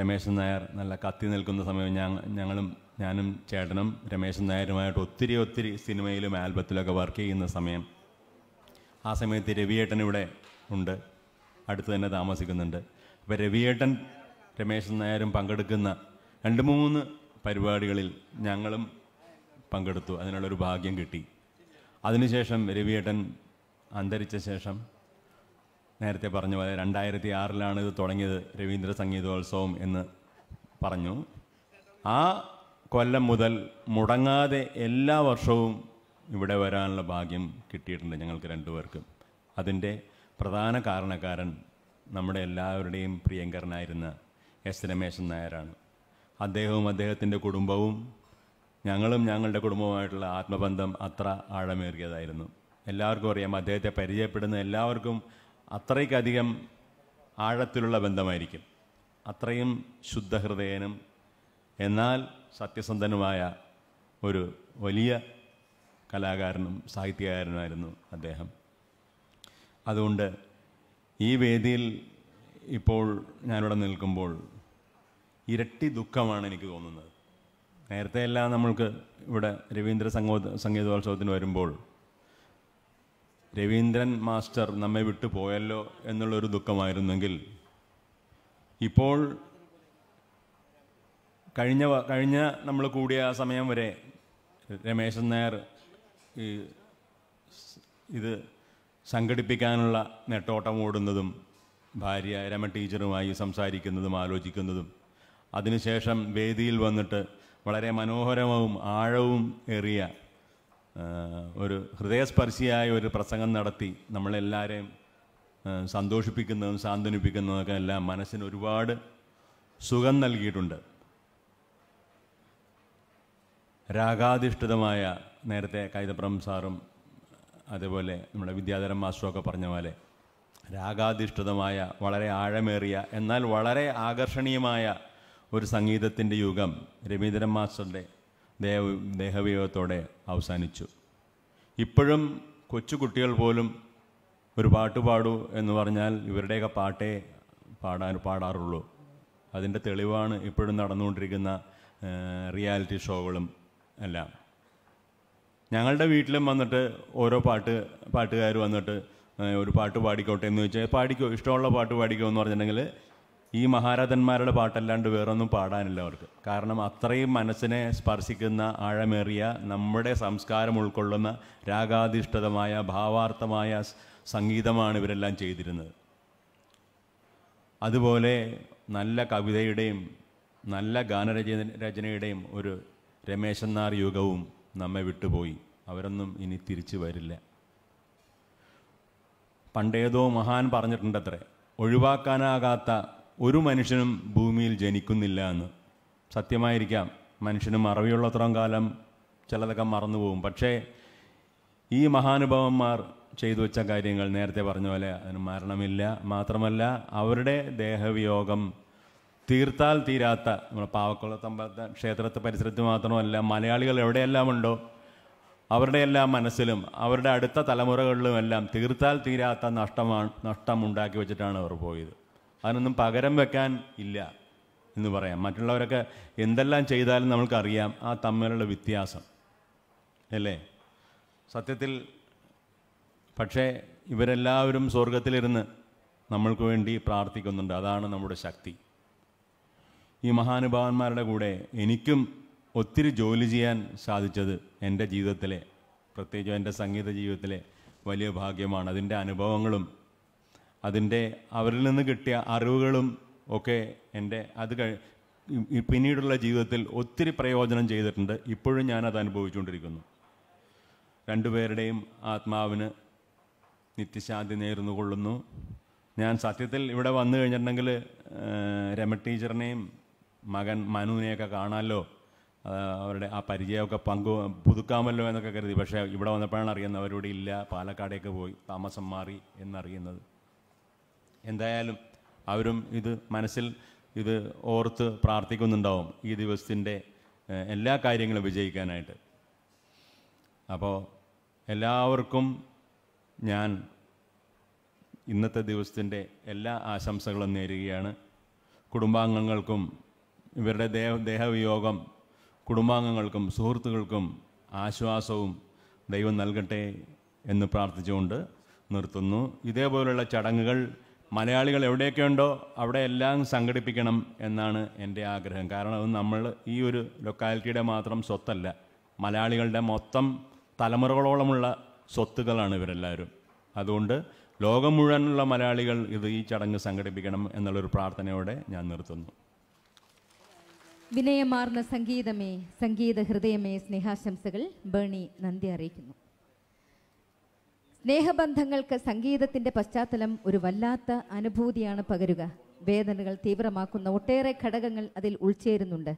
Speaker 4: രമേശൻ നായർ നല്ല കത്തി നിൽക്കുന്ന സമയം ഞങ്ങളും ഞാനും ചേട്ടനും രമേശൻ നായരുമായിട്ട് ഒത്തിരി ഒത്തിരി സിനിമയിലും ആൽബത്തിലൊക്കെ വർക്ക് ചെയ്യുന്ന സമയം ആ സമയത്ത് രവിയേട്ടൻ ഇവിടെ ഉണ്ട് അടുത്ത് തന്നെ താമസിക്കുന്നുണ്ട് അപ്പോൾ രവിയേട്ടൻ രമേശൻ നായരും പങ്കെടുക്കുന്ന രണ്ട് മൂന്ന് പരിപാടികളിൽ ഞങ്ങളും പങ്കെടുത്തു അതിനുള്ളൊരു ഭാഗ്യം കിട്ടി അതിനുശേഷം രവിയേട്ടൻ അന്തരിച്ച ശേഷം നേരത്തെ പറഞ്ഞ പോലെ രണ്ടായിരത്തി ആറിലാണ് ഇത് തുടങ്ങിയത് രവീന്ദ്ര സംഗീതോത്സവം എന്ന് പറഞ്ഞു ആ കൊല്ലം മുതൽ മുടങ്ങാതെ എല്ലാ വർഷവും ഇവിടെ വരാനുള്ള ഭാഗ്യം കിട്ടിയിട്ടുണ്ട് ഞങ്ങൾക്ക് രണ്ടുപേർക്കും അതിൻ്റെ പ്രധാന കാരണക്കാരൻ നമ്മുടെ എല്ലാവരുടെയും പ്രിയങ്കരനായിരുന്ന എസ് രമേശൻ നായരാണ് അദ്ദേഹവും അദ്ദേഹത്തിൻ്റെ കുടുംബവും ഞങ്ങളും ഞങ്ങളുടെ കുടുംബവുമായിട്ടുള്ള ആത്മബന്ധം അത്ര ആഴമേറിയതായിരുന്നു എല്ലാവർക്കും അറിയാം അദ്ദേഹത്തെ പരിചയപ്പെടുന്ന എല്ലാവർക്കും അത്രയ്ക്കധികം ആഴത്തിലുള്ള ബന്ധമായിരിക്കും അത്രയും ശുദ്ധഹൃദയനും എന്നാൽ സത്യസന്ധനുമായ ഒരു വലിയ കലാകാരനും സാഹിത്യകാരനുമായിരുന്നു അദ്ദേഹം അതുകൊണ്ട് ഈ വേദിയിൽ ഇപ്പോൾ ഞാനിവിടെ നിൽക്കുമ്പോൾ ഇരട്ടി ദുഃഖമാണ് എനിക്ക് തോന്നുന്നത് നേരത്തെ എല്ലാം നമ്മൾക്ക് ഇവിടെ രവീന്ദ്ര സംഗോ സംഗീതോത്സവത്തിന് വരുമ്പോൾ രവീന്ദ്രൻ മാസ്റ്റർ നമ്മെ വിട്ടു പോയല്ലോ എന്നുള്ളൊരു ദുഃഖമായിരുന്നെങ്കിൽ ഇപ്പോൾ കഴിഞ്ഞ കഴിഞ്ഞ നമ്മൾ കൂടിയ ആ സമയം വരെ രമേശൻ നായർ ഈ ഇത് സംഘടിപ്പിക്കാനുള്ള നെട്ടോട്ടം ഓടുന്നതും ഭാര്യ രമ ടീച്ചറുമായി സംസാരിക്കുന്നതും ആലോചിക്കുന്നതും അതിനുശേഷം വേദിയിൽ വന്നിട്ട് വളരെ മനോഹരവും ആഴവും ഏറിയ ഒരു ഹൃദയസ്പർശിയായ ഒരു പ്രസംഗം നടത്തി നമ്മളെല്ലാവരെയും സന്തോഷിപ്പിക്കുന്നതും സാന്ത്വനിപ്പിക്കുന്നതും ഒക്കെ എല്ലാം മനസ്സിന് ഒരുപാട് സുഖം നൽകിയിട്ടുണ്ട് രാഗാധിഷ്ഠിതമായ നേരത്തെ കൈതപ്രം സാറും അതേപോലെ നമ്മുടെ വിദ്യാധരം മാസ്റ്ററൊക്കെ പറഞ്ഞ പോലെ രാഗാധിഷ്ഠിതമായ വളരെ ആഴമേറിയ എന്നാൽ വളരെ ആകർഷണീയമായ ഒരു സംഗീതത്തിൻ്റെ യുഗം രവീന്ദ്രൻ മാസ്റ്ററുടെ ദേഹ ദേഹവിയോഗത്തോടെ അവസാനിച്ചു ഇപ്പോഴും കൊച്ചുകുട്ടികൾ പോലും ഒരു പാട്ട് പാടൂ എന്ന് പറഞ്ഞാൽ ഇവരുടെയൊക്കെ പാട്ടേ പാടാൻ പാടാറുള്ളൂ അതിൻ്റെ തെളിവാണ് ഇപ്പോഴും നടന്നുകൊണ്ടിരിക്കുന്ന റിയാലിറ്റി ഷോകളും അല്ല ഞങ്ങളുടെ വീട്ടിലും വന്നിട്ട് ഓരോ പാട്ട് പാട്ടുകാർ വന്നിട്ട് ഒരു പാട്ട് പാടിക്കോട്ടെ എന്ന് വെച്ചാൽ പാടിക്കോ ഇഷ്ടമുള്ള പാട്ട് പാടിക്കോ എന്ന് പറഞ്ഞിട്ടുണ്ടെങ്കിൽ ഈ മഹാരഥന്മാരുടെ പാട്ടല്ലാണ്ട് വേറൊന്നും പാടാനില്ല അവർക്ക് കാരണം അത്രയും മനസ്സിനെ സ്പർശിക്കുന്ന ആഴമേറിയ നമ്മുടെ സംസ്കാരം ഉൾക്കൊള്ളുന്ന രാഗാധിഷ്ഠിതമായ ഭാവാർത്ഥമായ സംഗീതമാണ് ഇവരെല്ലാം ചെയ്തിരുന്നത് അതുപോലെ നല്ല കവിതയുടെയും നല്ല ഗാനരചന രചനയുടെയും ഒരു രമേശൻ നാർ യുഗവും നമ്മെ വിട്ടുപോയി അവരൊന്നും ഇനി തിരിച്ചു വരില്ല പണ്ടേതോ മഹാൻ പറഞ്ഞിട്ടുണ്ടത്രേ ഒഴിവാക്കാനാകാത്ത ഒരു മനുഷ്യനും ഭൂമിയിൽ ജനിക്കുന്നില്ല എന്ന് സത്യമായിരിക്കാം മനുഷ്യന് മറവിയുള്ളത്രയും കാലം ചിലതൊക്കെ മറന്നുപോകും പോകും പക്ഷേ ഈ മഹാനുഭവന്മാർ ചെയ്തു വെച്ച കാര്യങ്ങൾ നേരത്തെ പറഞ്ഞ പോലെ അതിന് മരണമില്ല മാത്രമല്ല അവരുടെ ദേഹവിയോഗം തീർത്താൽ തീരാത്ത നമ്മുടെ പാവക്കുളത്തമ്പലത്തെ ക്ഷേത്രത്തെ പരിസരത്ത് മാത്രമല്ല മലയാളികൾ എവിടെയെല്ലാം ഉണ്ടോ അവരുടെ എല്ലാം മനസ്സിലും അവരുടെ അടുത്ത തലമുറകളിലുമെല്ലാം തീർത്താൽ തീരാത്ത നഷ്ടമാണ് നഷ്ടം ഉണ്ടാക്കി വെച്ചിട്ടാണ് അവർ പോയത് അതിനൊന്നും പകരം വെക്കാൻ ഇല്ല എന്ന് പറയാം മറ്റുള്ളവരൊക്കെ എന്തെല്ലാം ചെയ്താലും നമ്മൾക്കറിയാം ആ തമ്മിലുള്ള വ്യത്യാസം അല്ലേ സത്യത്തിൽ പക്ഷേ ഇവരെല്ലാവരും സ്വർഗത്തിലിരുന്ന് നമ്മൾക്ക് വേണ്ടി പ്രാർത്ഥിക്കുന്നുണ്ട് അതാണ് നമ്മുടെ ശക്തി ഈ മഹാനുഭാവന്മാരുടെ കൂടെ എനിക്കും ഒത്തിരി ജോലി ചെയ്യാൻ സാധിച്ചത് എൻ്റെ ജീവിതത്തിലെ പ്രത്യേകിച്ചും എൻ്റെ സംഗീത ജീവിതത്തിലെ വലിയ ഭാഗ്യമാണ് അതിൻ്റെ അനുഭവങ്ങളും അതിൻ്റെ അവരിൽ നിന്ന് കിട്ടിയ അറിവുകളും ഒക്കെ എൻ്റെ അത് പിന്നീടുള്ള ജീവിതത്തിൽ ഒത്തിരി പ്രയോജനം ചെയ്തിട്ടുണ്ട് ഇപ്പോഴും ഞാനത് അനുഭവിച്ചുകൊണ്ടിരിക്കുന്നു രണ്ടുപേരുടെയും ആത്മാവിന് നിത്യശാന്തി നേർന്നു കൊള്ളുന്നു ഞാൻ സത്യത്തിൽ ഇവിടെ വന്നു കഴിഞ്ഞിട്ടുണ്ടെങ്കിൽ രമ ടീച്ചറിനെയും മകൻ മനുവിനെയൊക്കെ കാണാമല്ലോ അവരുടെ ആ പരിചയമൊക്കെ പങ്കു പുതുക്കാമല്ലോ എന്നൊക്കെ കരുതി പക്ഷേ ഇവിടെ വന്നപ്പോഴാണ് അറിയുന്നത് അവരോട് ഇല്ല പാലക്കാടേക്ക് പോയി താമസം മാറി എന്നറിയുന്നത് എന്തായാലും അവരും ഇത് മനസ്സിൽ ഇത് ഓർത്ത് പ്രാർത്ഥിക്കുന്നുണ്ടാവും ഈ ദിവസത്തിൻ്റെ എല്ലാ കാര്യങ്ങളും വിജയിക്കാനായിട്ട് അപ്പോൾ എല്ലാവർക്കും ഞാൻ ഇന്നത്തെ ദിവസത്തിൻ്റെ എല്ലാ ആശംസകളും നേരുകയാണ് കുടുംബാംഗങ്ങൾക്കും ഇവരുടെ ദേഹ ദേഹവിയോഗം കുടുംബാംഗങ്ങൾക്കും സുഹൃത്തുക്കൾക്കും ആശ്വാസവും ദൈവം നൽകട്ടെ എന്ന് പ്രാർത്ഥിച്ചുകൊണ്ട് നിർത്തുന്നു ഇതേപോലുള്ള ചടങ്ങുകൾ മലയാളികൾ എവിടെയൊക്കെയുണ്ടോ അവിടെ എല്ലാം സംഘടിപ്പിക്കണം എന്നാണ് എൻ്റെ ആഗ്രഹം കാരണം അത് നമ്മൾ ഈ ഒരു ലൊക്കാലിറ്റിയുടെ മാത്രം സ്വത്തല്ല മലയാളികളുടെ മൊത്തം തലമുറകളോളമുള്ള സ്വത്തുക്കളാണ് ഇവരെല്ലാവരും അതുകൊണ്ട് ലോകം മുഴുവനുള്ള മലയാളികൾ ഇത് ഈ ചടങ്ങ് സംഘടിപ്പിക്കണം എന്നുള്ളൊരു പ്രാർത്ഥനയോടെ ഞാൻ നിർത്തുന്നു
Speaker 1: വിനയമാർന്ന സംഗീതമേ സംഗീത ഹൃദയമേ സ്നേഹാശംസകൾ ബേണി നന്ദി അറിയിക്കുന്നു സ്നേഹബന്ധങ്ങൾക്ക് സംഗീതത്തിൻ്റെ പശ്ചാത്തലം ഒരു വല്ലാത്ത അനുഭൂതിയാണ് പകരുക വേദനകൾ തീവ്രമാക്കുന്ന ഒട്ടേറെ ഘടകങ്ങൾ അതിൽ ഉൾച്ചേരുന്നുണ്ട്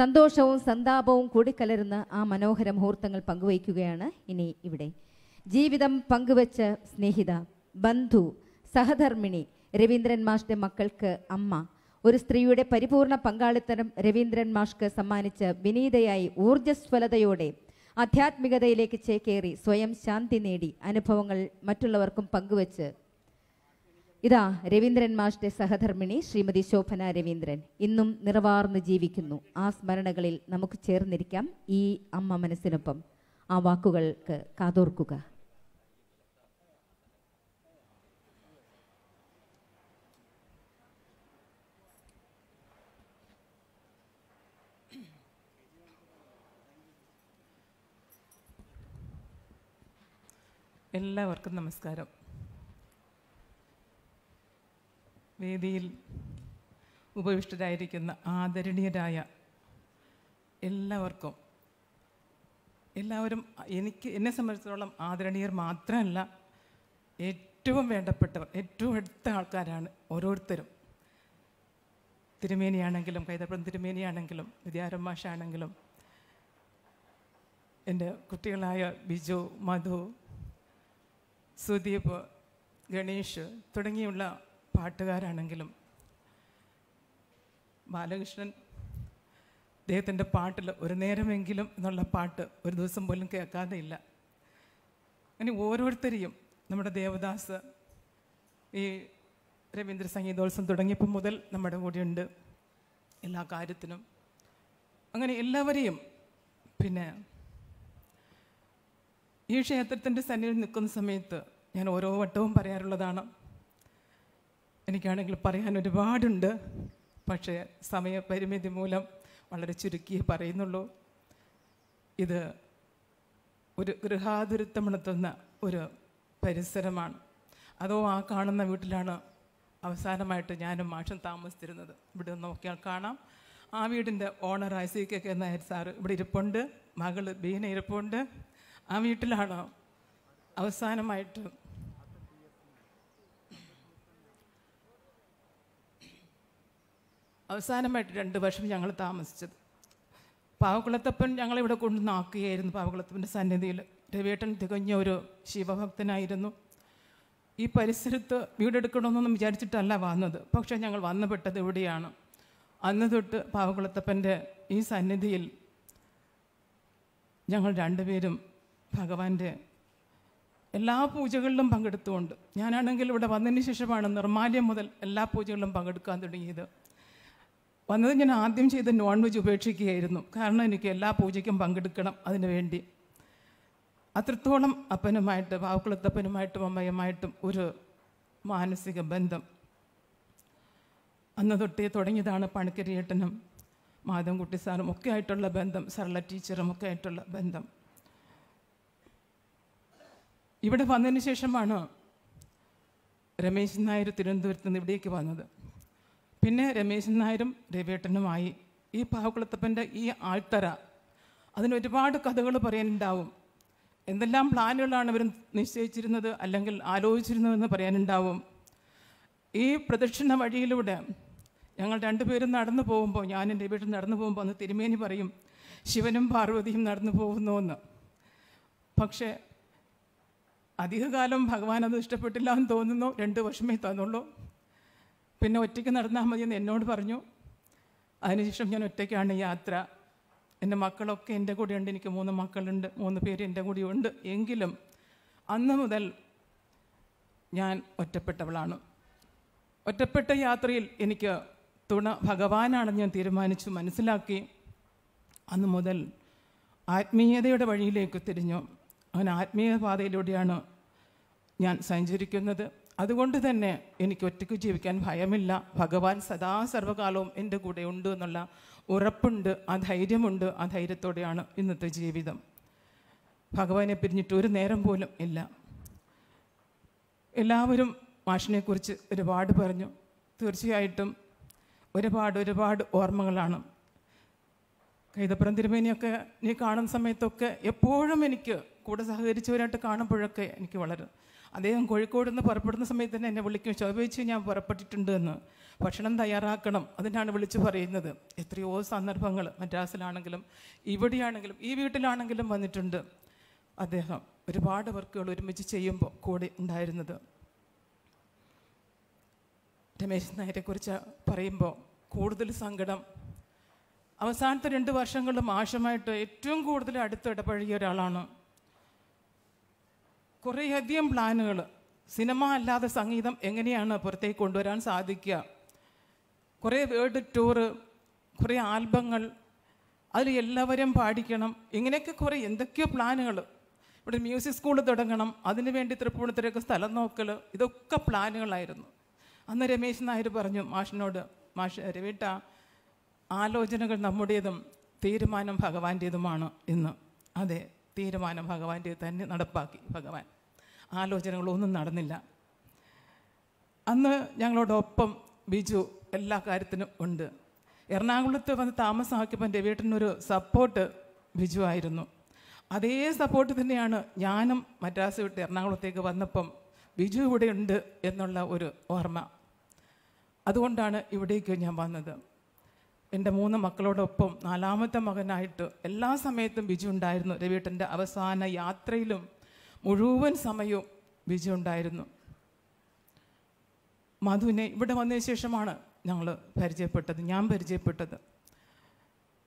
Speaker 1: സന്തോഷവും സന്താപവും കൂടിക്കലരുന്ന ആ മനോഹര മുഹൂർത്തങ്ങൾ പങ്കുവയ്ക്കുകയാണ് ഇനി ഇവിടെ ജീവിതം പങ്കുവച്ച സ്നേഹിത ബന്ധു സഹധർമ്മിണി രവീന്ദ്രൻ മാഷിൻ്റെ മക്കൾക്ക് അമ്മ ഒരു സ്ത്രീയുടെ പരിപൂർണ പങ്കാളിത്തനം രവീന്ദ്രൻ മാഷ്ക്ക് സമ്മാനിച്ച് വിനീതയായി ഊർജ്ജസ്വലതയോടെ ആധ്യാത്മികതയിലേക്ക് ചേക്കേറി സ്വയം ശാന്തി നേടി അനുഭവങ്ങൾ മറ്റുള്ളവർക്കും പങ്കുവച്ച് ഇതാ രവീന്ദ്രൻ മാഷിന്റെ സഹധർമ്മിണി ശ്രീമതി ശോഭന രവീന്ദ്രൻ ഇന്നും നിറവാർന്ന് ജീവിക്കുന്നു ആ സ്മരണകളിൽ നമുക്ക് ചേർന്നിരിക്കാം ഈ അമ്മ മനസ്സിനൊപ്പം ആ വാക്കുകൾക്ക് കാതോർക്കുക
Speaker 5: എല്ലാവർക്കും നമസ്കാരം വേദിയിൽ ഉപവിഷ്ടരായിരിക്കുന്ന ആദരണീയരായ എല്ലാവർക്കും എല്ലാവരും എനിക്ക് എന്നെ സംബന്ധിച്ചിടത്തോളം ആദരണീയർ മാത്രമല്ല ഏറ്റവും വേണ്ടപ്പെട്ടവർ ഏറ്റവും അടുത്ത ആൾക്കാരാണ് ഓരോരുത്തരും തിരുമേനിയാണെങ്കിലും കൈതപ്പുറം തിരുമേനിയാണെങ്കിലും വിദ്യാരം മാഷാണെങ്കിലും എൻ്റെ കുട്ടികളായ ബിജു മധു സുദീപ് ഗണേഷ് തുടങ്ങിയുള്ള പാട്ടുകാരാണെങ്കിലും ബാലകൃഷ്ണൻ അദ്ദേഹത്തിൻ്റെ പാട്ടിൽ ഒരു നേരമെങ്കിലും എന്നുള്ള പാട്ട് ഒരു ദിവസം പോലും കേൾക്കാതെ ഇല്ല അങ്ങനെ ഓരോരുത്തരെയും നമ്മുടെ ദേവദാസ് ഈ രവീന്ദ്ര സംഗീതോത്സവം തുടങ്ങിയപ്പോൾ മുതൽ നമ്മുടെ കൂടെയുണ്ട് എല്ലാ കാര്യത്തിനും അങ്ങനെ എല്ലാവരെയും പിന്നെ ഈ ക്ഷേത്രത്തിൻ്റെ സന്നിധിയിൽ നിൽക്കുന്ന സമയത്ത് ഞാൻ ഓരോ വട്ടവും പറയാറുള്ളതാണ് എനിക്കാണെങ്കിൽ പറയാൻ ഒരുപാടുണ്ട് പക്ഷേ സമയപരിമിതി മൂലം വളരെ ചുരുക്കി പറയുന്നുള്ളൂ ഇത് ഒരു ഗൃഹാതുരത്വമുണർത്തുന്ന ഒരു പരിസരമാണ് അതോ ആ കാണുന്ന വീട്ടിലാണ് അവസാനമായിട്ട് ഞാനും മാഷും താമസിച്ചിരുന്നത് ഇവിടെ നോക്കിയാൽ കാണാം ആ വീടിൻ്റെ ഓണർ കെ നായർ സാറ് ഇവിടെ ഇരിപ്പുണ്ട് മകൾ ബീന ഇരിപ്പുണ്ട് ആ വീട്ടിലാണോ അവസാനമായിട്ട് അവസാനമായിട്ട് രണ്ട് വർഷം ഞങ്ങൾ താമസിച്ചത് പാവക്കുളത്തപ്പൻ ഞങ്ങളിവിടെ നാക്കുകയായിരുന്നു പാവക്കുളത്തപ്പൻ്റെ സന്നിധിയിൽ രവേട്ടൻ തികഞ്ഞ ഒരു ശിവഭക്തനായിരുന്നു ഈ പരിസരത്ത് വീടെടുക്കണമെന്നൊന്നും വിചാരിച്ചിട്ടല്ല വന്നത് പക്ഷേ ഞങ്ങൾ വന്നുപെട്ടത് ഇവിടെയാണ് അന്ന് തൊട്ട് പാവക്കുളത്തപ്പൻ്റെ ഈ സന്നിധിയിൽ ഞങ്ങൾ രണ്ടുപേരും ഭഗവാന്റെ എല്ലാ പൂജകളിലും പങ്കെടുത്തുകൊണ്ട് ഞാനാണെങ്കിൽ ഇവിടെ വന്നതിന് ശേഷമാണ് നിർമാല്യം മുതൽ എല്ലാ പൂജകളിലും പങ്കെടുക്കാൻ തുടങ്ങിയത് വന്നത് ഞാൻ ആദ്യം ചെയ്ത് നോൺ വെജ് ഉപേക്ഷിക്കുകയായിരുന്നു കാരണം എനിക്ക് എല്ലാ പൂജയ്ക്കും പങ്കെടുക്കണം അതിനു വേണ്ടി അത്രത്തോളം അപ്പനുമായിട്ട് വാക്കുളത്തപ്പനുമായിട്ടും അമ്മയുമായിട്ടും ഒരു മാനസിക ബന്ധം അന്ന് തൊട്ടേ തുടങ്ങിയതാണ് പണിക്കരിയേട്ടനും മാധവൻകുട്ടി സാറും ഒക്കെ ആയിട്ടുള്ള ബന്ധം സരള ടീച്ചറും ഒക്കെ ആയിട്ടുള്ള ബന്ധം ഇവിടെ വന്നതിന് ശേഷമാണ് രമേശൻ നായർ തിരുവനന്തപുരത്ത് നിന്ന് ഇവിടേക്ക് വന്നത് പിന്നെ രമേശൻ നായരും രവേട്ടനുമായി ഈ പാവക്കുളത്തപ്പൻ്റെ ഈ ആൾത്തറ അതിനൊരുപാട് കഥകൾ പറയാനുണ്ടാവും എന്തെല്ലാം പ്ലാനുകളാണ് അവർ നിശ്ചയിച്ചിരുന്നത് അല്ലെങ്കിൽ ആലോചിച്ചിരുന്നതെന്ന് പറയാനുണ്ടാവും ഈ പ്രദക്ഷിണ വഴിയിലൂടെ ഞങ്ങൾ രണ്ടുപേരും നടന്നു പോകുമ്പോൾ ഞാനും രവിട്ടും നടന്നു പോകുമ്പോൾ അന്ന് തിരുമേനി പറയും ശിവനും പാർവതിയും നടന്നു പോകുന്നു എന്ന് പക്ഷേ അധികകാലം ഭഗവാൻ അത് ഇഷ്ടപ്പെട്ടില്ല എന്ന് തോന്നുന്നു രണ്ട് വർഷമേ തന്നുള്ളൂ പിന്നെ ഒറ്റയ്ക്ക് നടന്നാൽ മതിയെന്ന് എന്നോട് പറഞ്ഞു അതിനുശേഷം ഞാൻ ഒറ്റയ്ക്കാണ് യാത്ര എൻ്റെ മക്കളൊക്കെ എൻ്റെ കൂടെയുണ്ട് എനിക്ക് മൂന്ന് മക്കളുണ്ട് മൂന്ന് പേര് എൻ്റെ കൂടെയുണ്ട് എങ്കിലും അന്ന് മുതൽ ഞാൻ ഒറ്റപ്പെട്ടവളാണ് ഒറ്റപ്പെട്ട യാത്രയിൽ എനിക്ക് തുണ ഭഗവാനാണെന്ന് ഞാൻ തീരുമാനിച്ചു മനസ്സിലാക്കി അന്ന് മുതൽ ആത്മീയതയുടെ വഴിയിലേക്ക് തിരിഞ്ഞു അവൻ ആത്മീയ പാതയിലൂടെയാണ് ഞാൻ സഞ്ചരിക്കുന്നത് അതുകൊണ്ട് തന്നെ എനിക്ക് ഒറ്റയ്ക്ക് ജീവിക്കാൻ ഭയമില്ല ഭഗവാൻ സദാ സർവകാലവും എൻ്റെ കൂടെ ഉണ്ട് എന്നുള്ള ഉറപ്പുണ്ട് ആ ധൈര്യമുണ്ട് ആ ധൈര്യത്തോടെയാണ് ഇന്നത്തെ ജീവിതം ഭഗവാനെ പിരിഞ്ഞിട്ട് ഒരു നേരം പോലും ഇല്ല എല്ലാവരും മാഷിനെക്കുറിച്ച് ഒരുപാട് പറഞ്ഞു തീർച്ചയായിട്ടും ഒരുപാട് ഒരുപാട് ഓർമ്മകളാണ് കൈതപ്പുറം തിരുമേനിയൊക്കെ നീ കാണുന്ന സമയത്തൊക്കെ എപ്പോഴും എനിക്ക് കൂടെ സഹകരിച്ചവരായിട്ട് കാണുമ്പോഴൊക്കെ എനിക്ക് വളരെ അദ്ദേഹം കോഴിക്കോട് നിന്ന് പുറപ്പെടുന്ന സമയത്ത് തന്നെ എന്നെ വിളിക്കും ചോദിച്ച് ഞാൻ പുറപ്പെട്ടിട്ടുണ്ട് എന്ന് ഭക്ഷണം തയ്യാറാക്കണം അതിനാണ് വിളിച്ചു പറയുന്നത് എത്രയോ സന്ദർഭങ്ങൾ മദ്രാസിലാണെങ്കിലും ഇവിടെയാണെങ്കിലും ഈ വീട്ടിലാണെങ്കിലും വന്നിട്ടുണ്ട് അദ്ദേഹം ഒരുപാട് വർക്കുകൾ ഒരുമിച്ച് ചെയ്യുമ്പോൾ കൂടെ ഉണ്ടായിരുന്നത് രമേശ് നായരെക്കുറിച്ച് പറയുമ്പോൾ കൂടുതൽ സങ്കടം അവസാനത്തെ രണ്ട് വർഷങ്ങളിലും ആവശ്യമായിട്ട് ഏറ്റവും കൂടുതൽ അടുത്ത് ഇടപഴകിയ ഒരാളാണ് കുറേയധികം പ്ലാനുകൾ സിനിമ അല്ലാതെ സംഗീതം എങ്ങനെയാണ് പുറത്തേക്ക് കൊണ്ടുവരാൻ സാധിക്കുക കുറേ വേൾഡ് ടൂറ് കുറേ ആൽബങ്ങൾ അതിൽ എല്ലാവരും പാടിക്കണം ഇങ്ങനെയൊക്കെ കുറേ എന്തൊക്കെയോ പ്ലാനുകൾ ഇവിടെ മ്യൂസിക് സ്കൂൾ തുടങ്ങണം അതിനു വേണ്ടി തൃപ്പൂണിത്തരൊക്കെ സ്ഥലം നോക്കൽ ഇതൊക്കെ പ്ലാനുകളായിരുന്നു അന്ന് രമേശ് നായർ പറഞ്ഞു മാഷിനോട് മാഷ് രവിട്ട ആലോചനകൾ നമ്മുടേതും തീരുമാനം ഭഗവാന്റേതുമാണ് ഇന്ന് അതെ തീരുമാനം ഭഗവാന്റെ തന്നെ നടപ്പാക്കി ഭഗവാൻ ആലോചനകളൊന്നും നടന്നില്ല അന്ന് ഞങ്ങളോടൊപ്പം ബിജു എല്ലാ കാര്യത്തിനും ഉണ്ട് എറണാകുളത്ത് വന്ന് താമസമാക്കിയപ്പോൾ എൻ്റെ വീട്ടിനൊരു സപ്പോർട്ട് ബിജു ആയിരുന്നു അതേ സപ്പോർട്ട് തന്നെയാണ് ഞാനും മദ്രാസ് വിട്ട് എറണാകുളത്തേക്ക് വന്നപ്പം ബിജു ഇവിടെ ഉണ്ട് എന്നുള്ള ഒരു ഓർമ്മ അതുകൊണ്ടാണ് ഇവിടേക്ക് ഞാൻ വന്നത് എൻ്റെ മൂന്ന് മക്കളോടൊപ്പം നാലാമത്തെ മകനായിട്ട് എല്ലാ സമയത്തും ബിജു ഉണ്ടായിരുന്നു രവിയേട്ടൻ്റെ അവസാന യാത്രയിലും മുഴുവൻ സമയവും ബിജു ഉണ്ടായിരുന്നു മധുവിനെ ഇവിടെ വന്നതിന് ശേഷമാണ് ഞങ്ങൾ പരിചയപ്പെട്ടത് ഞാൻ പരിചയപ്പെട്ടത്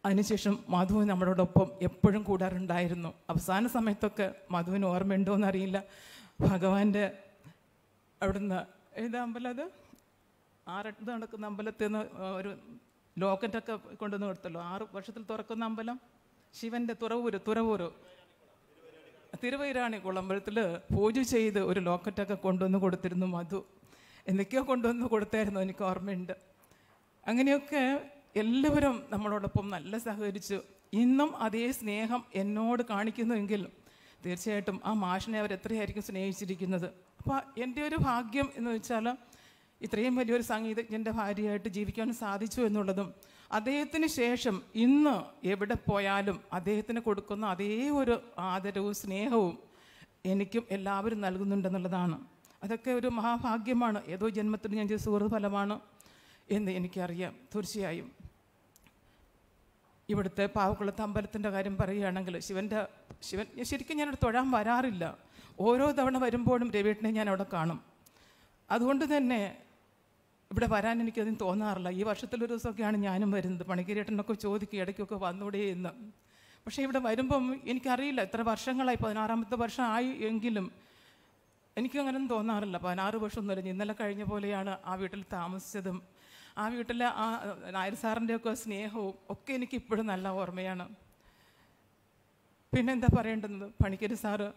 Speaker 5: അതിനുശേഷം മധു നമ്മളോടൊപ്പം എപ്പോഴും കൂടാറുണ്ടായിരുന്നു അവസാന സമയത്തൊക്കെ മധുവിന് ഓർമ്മയുണ്ടോ എന്നറിയില്ല ഭഗവാന്റെ അവിടുന്ന് ഏത് അമ്പലം അത് നടക്കുന്ന അമ്പലത്തിൽ നിന്ന് ഒരു ലോക്കറ്റൊക്കെ കൊണ്ടുവന്ന് കൊടുത്തല്ലോ ആറ് വർഷത്തിൽ തുറക്കുന്ന അമ്പലം ശിവൻ്റെ തുറവൂര് തുറവൂര് തിരുവൈരാണി കുളമ്പലത്തിൽ പൂജ ചെയ്ത് ഒരു ലോക്കറ്റൊക്കെ കൊണ്ടുവന്ന് കൊടുത്തിരുന്നു മധു എന്തൊക്കെയോ കൊണ്ടുവന്ന് കൊടുത്തായിരുന്നു എനിക്ക് ഓർമ്മയുണ്ട് അങ്ങനെയൊക്കെ എല്ലാവരും നമ്മളോടൊപ്പം നല്ല സഹകരിച്ചു ഇന്നും അതേ സ്നേഹം എന്നോട് കാണിക്കുന്നുവെങ്കിൽ തീർച്ചയായിട്ടും ആ മാഷിനെ അവർ എത്രയായിരിക്കും സ്നേഹിച്ചിരിക്കുന്നത് അപ്പോൾ എൻ്റെ ഒരു ഭാഗ്യം എന്ന് വെച്ചാൽ ഇത്രയും വലിയൊരു സംഗീതജ്ഞൻ്റെ ഭാര്യയായിട്ട് ജീവിക്കാൻ സാധിച്ചു എന്നുള്ളതും അദ്ദേഹത്തിന് ശേഷം ഇന്ന് എവിടെ പോയാലും അദ്ദേഹത്തിന് കൊടുക്കുന്ന അതേ ഒരു ആദരവും സ്നേഹവും എനിക്കും എല്ലാവരും നൽകുന്നുണ്ടെന്നുള്ളതാണ് അതൊക്കെ ഒരു മഹാഭാഗ്യമാണ് ഏതോ ജന്മത്തിന് ഞാൻ ചെയ്ത ഫലമാണ് എന്ന് എനിക്കറിയാം തീർച്ചയായും ഇവിടുത്തെ പാവക്കുളത്ത് അമ്പലത്തിൻ്റെ കാര്യം പറയുകയാണെങ്കിൽ ശിവൻ്റെ ശിവൻ ശരിക്കും ഞാനവിടെ തൊഴാൻ വരാറില്ല ഓരോ തവണ വരുമ്പോഴും രവീട്ടിനെ ഞാൻ അവിടെ കാണും അതുകൊണ്ട് തന്നെ ഇവിടെ വരാൻ എനിക്കതിന് തോന്നാറില്ല ഈ വർഷത്തിലൊരു ദിവസമൊക്കെയാണ് ഞാനും വരുന്നത് പണിക്കരേട്ടനൊക്കെ ചോദിക്കുക ഇടയ്ക്കൊക്കെ വന്നൂടെ എന്ന് പക്ഷേ ഇവിടെ വരുമ്പം എനിക്കറിയില്ല എത്ര വർഷങ്ങളായി പതിനാറാമത്തെ വർഷം ആയി എങ്കിലും എനിക്കങ്ങനൊന്നും തോന്നാറില്ല പതിനാറ് വർഷം നിറഞ്ഞ് ഇന്നലെ കഴിഞ്ഞ പോലെയാണ് ആ വീട്ടിൽ താമസിച്ചതും ആ വീട്ടിലെ ആ നായർ സാറിൻ്റെയൊക്കെ സ്നേഹവും ഒക്കെ എനിക്ക് ഇപ്പോഴും നല്ല ഓർമ്മയാണ് പിന്നെന്താ പറയേണ്ടത് പറയേണ്ടുന്നത് പണിക്കരി സാറ്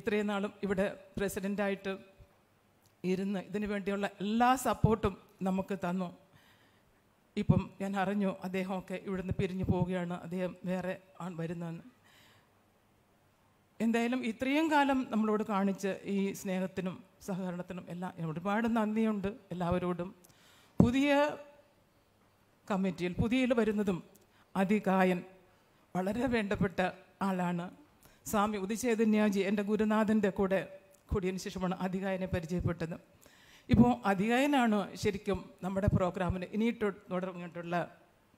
Speaker 5: ഇത്രയും നാളും ഇവിടെ പ്രസിഡൻ്റായിട്ട് ഇരുന്ന് ഇതിനു വേണ്ടിയുള്ള എല്ലാ സപ്പോർട്ടും നമുക്ക് തന്നു ഇപ്പം ഞാൻ അറിഞ്ഞു അദ്ദേഹമൊക്കെ ഇവിടുന്ന് പിരിഞ്ഞു പോവുകയാണ് അദ്ദേഹം വേറെ ആൺ വരുന്നതെന്ന് എന്തായാലും ഇത്രയും കാലം നമ്മളോട് കാണിച്ച് ഈ സ്നേഹത്തിനും സഹകരണത്തിനും എല്ലാം ഒരുപാട് നന്ദിയുണ്ട് എല്ലാവരോടും പുതിയ കമ്മിറ്റിയിൽ പുതിയയിൽ വരുന്നതും അതികായൻ വളരെ വേണ്ടപ്പെട്ട ആളാണ് സ്വാമി ഉദിച്ചേതന്യാജി എൻ്റെ ഗുരുനാഥൻ്റെ കൂടെ കൂടിയതിന് ശേഷമാണ് അധികായനെ പരിചയപ്പെട്ടത് ഇപ്പോൾ അധികായനാണ് ശരിക്കും നമ്മുടെ പ്രോഗ്രാമിന് ഇനിയിട്ട് തുടർന്നിട്ടുള്ള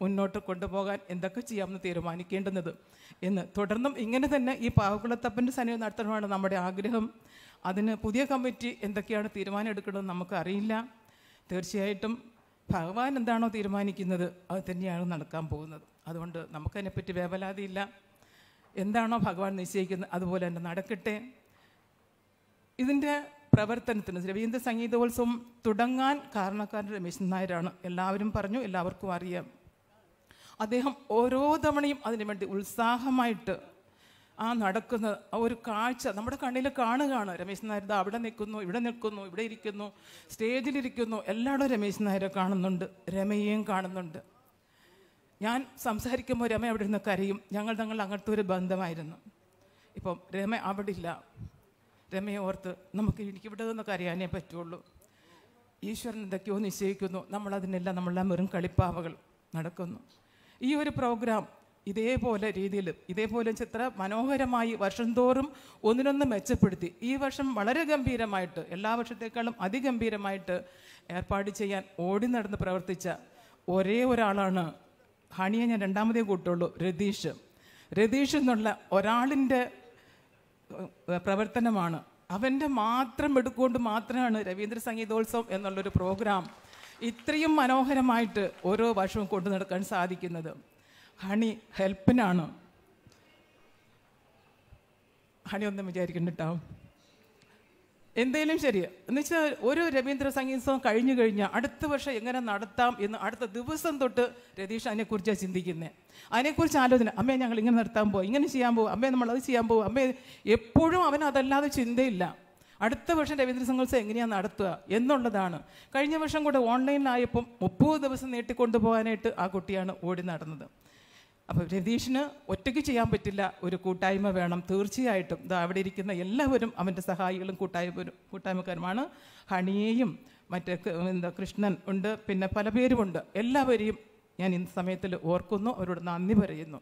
Speaker 5: മുന്നോട്ട് കൊണ്ടുപോകാൻ എന്തൊക്കെ ചെയ്യാമെന്ന് തീരുമാനിക്കേണ്ടുന്നത് എന്ന് തുടർന്നും ഇങ്ങനെ തന്നെ ഈ പാവക്കുളത്തപ്പൻ്റെ സന്നിധി നടത്തണമാണ് നമ്മുടെ ആഗ്രഹം അതിന് പുതിയ കമ്മിറ്റി എന്തൊക്കെയാണ് തീരുമാനം എടുക്കേണ്ടത് നമുക്കറിയില്ല തീർച്ചയായിട്ടും ഭഗവാൻ എന്താണോ തീരുമാനിക്കുന്നത് അത് തന്നെയാണ് നടക്കാൻ പോകുന്നത് അതുകൊണ്ട് നമുക്കതിനെപ്പറ്റി വേവലാതിയില്ല എന്താണോ ഭഗവാൻ നിശ്ചയിക്കുന്നത് അതുപോലെ തന്നെ നടക്കട്ടെ ഇതിൻ്റെ പ്രവർത്തനത്തിന് രവീന്ദ്ര സംഗീതോത്സവം തുടങ്ങാൻ കാരണക്കാരൻ രമേശൻ നായരാണ് എല്ലാവരും പറഞ്ഞു എല്ലാവർക്കും അറിയാം അദ്ദേഹം ഓരോ തവണയും അതിനുവേണ്ടി ഉത്സാഹമായിട്ട് ആ നടക്കുന്ന ഒരു കാഴ്ച നമ്മുടെ കണ്ണിൽ കാണുകയാണ് രമേശൻ നായർ അവിടെ നിൽക്കുന്നു ഇവിടെ നിൽക്കുന്നു ഇവിടെ ഇരിക്കുന്നു സ്റ്റേജിലിരിക്കുന്നു എല്ലായിടും രമേശൻ നായരെ കാണുന്നുണ്ട് രമയെയും കാണുന്നുണ്ട് ഞാൻ സംസാരിക്കുമ്പോൾ രമ അവിടെ നിന്ന് കരയും ഞങ്ങൾ തങ്ങൾ അങ്ങനത്തെ ഒരു ബന്ധമായിരുന്നു ഇപ്പം രമ അവിടെ ഇല്ല രമയെ ഓർത്ത് നമുക്ക് ഇവിടെ നിന്നൊക്കെ അറിയാനേ പറ്റുള്ളൂ ഈശ്വരൻ എന്തൊക്കെയോ നിശ്ചയിക്കുന്നു നമ്മളതിനെല്ലാം നമ്മളെല്ലാം വെറും കളിപ്പാവകൾ നടക്കുന്നു ഈ ഒരു പ്രോഗ്രാം ഇതേപോലെ രീതിയിൽ ഇതേപോലെ ചിത്ര മനോഹരമായി വർഷം തോറും ഒന്നിനൊന്ന് മെച്ചപ്പെടുത്തി ഈ വർഷം വളരെ ഗംഭീരമായിട്ട് എല്ലാ വർഷത്തേക്കാളും അതിഗംഭീരമായിട്ട് ഏർപ്പാട് ചെയ്യാൻ ഓടി നടന്ന് പ്രവർത്തിച്ച ഒരേ ഒരാളാണ് ഹണിയെ ഞാൻ രണ്ടാമതേ കൂട്ടുള്ളൂ രതീഷ് രതീഷ് എന്നുള്ള ഒരാളിൻ്റെ പ്രവർത്തനമാണ് അവൻ്റെ മാത്രം എടുക്കൊണ്ട് മാത്രമാണ് രവീന്ദ്ര സംഗീതോത്സവം എന്നുള്ളൊരു പ്രോഗ്രാം ഇത്രയും മനോഹരമായിട്ട് ഓരോ വർഷവും കൊണ്ടു നടക്കാൻ സാധിക്കുന്നത് ഹണി ഹെൽപ്പിനാണ് ഹണി ഒന്നും വിചാരിക്കുന്നുണ്ടാവും എന്തേലും ശരി എന്നുവെച്ചാൽ ഒരു രവീന്ദ്ര സംഗീതോത്സവം കഴിഞ്ഞു കഴിഞ്ഞാൽ അടുത്ത വർഷം എങ്ങനെ നടത്താം എന്ന് അടുത്ത ദിവസം തൊട്ട് രതീഷ് അതിനെക്കുറിച്ചാണ് ചിന്തിക്കുന്നത് അതിനെക്കുറിച്ച് ആലോചന അമ്മയെ ഞങ്ങൾ ഇങ്ങനെ നടത്താൻ പോകും ഇങ്ങനെ ചെയ്യാൻ പോകും അമ്മയെ നമ്മൾ അത് ചെയ്യാൻ പോകും അമ്മയെ എപ്പോഴും അവൻ അതല്ലാതെ ചിന്തയില്ല അടുത്ത വർഷം രവീന്ദ്ര സംഗീതോത്സവം എങ്ങനെയാണ് നടത്തുക എന്നുള്ളതാണ് കഴിഞ്ഞ വർഷം കൂടെ ഓൺലൈനിലായപ്പം മുപ്പത് ദിവസം നീട്ടിക്കൊണ്ടുപോകാനായിട്ട് ആ കുട്ടിയാണ് ഓടി നടന്നത് അപ്പോൾ രതീഷിന് ഒറ്റയ്ക്ക് ചെയ്യാൻ പറ്റില്ല ഒരു കൂട്ടായ്മ വേണം തീർച്ചയായിട്ടും ഇത് അവിടെ ഇരിക്കുന്ന എല്ലാവരും അവൻ്റെ സഹായികളും കൂട്ടായ്മ കൂട്ടായ്മക്കാരുമാണ് ഹണിയേയും മറ്റേ എന്താ കൃഷ്ണൻ ഉണ്ട് പിന്നെ പല പേരുമുണ്ട് എല്ലാവരെയും ഞാൻ ഇന്ന് സമയത്തിൽ ഓർക്കുന്നു അവരോട് നന്ദി പറയുന്നു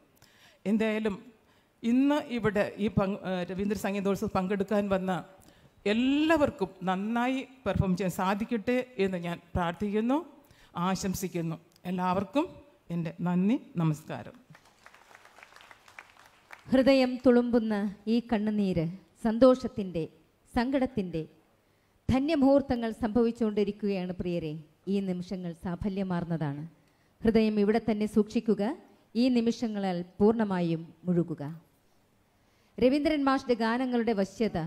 Speaker 5: എന്തായാലും ഇന്ന് ഇവിടെ ഈ പങ്ക് രവീന്ദ്ര സംഗീതോത്സവം പങ്കെടുക്കാൻ വന്ന എല്ലാവർക്കും നന്നായി പെർഫോം ചെയ്യാൻ സാധിക്കട്ടെ എന്ന് ഞാൻ പ്രാർത്ഥിക്കുന്നു ആശംസിക്കുന്നു എല്ലാവർക്കും എൻ്റെ നന്ദി നമസ്കാരം
Speaker 1: ഹൃദയം തുളുമ്പുന്ന ഈ കണ്ണുനീര് സന്തോഷത്തിൻ്റെ സങ്കടത്തിൻ്റെ ധന്യമുഹൂർത്തങ്ങൾ സംഭവിച്ചുകൊണ്ടിരിക്കുകയാണ് പ്രിയരെ ഈ നിമിഷങ്ങൾ സാഫല്യമാർന്നതാണ് ഹൃദയം ഇവിടെ തന്നെ സൂക്ഷിക്കുക ഈ നിമിഷങ്ങളാൽ പൂർണ്ണമായും മുഴുകുക രവീന്ദ്രൻ മാഷിൻ്റെ ഗാനങ്ങളുടെ വശ്യത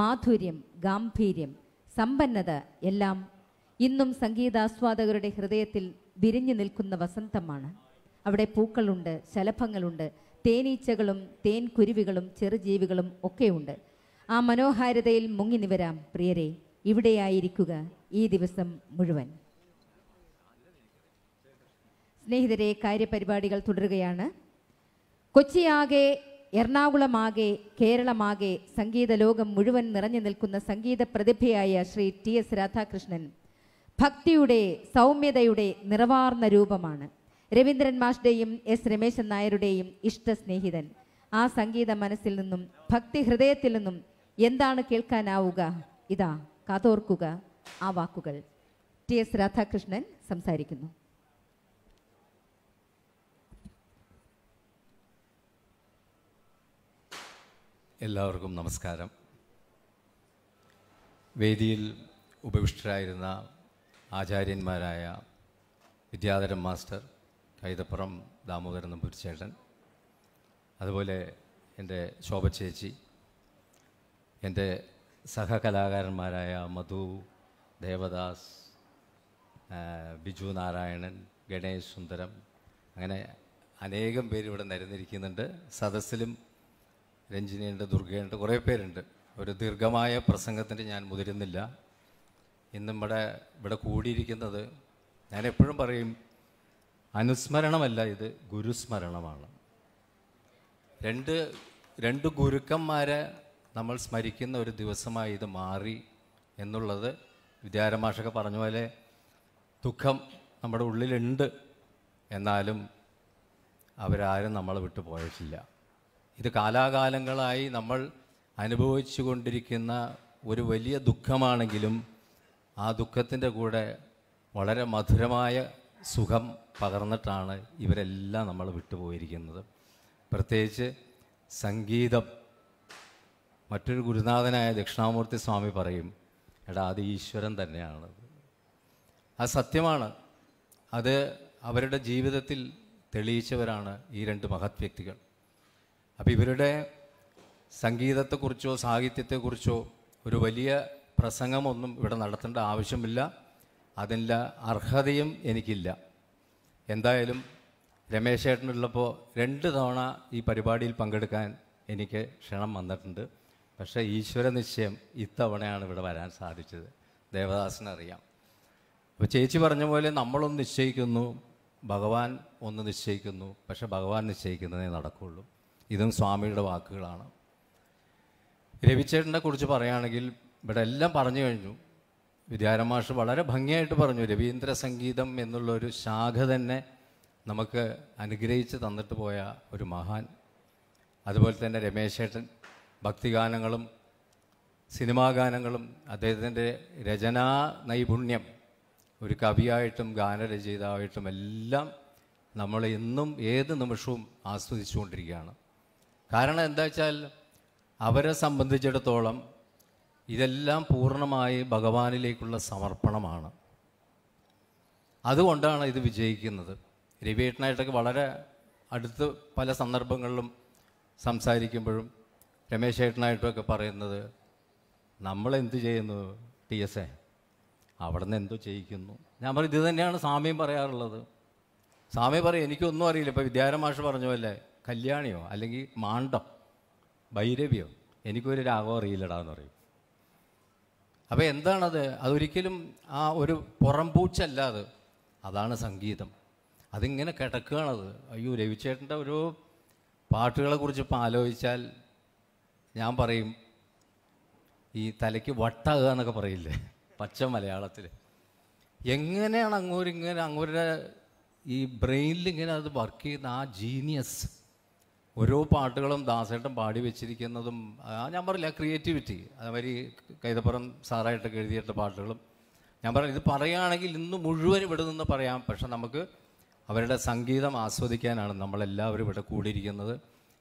Speaker 1: മാധുര്യം ഗാംഭീര്യം സമ്പന്നത എല്ലാം ഇന്നും സംഗീതാസ്വാദകരുടെ ഹൃദയത്തിൽ വിരിഞ്ഞു നിൽക്കുന്ന വസന്തമാണ് അവിടെ പൂക്കളുണ്ട് ശലഭങ്ങളുണ്ട് തേനീച്ചകളും തേൻ കുരുവികളും ചെറുജീവികളും ഒക്കെയുണ്ട് ആ മനോഹാരിതയിൽ മുങ്ങി നിവരാം പ്രിയരെ ഇവിടെയായിരിക്കുക ഈ ദിവസം മുഴുവൻ സ്നേഹിതരെ കാര്യപരിപാടികൾ തുടരുകയാണ് കൊച്ചിയാകെ എറണാകുളമാകെ കേരളമാകെ സംഗീത ലോകം മുഴുവൻ നിറഞ്ഞു നിൽക്കുന്ന സംഗീത പ്രതിഭയായ ശ്രീ ടി എസ് രാധാകൃഷ്ണൻ ഭക്തിയുടെ സൗമ്യതയുടെ നിറവാർന്ന രൂപമാണ് രവീന്ദ്രൻ മാഷ്ടെയും എസ് രമേശൻ നായരുടെയും ഇഷ്ട സ്നേഹിതൻ ആ സംഗീത മനസ്സിൽ നിന്നും ഭക്തി ഹൃദയത്തിൽ നിന്നും എന്താണ് കേൾക്കാനാവുക ഇതാ കാതോർക്കുക ആ വാക്കുകൾ ടി എസ് രാധാകൃഷ്ണൻ സംസാരിക്കുന്നു
Speaker 6: എല്ലാവർക്കും നമസ്കാരം വേദിയിൽ ഉപവിഷ്ടരായിരുന്ന ആചാര്യന്മാരായ വിദ്യാധരൻ മാസ്റ്റർ കൈതപ്പുറം ദാമോദരൻ നമ്പൂരിച്ചേട്ടൻ അതുപോലെ എൻ്റെ ശോഭ ചേച്ചി എൻ്റെ സഹകലാകാരന്മാരായ മധു ദേവദാസ് ബിജു നാരായണൻ ഗണേശ് സുന്ദരം അങ്ങനെ അനേകം പേര് ഇവിടെ നിരന്നിരിക്കുന്നുണ്ട് സദസ്സിലും രഞ്ജിനിയുണ്ട് ദുർഗയുണ്ട് കുറേ പേരുണ്ട് ഒരു ദീർഘമായ പ്രസംഗത്തിന് ഞാൻ മുതിരുന്നില്ല ഇന്നും ഇവിടെ ഇവിടെ കൂടിയിരിക്കുന്നത് ഞാൻ എപ്പോഴും പറയും അനുസ്മരണമല്ല ഇത് ഗുരുസ്മരണമാണ് രണ്ട് രണ്ട് ഗുരുക്കന്മാരെ നമ്മൾ സ്മരിക്കുന്ന ഒരു ദിവസമായി ഇത് മാറി എന്നുള്ളത് വിദ്യാരമാഷൊക്കെ പറഞ്ഞ പോലെ ദുഃഖം നമ്മുടെ ഉള്ളിലുണ്ട് എന്നാലും അവരാരും നമ്മളെ വിട്ടു പോയിട്ടില്ല ഇത് കാലാകാലങ്ങളായി നമ്മൾ അനുഭവിച്ചു കൊണ്ടിരിക്കുന്ന ഒരു വലിയ ദുഃഖമാണെങ്കിലും ആ ദുഃഖത്തിൻ്റെ കൂടെ വളരെ മധുരമായ സുഖം പകർന്നിട്ടാണ് ഇവരെല്ലാം നമ്മൾ വിട്ടുപോയിരിക്കുന്നത് പ്രത്യേകിച്ച് സംഗീതം മറ്റൊരു ഗുരുനാഥനായ ദക്ഷിണാമൂർത്തി സ്വാമി പറയും എടാ അത് ഈശ്വരൻ തന്നെയാണ് അത് സത്യമാണ് അത് അവരുടെ ജീവിതത്തിൽ തെളിയിച്ചവരാണ് ഈ രണ്ട് മഹത് വ്യക്തികൾ അപ്പോൾ ഇവരുടെ സംഗീതത്തെക്കുറിച്ചോ സാഹിത്യത്തെക്കുറിച്ചോ ഒരു വലിയ പ്രസംഗമൊന്നും ഇവിടെ നടത്തേണ്ട ആവശ്യമില്ല അതിൻ്റെ അർഹതയും എനിക്കില്ല എന്തായാലും രമേശ് ഏട്ടനുള്ളപ്പോൾ രണ്ട് തവണ ഈ പരിപാടിയിൽ പങ്കെടുക്കാൻ എനിക്ക് ക്ഷണം വന്നിട്ടുണ്ട് പക്ഷേ ഈശ്വര നിശ്ചയം ഇത്തവണയാണ് ഇവിടെ വരാൻ സാധിച്ചത് അറിയാം അപ്പോൾ ചേച്ചി പറഞ്ഞ പോലെ നമ്മളൊന്ന് നിശ്ചയിക്കുന്നു ഭഗവാൻ ഒന്ന് നിശ്ചയിക്കുന്നു പക്ഷെ ഭഗവാൻ നിശ്ചയിക്കുന്നതേ നടക്കുകയുള്ളൂ ഇതും സ്വാമിയുടെ വാക്കുകളാണ് രവിച്ചേട്ടനെ കുറിച്ച് പറയുകയാണെങ്കിൽ ഇവിടെ എല്ലാം പറഞ്ഞു കഴിഞ്ഞു വിദ്യാരമാഷ് വളരെ ഭംഗിയായിട്ട് പറഞ്ഞു രവീന്ദ്ര സംഗീതം എന്നുള്ള ഒരു ശാഖ തന്നെ നമുക്ക് അനുഗ്രഹിച്ച് തന്നിട്ട് പോയ ഒരു മഹാൻ അതുപോലെ തന്നെ രമേശേട്ടൻ ഭക്തിഗാനങ്ങളും സിനിമാ ഗാനങ്ങളും അദ്ദേഹത്തിൻ്റെ രചനാ നൈപുണ്യം ഒരു കവിയായിട്ടും ഗാനരചയിതാവായിട്ടും എല്ലാം നമ്മൾ എന്നും ഏത് നിമിഷവും ആസ്വദിച്ചുകൊണ്ടിരിക്കുകയാണ് കാരണം എന്താ വെച്ചാൽ അവരെ സംബന്ധിച്ചിടത്തോളം ഇതെല്ലാം പൂർണ്ണമായി ഭഗവാനിലേക്കുള്ള സമർപ്പണമാണ് അതുകൊണ്ടാണ് ഇത് വിജയിക്കുന്നത് രവിയേട്ടനായിട്ടൊക്കെ വളരെ അടുത്ത് പല സന്ദർഭങ്ങളിലും സംസാരിക്കുമ്പോഴും രമേശ് ഏട്ടനായിട്ടുമൊക്കെ പറയുന്നത് നമ്മളെന്ത് ചെയ്യുന്നു ടി എസ് എ അവിടെ നിന്ന് എന്തോ ചെയ്യിക്കുന്നു ഞാൻ പറയും ഇത് തന്നെയാണ് സ്വാമിയും പറയാറുള്ളത് സ്വാമി പറയും എനിക്കൊന്നും അറിയില്ല ഇപ്പോൾ വിദ്യാരമാഷ് പറഞ്ഞു അല്ലേ കല്യാണിയോ അല്ലെങ്കിൽ മാണ്ഡം ഭൈരവിയോ എനിക്കൊരു രാഗം അറിയില്ലടാ എന്ന് പറയും അപ്പോൾ എന്താണത് അതൊരിക്കലും ആ ഒരു പുറംപൂച്ചല്ല അത് അതാണ് സംഗീതം അതിങ്ങനെ കിടക്കുകയാണത് അയ്യോ രവിചേട്ടൻ്റെ ഒരു പാട്ടുകളെക്കുറിച്ച് ഇപ്പം ആലോചിച്ചാൽ ഞാൻ പറയും ഈ തലയ്ക്ക് വട്ടാകുക എന്നൊക്കെ പറയില്ലേ പച്ച മലയാളത്തിൽ എങ്ങനെയാണ് അങ്ങോരിങ്ങനെ അങ്ങോരുടെ ഈ ബ്രെയിനിൽ ഇങ്ങനെ അത് വർക്ക് ചെയ്യുന്ന ആ ജീനിയസ് ഓരോ പാട്ടുകളും ദാസേട്ടൻ പാടി വെച്ചിരിക്കുന്നതും ഞാൻ പറഞ്ഞില്ല ക്രിയേറ്റിവിറ്റി അതേമാതിരി കൈതപ്പുറം സാറായിട്ടൊക്കെ എഴുതിയിട്ട പാട്ടുകളും ഞാൻ പറഞ്ഞു ഇത് പറയുകയാണെങ്കിൽ ഇന്ന് മുഴുവൻ ഇവിടെ നിന്ന് പറയാം പക്ഷെ നമുക്ക് അവരുടെ സംഗീതം ആസ്വദിക്കാനാണ് നമ്മളെല്ലാവരും ഇവിടെ കൂടിയിരിക്കുന്നത്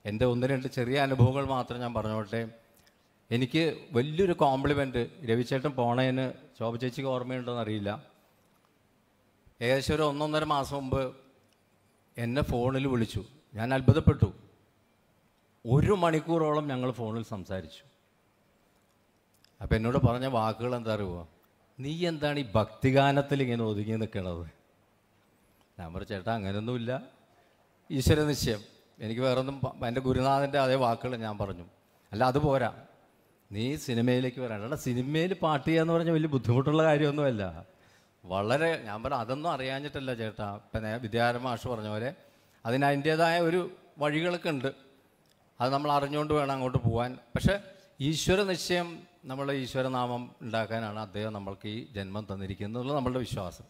Speaker 6: എൻ്റെ ഒന്ന് രണ്ട് ചെറിയ അനുഭവങ്ങൾ മാത്രം ഞാൻ പറഞ്ഞോട്ടെ എനിക്ക് വലിയൊരു കോംപ്ലിമെൻറ്റ് രവിച്ചേട്ടൻ പോണേന് ശോഭ ചേച്ചിക്ക് ഓർമ്മയുണ്ടോയെന്ന് അറിയില്ല ഏകദേശം ഒരു ഒന്നൊന്നര മാസം മുമ്പ് എന്നെ ഫോണിൽ വിളിച്ചു ഞാൻ അത്ഭുതപ്പെട്ടു ഒരു മണിക്കൂറോളം ഞങ്ങൾ ഫോണിൽ സംസാരിച്ചു അപ്പം എന്നോട് പറഞ്ഞ വാക്കുകൾ എന്താ അറിയുമോ നീ എന്താണ് ഈ ഭക്തിഗാനത്തിൽ ഇങ്ങനെ ഒതുങ്ങി നിൽക്കണത് ഞാൻ പറഞ്ഞു ചേട്ടാ അങ്ങനെയൊന്നുമില്ല ഈശ്വര നിശ്ചയം എനിക്ക് വേറൊന്നും എൻ്റെ ഗുരുനാഥൻ്റെ അതേ വാക്കുകൾ ഞാൻ പറഞ്ഞു അല്ല അത് പോരാ നീ സിനിമയിലേക്ക് വരാൻ അല്ല സിനിമയിൽ പാട്ട് ചെയ്യുക എന്ന് പറഞ്ഞാൽ വലിയ ബുദ്ധിമുട്ടുള്ള കാര്യമൊന്നുമല്ല വളരെ ഞാൻ പറഞ്ഞു അതൊന്നും അറിയാഞ്ഞിട്ടല്ല ചേട്ടാ ഇപ്പം വിദ്യാരമാഷ് പറഞ്ഞ പോലെ അതിന് അതിൻ്റേതായ ഒരു വഴികളൊക്കെ ഉണ്ട് അത് നമ്മൾ അറിഞ്ഞുകൊണ്ട് വേണം അങ്ങോട്ട് പോകാൻ പക്ഷേ ഈശ്വര നിശ്ചയം നമ്മൾ ഈശ്വരനാമം ഉണ്ടാക്കാനാണ് അദ്ദേഹം നമ്മൾക്ക് ഈ ജന്മം തന്നിരിക്കുന്നത് എന്നുള്ള നമ്മളുടെ വിശ്വാസം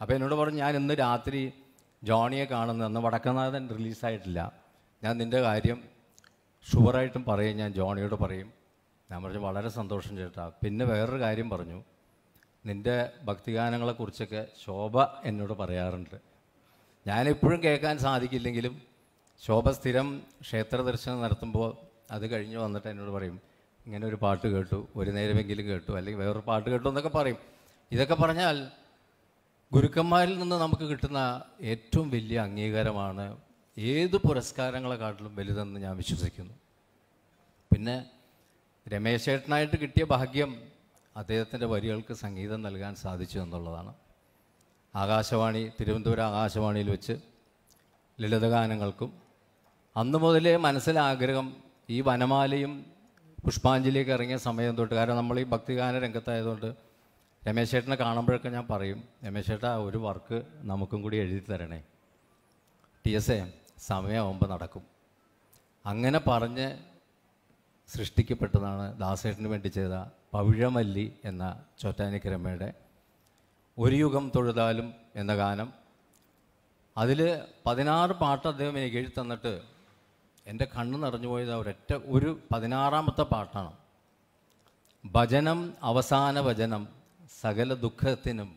Speaker 6: അപ്പോൾ എന്നോട് പറഞ്ഞു ഞാൻ ഇന്ന് രാത്രി ജോണിയെ കാണുന്ന അന്ന് വടക്കനാഥൻ റിലീസായിട്ടില്ല ഞാൻ നിൻ്റെ കാര്യം ഷുവറായിട്ടും പറയും ഞാൻ ജോണിയോട് പറയും ഞാൻ പറഞ്ഞു വളരെ സന്തോഷം ചേട്ടാ പിന്നെ വേറൊരു കാര്യം പറഞ്ഞു നിൻ്റെ ഭക്തിഗാനങ്ങളെക്കുറിച്ചൊക്കെ ശോഭ എന്നോട് പറയാറുണ്ട് ഞാനെപ്പോഴും കേൾക്കാൻ സാധിക്കില്ലെങ്കിലും ശോഭ സ്ഥിരം ക്ഷേത്ര ദർശനം നടത്തുമ്പോൾ അത് കഴിഞ്ഞ് വന്നിട്ട് എന്നോട് പറയും ഇങ്ങനെ ഒരു പാട്ട് കേട്ടു ഒരു നേരമെങ്കിലും കേട്ടു അല്ലെങ്കിൽ വേറൊരു പാട്ട് കേട്ടു എന്നൊക്കെ പറയും ഇതൊക്കെ പറഞ്ഞാൽ ഗുരുക്കന്മാരിൽ നിന്ന് നമുക്ക് കിട്ടുന്ന ഏറ്റവും വലിയ അംഗീകാരമാണ് ഏത് പുരസ്കാരങ്ങളെക്കാട്ടിലും വലുതെന്ന് ഞാൻ വിശ്വസിക്കുന്നു പിന്നെ രമേശേട്ടനായിട്ട് കിട്ടിയ ഭാഗ്യം അദ്ദേഹത്തിൻ്റെ വരികൾക്ക് സംഗീതം നൽകാൻ സാധിച്ചു എന്നുള്ളതാണ് ആകാശവാണി തിരുവനന്തപുരം ആകാശവാണിയിൽ വെച്ച് ലളിതഗാനങ്ങൾക്കും അന്ന് മുതലേ മനസ്സിലാഗ്രഹം ഈ വനമാലയും പുഷ്പാഞ്ജലിയൊക്കെ ഇറങ്ങിയ സമയം തൊട്ട് കാരണം നമ്മൾ ഈ ഭക്തിഗാന രംഗത്തായതുകൊണ്ട് രമേശ് ചേട്ടനെ കാണുമ്പോഴൊക്കെ ഞാൻ പറയും രമേശ് ചേട്ടാ ഒരു വർക്ക് നമുക്കും കൂടി എഴുതി തരണേ ടി എസ് എ സമയമാകുമ്പോൾ നടക്കും അങ്ങനെ പറഞ്ഞ് സൃഷ്ടിക്കപ്പെട്ടതാണ് ദാസേട്ടന് വേണ്ടി ചെയ്ത പവിഴമല്ലി എന്ന രമയുടെ ഒരു യുഗം തൊഴുതാലും എന്ന ഗാനം അതിൽ പതിനാറ് പാട്ട് അദ്ദേഹം എനിക്ക് എഴുതി തന്നിട്ട് എൻ്റെ കണ്ണ് നിറഞ്ഞു പോയത് ഒരൊറ്റ ഒരു പതിനാറാമത്തെ പാട്ടാണ് ഭജനം അവസാന ഭജനം സകല ദുഃഖത്തിനും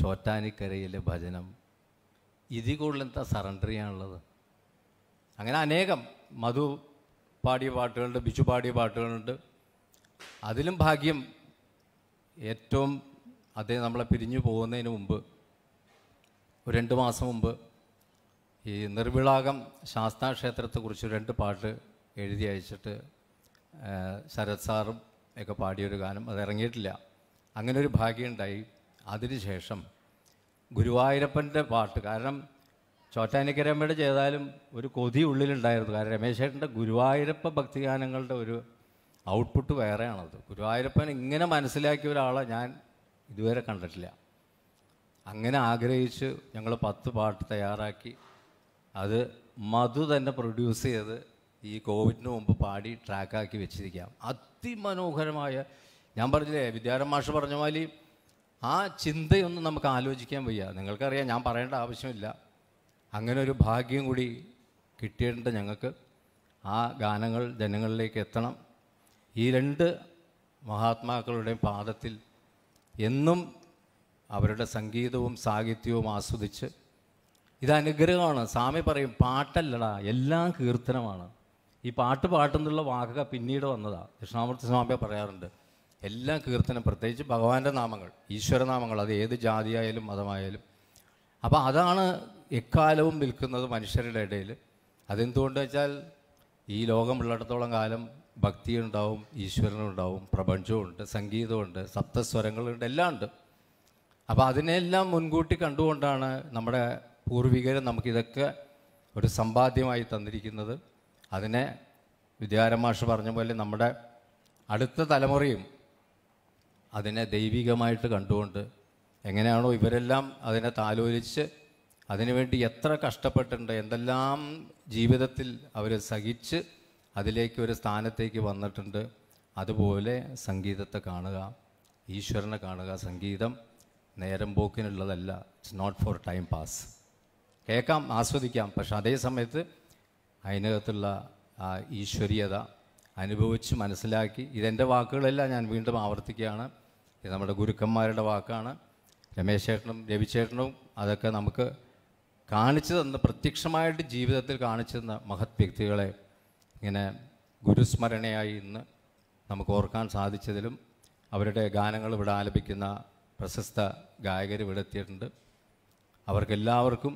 Speaker 6: ചോറ്റാനിക്കരയിലെ ഭജനം ഇതി കൂടുതൽ എന്താ സറണ്ടർ ചെയ്യാനുള്ളത് അങ്ങനെ അനേകം മധു പാടിയ പാട്ടുകളുണ്ട് ബിജു പാടിയ പാട്ടുകളുണ്ട് അതിലും ഭാഗ്യം ഏറ്റവും അദ്ദേഹം നമ്മളെ പിരിഞ്ഞു പോകുന്നതിന് മുമ്പ് ഒരു രണ്ട് മാസം മുമ്പ് ഈ നിർവിളാകം ശാസ്താക്ഷേത്രത്തെക്കുറിച്ച് രണ്ട് പാട്ട് എഴുതി അയച്ചിട്ട് ശരത് സാറും ഒക്കെ പാടിയൊരു ഗാനം അത് ഇറങ്ങിയിട്ടില്ല അങ്ങനെ ഒരു ഭാഗ്യമുണ്ടായി അതിനുശേഷം ഗുരുവായൂരപ്പൻ്റെ പാട്ട് കാരണം ചോറ്റാനിക്കരമ്മയുടെ ചെയ്താലും ഒരു കൊതി ഉള്ളിലുണ്ടായിരുന്നു കാരണം രമേശേട്ടൻ്റെ ഗുരുവായൂരപ്പ ഭക്തിഗാനങ്ങളുടെ ഒരു ഔട്ട്പുട്ട് വേറെയാണത് ഗുരുവായൂരപ്പൻ ഇങ്ങനെ മനസ്സിലാക്കിയ ഒരാളെ ഞാൻ ഇതുവരെ കണ്ടിട്ടില്ല അങ്ങനെ ആഗ്രഹിച്ച് ഞങ്ങൾ പത്ത് പാട്ട് തയ്യാറാക്കി അത് മധു തന്നെ പ്രൊഡ്യൂസ് ചെയ്ത് ഈ കോവിഡിന് മുമ്പ് പാടി ട്രാക്കാക്കി വെച്ചിരിക്കാം അതിമനോഹരമായ ഞാൻ പറഞ്ഞില്ലേ വിദ്യാരം മാഷ് പറഞ്ഞ മാതിരി ആ ചിന്തയൊന്നും നമുക്ക് ആലോചിക്കാൻ വയ്യ നിങ്ങൾക്കറിയാം ഞാൻ പറയേണ്ട ആവശ്യമില്ല അങ്ങനെ ഒരു ഭാഗ്യം കൂടി കിട്ടിയിട്ടുണ്ട് ഞങ്ങൾക്ക് ആ ഗാനങ്ങൾ ജനങ്ങളിലേക്ക് എത്തണം ഈ രണ്ട് മഹാത്മാക്കളുടെയും പാദത്തിൽ എന്നും അവരുടെ സംഗീതവും സാഹിത്യവും ആസ്വദിച്ച് ഇത് അനുഗ്രഹമാണ് സ്വാമി പറയും പാട്ടല്ലടാ എല്ലാം കീർത്തനമാണ് ഈ പാട്ട് പാട്ടെന്നുള്ള വാക്കുക പിന്നീട് വന്നതാണ് കൃഷ്ണാമൂർത്തി സ്വാമിയെ പറയാറുണ്ട് എല്ലാം കീർത്തനം പ്രത്യേകിച്ച് ഭഗവാന്റെ നാമങ്ങൾ ഈശ്വരനാമങ്ങൾ അത് ഏത് ജാതിയായാലും മതമായാലും അപ്പോൾ അതാണ് എക്കാലവും നിൽക്കുന്നത് മനുഷ്യരുടെ ഇടയിൽ അതെന്തുകൊണ്ട് വെച്ചാൽ ഈ ലോകമുള്ളിടത്തോളം കാലം ഭക്തി ഉണ്ടാവും ഈശ്വരനുണ്ടാവും പ്രപഞ്ചമുണ്ട് സംഗീതമുണ്ട് സപ്തസ്വരങ്ങളുണ്ട് എല്ലാം ഉണ്ട് അപ്പോൾ അതിനെല്ലാം മുൻകൂട്ടി കണ്ടുകൊണ്ടാണ് നമ്മുടെ പൂർവികർ നമുക്കിതൊക്കെ ഒരു സമ്പാദ്യമായി തന്നിരിക്കുന്നത് അതിനെ വിദ്യാരമാഷ് പറഞ്ഞ പോലെ നമ്മുടെ അടുത്ത തലമുറയും അതിനെ ദൈവികമായിട്ട് കണ്ടുകൊണ്ട് എങ്ങനെയാണോ ഇവരെല്ലാം അതിനെ താലോലിച്ച് അതിനുവേണ്ടി എത്ര കഷ്ടപ്പെട്ടിട്ടുണ്ട് എന്തെല്ലാം ജീവിതത്തിൽ അവർ സഹിച്ച് അതിലേക്ക് ഒരു സ്ഥാനത്തേക്ക് വന്നിട്ടുണ്ട് അതുപോലെ സംഗീതത്തെ കാണുക ഈശ്വരനെ കാണുക സംഗീതം നേരം പോക്കിനുള്ളതല്ല it's not for time pass കേൾക്കാം ആസ്വദിക്കാം പക്ഷെ അതേ സമയത്ത് അതിനകത്തുള്ള ആ ഈശ്വരീയത അനുഭവിച്ച് മനസ്സിലാക്കി ഇതെൻ്റെ വാക്കുകളെല്ലാം ഞാൻ വീണ്ടും ആവർത്തിക്കുകയാണ് ഇത് നമ്മുടെ ഗുരുക്കന്മാരുടെ വാക്കാണ് രമേശ് ചേട്ടനും രവിചേട്ടനും അതൊക്കെ നമുക്ക് കാണിച്ചു തന്ന പ്രത്യക്ഷമായിട്ട് ജീവിതത്തിൽ കാണിച്ചു തന്ന മഹത് വ്യക്തികളെ ഇങ്ങനെ ഗുരുസ്മരണയായി ഇന്ന് നമുക്ക് ഓർക്കാൻ സാധിച്ചതിലും അവരുടെ ഗാനങ്ങൾ ഇവിടെ ആലപിക്കുന്ന പ്രശസ്ത ഗായകർ ഇവിടെ എത്തിയിട്ടുണ്ട് അവർക്കെല്ലാവർക്കും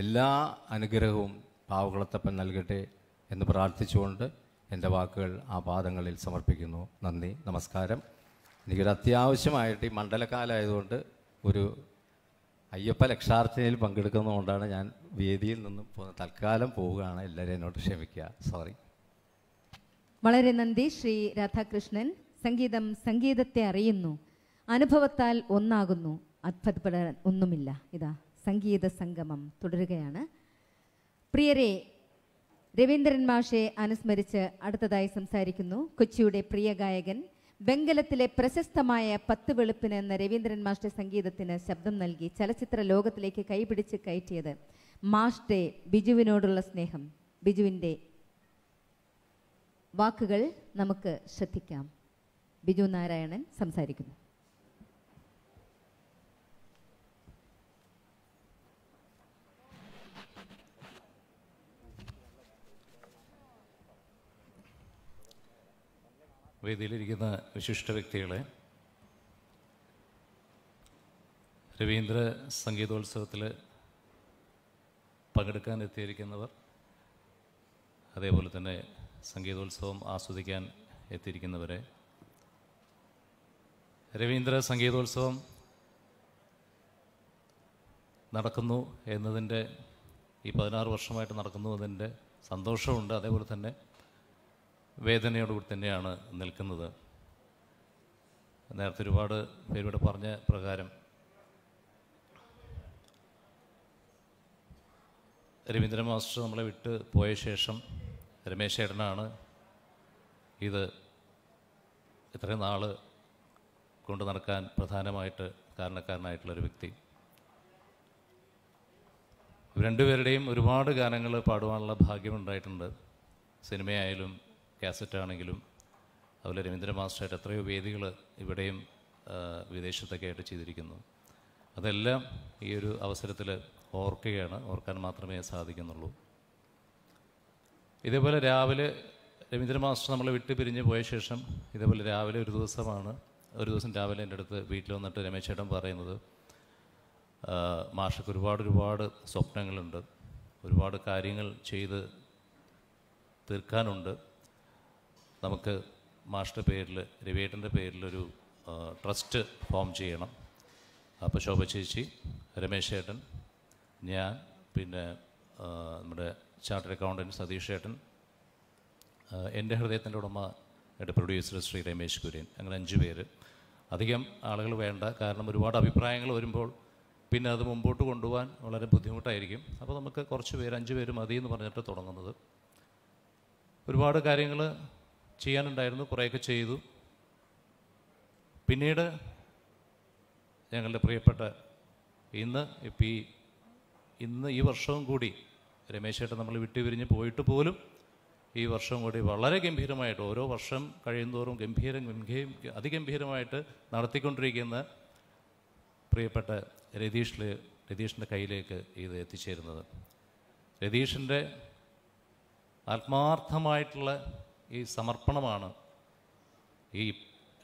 Speaker 6: എല്ലാ അനുഗ്രഹവും പാവകുളത്തപ്പൻ നൽകട്ടെ എന്ന് പ്രാർത്ഥിച്ചുകൊണ്ട് എൻ്റെ വാക്കുകൾ ആ പാദങ്ങളിൽ സമർപ്പിക്കുന്നു നന്ദി നമസ്കാരം എനിക്കൊരു അത്യാവശ്യമായിട്ട് ഈ മണ്ഡലക്കാലമായതുകൊണ്ട് ഒരു അയ്യപ്പ ലക്ഷാർത്ഥനയിൽ പങ്കെടുക്കുന്നതുകൊണ്ടാണ് ഞാൻ വേദിയിൽ നിന്നും പോകുന്നത് തൽക്കാലം പോവുകയാണ് എല്ലാവരും എന്നോട് ക്ഷമിക്കുക സോറി
Speaker 1: വളരെ നന്ദി ശ്രീ രാധാകൃഷ്ണൻ സംഗീതം സംഗീതത്തെ അറിയുന്നു അനുഭവത്താൽ ഒന്നാകുന്നു അത്ഭുതപ്പെടാൻ ഒന്നുമില്ല ഇതാ സംഗീത സംഗമം തുടരുകയാണ് പ്രിയരെ രവീന്ദ്രൻ മാഷെ അനുസ്മരിച്ച് അടുത്തതായി സംസാരിക്കുന്നു കൊച്ചിയുടെ പ്രിയ ഗായകൻ വെങ്കലത്തിലെ പ്രശസ്തമായ പത്ത് വെളുപ്പിന് എന്ന രവീന്ദ്രൻ മാഷ്ടെ സംഗീതത്തിന് ശബ്ദം നൽകി ചലച്ചിത്ര ലോകത്തിലേക്ക് കൈപിടിച്ച് കയറ്റിയത് മാഷ്ടെ ബിജുവിനോടുള്ള സ്നേഹം ബിജുവിൻ്റെ വാക്കുകൾ നമുക്ക് ശ്രദ്ധിക്കാം ബിജു നാരായണൻ സംസാരിക്കുന്നു
Speaker 7: വേദിയിലിരിക്കുന്ന വിശിഷ്ട വ്യക്തികളെ രവീന്ദ്ര സംഗീതോത്സവത്തിൽ പങ്കെടുക്കാൻ എത്തിയിരിക്കുന്നവർ അതേപോലെ തന്നെ സംഗീതോത്സവം ആസ്വദിക്കാൻ എത്തിയിരിക്കുന്നവരെ രവീന്ദ്ര സംഗീതോത്സവം നടക്കുന്നു എന്നതിൻ്റെ ഈ പതിനാറ് വർഷമായിട്ട് നടക്കുന്നു എന്നതിൻ്റെ സന്തോഷമുണ്ട് അതേപോലെ തന്നെ വേദനയോടുകൂടി തന്നെയാണ് നിൽക്കുന്നത് നേരത്തെ ഒരുപാട് പേരിവിടെ പറഞ്ഞ പ്രകാരം രവീന്ദ്ര മാസ്റ്റർ നമ്മളെ വിട്ട് പോയ ശേഷം രമേശ് ഇത് ഇത്രയും നാൾ കൊണ്ടു നടക്കാൻ പ്രധാനമായിട്ട് കാരണക്കാരനായിട്ടുള്ളൊരു വ്യക്തി രണ്ടുപേരുടെയും ഒരുപാട് ഗാനങ്ങൾ പാടുവാനുള്ള ഭാഗ്യമുണ്ടായിട്ടുണ്ട് സിനിമയായാലും കാസറ്റാണെങ്കിലും അതുപോലെ രവീന്ദ്ര മാസ്റ്ററായിട്ട് എത്രയോ വേദികൾ ഇവിടെയും വിദേശത്തൊക്കെ ആയിട്ട് ചെയ്തിരിക്കുന്നു അതെല്ലാം ഈ ഒരു അവസരത്തിൽ ഓർക്കുകയാണ് ഓർക്കാൻ മാത്രമേ സാധിക്കുന്നുള്ളൂ ഇതേപോലെ രാവിലെ രവീന്ദ്ര മാസ്റ്റർ നമ്മളെ വിട്ട് പിരിഞ്ഞ് പോയ ശേഷം ഇതേപോലെ രാവിലെ ഒരു ദിവസമാണ് ഒരു ദിവസം രാവിലെ എൻ്റെ അടുത്ത് വീട്ടിൽ വന്നിട്ട് രമേശ് ചേട്ടൻ പറയുന്നത് മാഷക്ക് ഒരുപാട് ഒരുപാട് സ്വപ്നങ്ങളുണ്ട് ഒരുപാട് കാര്യങ്ങൾ ചെയ്ത് തീർക്കാനുണ്ട് നമുക്ക് മാഷ്ടറുടെ പേരിൽ രവിയേട്ടൻ്റെ പേരിലൊരു ട്രസ്റ്റ് ഫോം ചെയ്യണം അപ്പോൾ ശോഭ ചേച്ചി രമേശ് ഏട്ടൻ ഞാൻ പിന്നെ നമ്മുടെ ചാർട്ടർ അക്കൗണ്ടൻറ്റ് സതീഷ് ഏട്ടൻ എൻ്റെ ഹൃദയത്തിൻ്റെ ഉടമ പ്രൊഡ്യൂസർ ശ്രീ രമേശ് കുര്യൻ അങ്ങനെ അഞ്ച് പേര് അധികം ആളുകൾ വേണ്ട കാരണം ഒരുപാട് അഭിപ്രായങ്ങൾ വരുമ്പോൾ പിന്നെ അത് മുമ്പോട്ട് കൊണ്ടുപോകാൻ വളരെ ബുദ്ധിമുട്ടായിരിക്കും അപ്പോൾ നമുക്ക് കുറച്ച് പേര് അഞ്ച് പേര് മതി എന്ന് പറഞ്ഞിട്ട് തുടങ്ങുന്നത് ഒരുപാട് കാര്യങ്ങൾ ചെയ്യാനുണ്ടായിരുന്നു കുറേയൊക്കെ ചെയ്തു പിന്നീട് ഞങ്ങളുടെ പ്രിയപ്പെട്ട ഇന്ന് ഇപ്പം ഈ ഇന്ന് ഈ വർഷവും കൂടി രമേശേട്ടൻ നമ്മൾ വിട്ടുപിരിഞ്ഞ് പോയിട്ട് പോലും ഈ വർഷം കൂടി വളരെ ഗംഭീരമായിട്ട് ഓരോ വർഷം കഴിയുന്തോറും ഗംഭീരം ഗംഭീരം അതിഗംഭീരമായിട്ട് നടത്തിക്കൊണ്ടിരിക്കുന്ന പ്രിയപ്പെട്ട രതീഷിൽ രതീഷിൻ്റെ കയ്യിലേക്ക് ഇത് എത്തിച്ചേരുന്നത് രതീഷിൻ്റെ ആത്മാർത്ഥമായിട്ടുള്ള ഈ സമർപ്പണമാണ് ഈ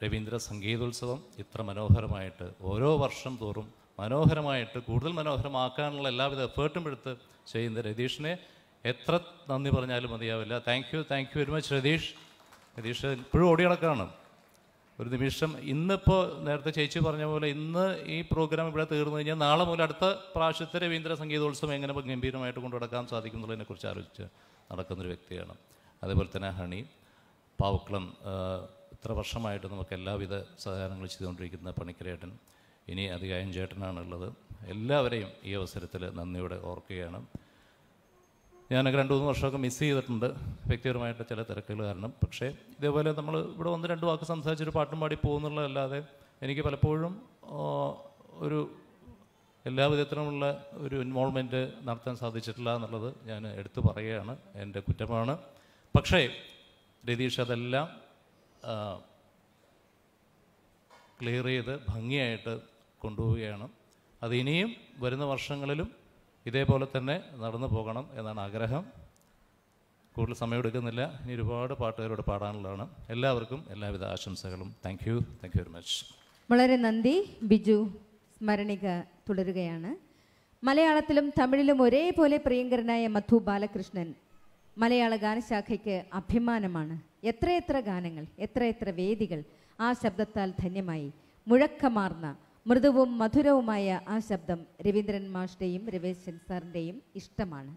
Speaker 7: രവീന്ദ്ര സംഗീതോത്സവം ഇത്ര മനോഹരമായിട്ട് ഓരോ വർഷം തോറും മനോഹരമായിട്ട് കൂടുതൽ മനോഹരമാക്കാനുള്ള എല്ലാവിധ എഫേർട്ടും എടുത്ത് ചെയ്യുന്ന രതീഷിനെ എത്ര നന്ദി പറഞ്ഞാലും മതിയാവില്ല thank you thank you very much Ratheesh Ratheesh ഇപ്പോഴും കിടക്കാണ് ഒരു നിമിഷം ഇന്നിപ്പോൾ നേരത്തെ ചേച്ചി പറഞ്ഞ പോലെ ഇന്ന് ഈ പ്രോഗ്രാം ഇവിടെ തീർന്നു കഴിഞ്ഞാൽ നാളെ മുതൽ അടുത്ത പ്രാവശ്യത്തെ രവീന്ദ്ര സംഗീതോത്സവം എങ്ങനെ ഗംഭീരമായിട്ട് കൊണ്ടുനടക്കാൻ സാധിക്കും എന്നുള്ളതിനെക്കുറിച്ച് ആലോചിച്ച് നടക്കുന്നൊരു വ്യക്തിയാണ് അതേപോലെ തന്നെ ഹണി പാവക്കുളം ഇത്ര വർഷമായിട്ട് നമുക്ക് എല്ലാവിധ സഹകരണങ്ങളും ചെയ്തുകൊണ്ടിരിക്കുന്ന പണിക്കരേട്ടൻ ഇനി അധികായം ചേട്ടനാണുള്ളത് എല്ലാവരെയും ഈ അവസരത്തിൽ നന്ദിയോടെ ഓർക്കുകയാണ് ഞാനൊക്കെ രണ്ട് മൂന്ന് വർഷമൊക്കെ മിസ് ചെയ്തിട്ടുണ്ട് വ്യക്തിപരമായിട്ട് ചില തിരക്കുകൾ കാരണം പക്ഷേ ഇതേപോലെ നമ്മൾ ഇവിടെ വന്ന് രണ്ട് വാക്ക് സംസാരിച്ചൊരു പാട്ടും പാടി പോകുന്നുള്ളതല്ലാതെ എനിക്ക് പലപ്പോഴും ഒരു എല്ലാ വിധത്തിലുമുള്ള ഒരു ഇൻവോൾവ്മെൻറ്റ് നടത്താൻ സാധിച്ചിട്ടില്ല എന്നുള്ളത് ഞാൻ എടുത്തു പറയുകയാണ് എൻ്റെ കുറ്റമാണ് പക്ഷേ രതീഷ് അതെല്ലാം ക്ലിയർ ചെയ്ത് ഭംഗിയായിട്ട് കൊണ്ടുപോവുകയാണ് അത് ഇനിയും വരുന്ന വർഷങ്ങളിലും ഇതേപോലെ തന്നെ നടന്നു പോകണം എന്നാണ് ആഗ്രഹം കൂടുതൽ സമയമെടുക്കുന്നില്ല ഇനി ഒരുപാട് പാട്ടുകാരോട് പാടാനുള്ളതാണ് എല്ലാവർക്കും എല്ലാവിധ ആശംസകളും thank you thank you very much
Speaker 1: വളരെ നന്ദി ബിജു സ്മരണിക തുടരുകയാണ് മലയാളത്തിലും തമിഴിലും ഒരേപോലെ പ്രിയങ്കരനായ മധു ബാലകൃഷ്ണൻ മലയാള ഗാനശാഖയ്ക്ക് അഭിമാനമാണ് എത്രയെത്ര ഗാനങ്ങൾ എത്രയെത്ര വേദികൾ ആ ശബ്ദത്താൽ ധന്യമായി മുഴക്കമാർന്ന മൃദുവും മധുരവുമായ ആ ശബ്ദം രവീന്ദ്രൻ മാഷിൻ്റെയും രവേശൻ സാറിൻ്റെയും ഇഷ്ടമാണ്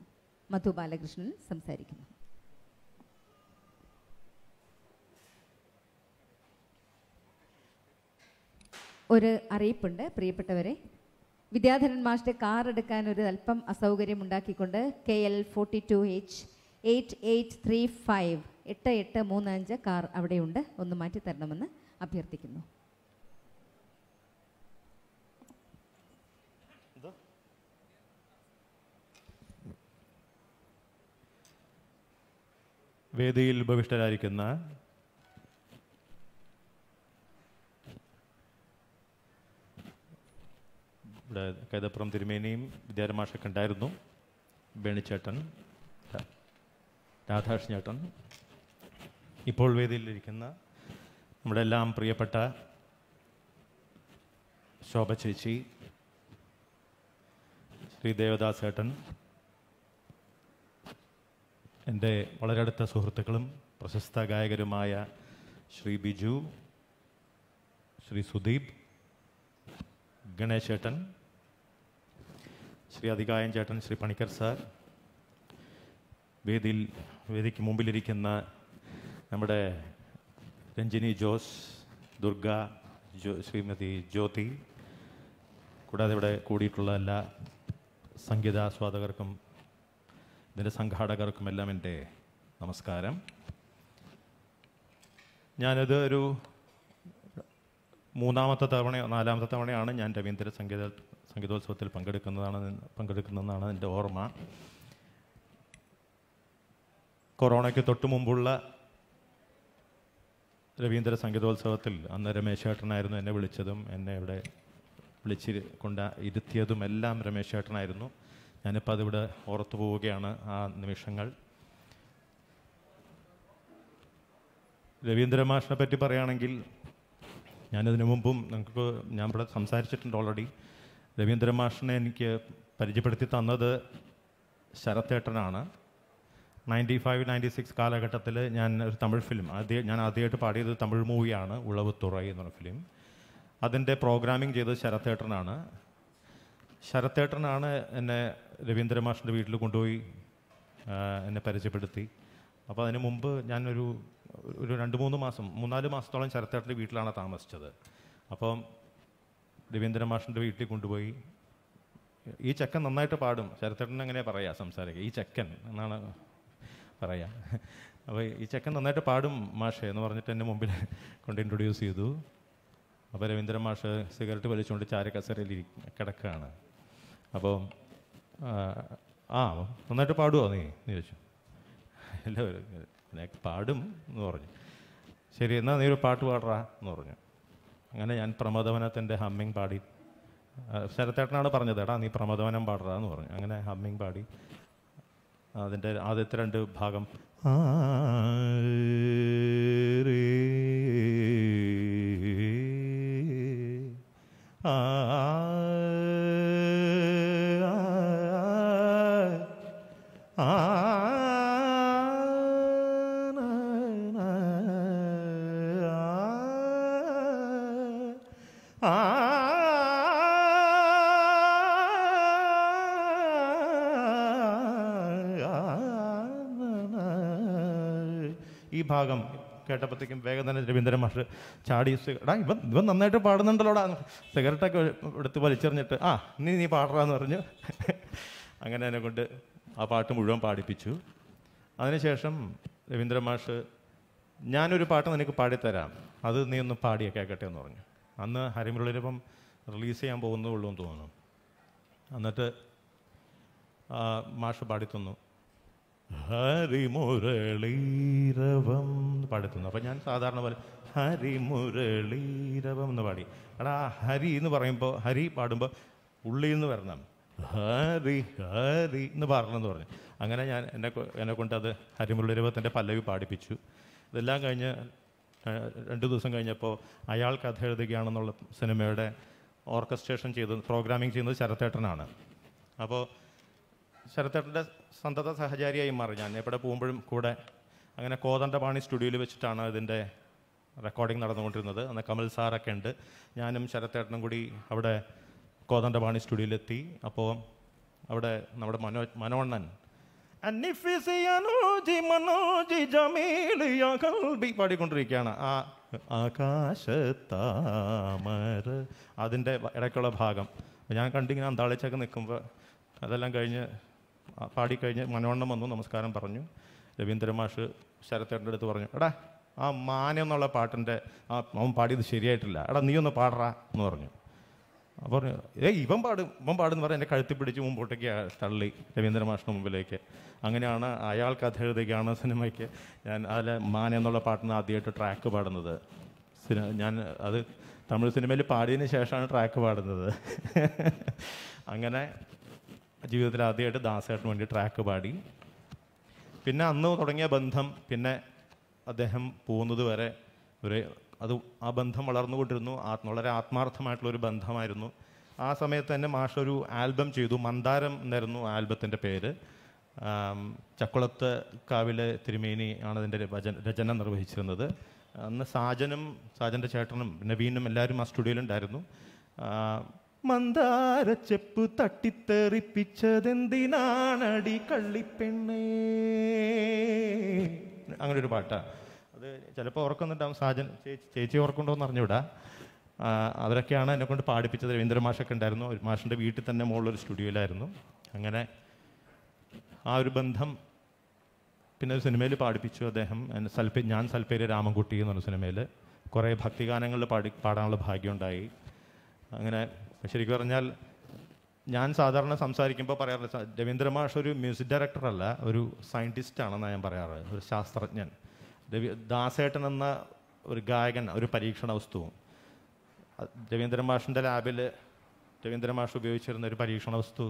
Speaker 1: മധു ബാലകൃഷ്ണൻ സംസാരിക്കുന്നു ഒരു അറിയിപ്പുണ്ട് പ്രിയപ്പെട്ടവരെ വിദ്യാധരൻ മാഷിൻ്റെ കാർ എടുക്കാൻ ഒരു അല്പം അസൗകര്യം ഉണ്ടാക്കിക്കൊണ്ട് K L forty two H eight eight three five എട്ട് എട്ട് മൂന്ന് അഞ്ച് കാർ അവിടെയുണ്ട് ഒന്ന് മാറ്റി തരണമെന്ന് അഭ്യർത്ഥിക്കുന്നു
Speaker 8: വേദിയിൽ ഉപവിഷ്ടരായിരിക്കുന്ന ഇവിടെ കൈതപ്പുറം തിരുമേനിയും വിദ്യാരമാഷൊക്കെ ഉണ്ടായിരുന്നു ബേണിച്ചേട്ടൻ ചേട്ടൻ ഇപ്പോൾ വേദിയിലിരിക്കുന്ന നമ്മുടെ എല്ലാം പ്രിയപ്പെട്ട ശോഭ ചേച്ചി ശ്രീ ദേവദാസ് ഏട്ടൻ എൻ്റെ വളരെ അടുത്ത സുഹൃത്തുക്കളും പ്രശസ്ത ഗായകരുമായ ശ്രീ ബിജു ശ്രീ സുദീപ് ഗണേശ് ഏട്ടൻ ശ്രീ അധികായൻ ചേട്ടൻ ശ്രീ പണിക്കർ സാർ വേദിയിൽ വേദിക്ക് മുമ്പിലിരിക്കുന്ന നമ്മുടെ രഞ്ജിനി ജോസ് ദുർഗ ജോ ശ്രീമതി ജ്യോതി കൂടാതെ ഇവിടെ കൂടിയിട്ടുള്ള എല്ലാ സംഗീതാസ്വാദകർക്കും ഇതിൻ്റെ സംഘാടകർക്കും എല്ലാം എൻ്റെ നമസ്കാരം ഞാനത് ഒരു മൂന്നാമത്തെ തവണ നാലാമത്തെ തവണയാണ് ഞാൻ രവീന്ദ്ര സംഗീത സംഗീതോത്സവത്തിൽ പങ്കെടുക്കുന്നതാണ് പങ്കെടുക്കുന്നതെന്നാണ് എൻ്റെ ഓർമ്മ കൊറോണയ്ക്ക് തൊട്ട് മുമ്പുള്ള രവീന്ദ്ര സംഗീതോത്സവത്തിൽ അന്ന് രമേശേട്ടനായിരുന്നു എന്നെ വിളിച്ചതും എന്നെ ഇവിടെ വിളിച്ച് കൊണ്ട് ഇരുത്തിയതും എല്ലാം രമേശേട്ടനായിരുന്നു ഞാനിപ്പോൾ അതിവിടെ ഓർത്തു പോവുകയാണ് ആ നിമിഷങ്ങൾ രവീന്ദ്ര മാഷിനെ പറ്റി പറയുകയാണെങ്കിൽ ഞാനതിനു മുമ്പും നിങ്ങൾക്ക് ഞാൻ ഇവിടെ സംസാരിച്ചിട്ടുണ്ട് ഓൾറെഡി രവീന്ദ്ര മാഷിനെ എനിക്ക് പരിചയപ്പെടുത്തി തന്നത് ശരത്തേട്ടനാണ് നയൻറ്റി ഫൈവ് നയൻറ്റി സിക്സ് കാലഘട്ടത്തിൽ ഞാൻ ഒരു തമിഴ് ഫിലിം ആദ്യം ഞാൻ ആദ്യമായിട്ട് പാടിയത് തമിഴ് മൂവിയാണ് ഉളവ് തുറൈ എന്ന് പറഞ്ഞ ഫിലിം അതിൻ്റെ പ്രോഗ്രാമിംഗ് ചെയ്തത് ശരത് ശരത്തേട്ടനാണ് എന്നെ രവീന്ദ്ര മാഷിൻ്റെ വീട്ടിൽ കൊണ്ടുപോയി എന്നെ പരിചയപ്പെടുത്തി അപ്പോൾ അതിന് മുമ്പ് ഞാനൊരു ഒരു രണ്ട് മൂന്ന് മാസം മൂന്നാല് മാസത്തോളം ശരത്തേട്ടൻ്റെ വീട്ടിലാണ് താമസിച്ചത് അപ്പം രവീന്ദ്ര മാഷിൻ്റെ വീട്ടിൽ കൊണ്ടുപോയി ഈ ചെക്കൻ നന്നായിട്ട് പാടും ശരത്തേട്ടൻ എങ്ങനെയാണ് പറയുക സംസാരിക്കുക ഈ ചെക്കൻ എന്നാണ് പറയാം അപ്പോൾ ഈ ചെക്കൻ നന്നായിട്ട് പാടും മാഷേ എന്ന് പറഞ്ഞിട്ട് എൻ്റെ മുമ്പിൽ കൊണ്ട് ഇൻട്രൊഡ്യൂസ് ചെയ്തു അപ്പോൾ രവീന്ദ്രൻ മാഷ് സിഗരറ്റ് വലിച്ചുകൊണ്ട് ചാരക്കസരയിൽ കിടക്കുകയാണ് അപ്പോൾ ആ നന്നായിട്ട് പാടുമോ നീ നീ ചോദിച്ചു എല്ലാവരും പാടും എന്ന് പറഞ്ഞു ശരി എന്നാൽ നീ ഒരു പാട്ട് പാടുറാ എന്ന് പറഞ്ഞു അങ്ങനെ ഞാൻ പ്രമോദവനത്തിൻ്റെ ഹമ്മിങ് പാടി ശരത്തേട്ടനാണ് പറഞ്ഞത് എടാ നീ പ്രമോദവനം പാടുറാ എന്ന് പറഞ്ഞു അങ്ങനെ ഹമ്മിങ് പാടി അതിൻ്റെ ആദ്യത്തെ രണ്ട് ഭാഗം ആ ആ ഭാഗം കേട്ടപ്പോഴത്തേക്കും വേഗം തന്നെ രവീന്ദ്രൻ മാഷ് ചാടി എടാ ഇവൻ ഇവൻ നന്നായിട്ട് പാടുന്നുണ്ടല്ലോടാ സിഗരറ്റൊക്കെ എടുത്ത് വലിച്ചെറിഞ്ഞിട്ട് ആ നീ നീ പാടാന്ന് പറഞ്ഞു അങ്ങനെ എന്നെ കൊണ്ട് ആ പാട്ട് മുഴുവൻ പാടിപ്പിച്ചു അതിനുശേഷം രവീന്ദ്രൻ മാഷ് ഞാനൊരു പാട്ട് നിനക്ക് പാടിത്തരാം അത് നീ ഒന്ന് പാടിയ കേൾക്കട്ടെ എന്ന് പറഞ്ഞു അന്ന് ഹരിമുരളിപ്പം റിലീസ് ചെയ്യാൻ പോകുന്നേ ഉള്ളൂ എന്ന് തോന്നുന്നു എന്നിട്ട് മാഷ് പാടിത്തുന്നു ഹരിമുരളീരവം പാടുത്തുന്നു അപ്പം ഞാൻ സാധാരണ പോലെ ഹരിമുരളീരവം എന്ന് പാടി എടാ ഹരി എന്ന് പറയുമ്പോൾ ഹരി പാടുമ്പോൾ ഉള്ളി എന്ന് വരണം ഹരി ഹരി എന്ന് പാടണമെന്ന് പറഞ്ഞു അങ്ങനെ ഞാൻ എന്നെ എന്നെ കൊണ്ട് അത് ഹരിമുരളീരവത്തിൻ്റെ പല്ലവി പാടിപ്പിച്ചു ഇതെല്ലാം കഴിഞ്ഞ് രണ്ട് ദിവസം കഴിഞ്ഞപ്പോൾ അയാൾ കഥ എഴുതുകയാണെന്നുള്ള സിനിമയുടെ ഓർക്കസ്ട്രേഷൻ ചെയ്ത് പ്രോഗ്രാമിംഗ് ചെയ്യുന്നത് ശരത്തേട്ടനാണ് അപ്പോൾ ശരത്തേട്ടൻ്റെ സന്തത സഹചാരിയായി മാറി ഞാൻ എവിടെ പോകുമ്പോഴും കൂടെ അങ്ങനെ കോതണ്ട പാണി സ്റ്റുഡിയോയിൽ വെച്ചിട്ടാണ് ഇതിൻ്റെ റെക്കോർഡിംഗ് നടന്നുകൊണ്ടിരുന്നത് അന്ന് കമൽ സാറൊക്കെ ഉണ്ട് ഞാനും ശരത്തേട്ടനും കൂടി അവിടെ കോതണ്ട പാണി സ്റ്റുഡിയോയിലെത്തി അപ്പോൾ അവിടെ നമ്മുടെ മനോ മനോണ്ണൻ പാടിക്കൊണ്ടിരിക്കുകയാണ് ആ ആകാശത്താമര അതിൻ്റെ ഇടയ്ക്കുള്ള ഭാഗം ഞാൻ കണ്ടിങ്ങനെ അന്താളിച്ചൊക്കെ നിൽക്കുമ്പോൾ അതെല്ലാം കഴിഞ്ഞ് പാടിക്കഴിഞ്ഞ് മനോണ്ണം വന്നു നമസ്കാരം പറഞ്ഞു രവീന്ദ്ര മാഷ് ശരത്തേട്ടൻ്റെ അടുത്ത് പറഞ്ഞു എടാ ആ മാനെന്നുള്ള എന്നുള്ള പാട്ടിൻ്റെ ആ അവൻ പാടിയത് ശരിയായിട്ടില്ല എടാ നീ ഒന്ന് പാടറാ എന്ന് പറഞ്ഞു അപ്പോൾ പറഞ്ഞു ഏ ഇവൻ പാടും ഇവൻ പാടും പറഞ്ഞ് എൻ്റെ കഴുത്തി പിടിച്ച് മുമ്പോട്ടേക്ക് തള്ളി രവീന്ദ്ര മാഷിന് മുമ്പിലേക്ക് അങ്ങനെയാണ് അയാൾ കഥ എഴുതുകയാണ് സിനിമയ്ക്ക് ഞാൻ അതിലെ മാനെന്നുള്ള എന്നുള്ള പാട്ടിന് ആദ്യമായിട്ട് ട്രാക്ക് പാടുന്നത് ഞാൻ അത് തമിഴ് സിനിമയിൽ പാടിയതിന് ശേഷമാണ് ട്രാക്ക് പാടുന്നത് അങ്ങനെ ജീവിതത്തിൽ ആദ്യമായിട്ട് ദാസേട്ടന് വേണ്ടി ട്രാക്ക് പാടി പിന്നെ അന്ന് തുടങ്ങിയ ബന്ധം പിന്നെ അദ്ദേഹം പോകുന്നത് വരെ ഒരു അത് ആ ബന്ധം വളർന്നുകൊണ്ടിരുന്നു ആത്മ വളരെ ആത്മാർത്ഥമായിട്ടുള്ളൊരു ബന്ധമായിരുന്നു ആ സമയത്ത് തന്നെ മാഷ ഒരു ആൽബം ചെയ്തു മന്ദാരം എന്നായിരുന്നു ആൽബത്തിൻ്റെ പേര് ചക്കുളത്ത് കാവിലെ തിരുമേനി ആണ് അതിൻ്റെ രചന നിർവഹിച്ചിരുന്നത് അന്ന് സാജനും സാജൻ്റെ ചേട്ടനും നവീനും എല്ലാവരും ആ സ്റ്റുഡിയോയിലുണ്ടായിരുന്നു മന്ദാരച്ചെപ്പ് തട്ടിത്തെറിപ്പിച്ചതെന്തിനാണടി കള്ളിപ്പെണ്ണേ അങ്ങനെ ഒരു പാട്ടാ അത് ചിലപ്പോൾ ഓർക്കുന്നുണ്ടാവും സാജൻ ചേച്ചി ചേച്ചി ഓർക്കുണ്ടോ എന്ന് അറിഞ്ഞുവിടാ അവരൊക്കെയാണ് എന്നെ കൊണ്ട് പാടിപ്പിച്ചത് രവീന്ദ്ര മാഷൊക്കെ ഉണ്ടായിരുന്നു ഒരു മാഷിൻ്റെ വീട്ടിൽ തന്നെ മുകളിലൊരു സ്റ്റുഡിയോയിലായിരുന്നു അങ്ങനെ ആ ഒരു ബന്ധം പിന്നെ ഒരു സിനിമയിൽ പാടിപ്പിച്ചു അദ്ദേഹം സൽപ്പേ ഞാൻ സൽപ്പേര് രാമൻകുട്ടി എന്ന് പറഞ്ഞ സിനിമയിൽ കുറേ ഭക്തിഗാനങ്ങളിൽ പാടി പാടാനുള്ള ഭാഗ്യമുണ്ടായി അങ്ങനെ ശരിക്കും പറഞ്ഞാൽ ഞാൻ സാധാരണ സംസാരിക്കുമ്പോൾ പറയാറില്ല രവീന്ദ്ര മാഷ് ഒരു മ്യൂസിക് ഡയറക്ടറല്ല ഒരു സയൻറ്റിസ്റ്റ് ആണെന്നാണ് ഞാൻ പറയാറ് ഒരു ശാസ്ത്രജ്ഞൻ രവി ദാസേട്ടൻ എന്ന ഒരു ഗായകൻ ഒരു പരീക്ഷണ വസ്തുവും രവീന്ദ്ര മാഷിൻ്റെ ലാബിൽ രവീന്ദ്ര മാഷ് ഉപയോഗിച്ചിരുന്ന ഒരു പരീക്ഷണ വസ്തു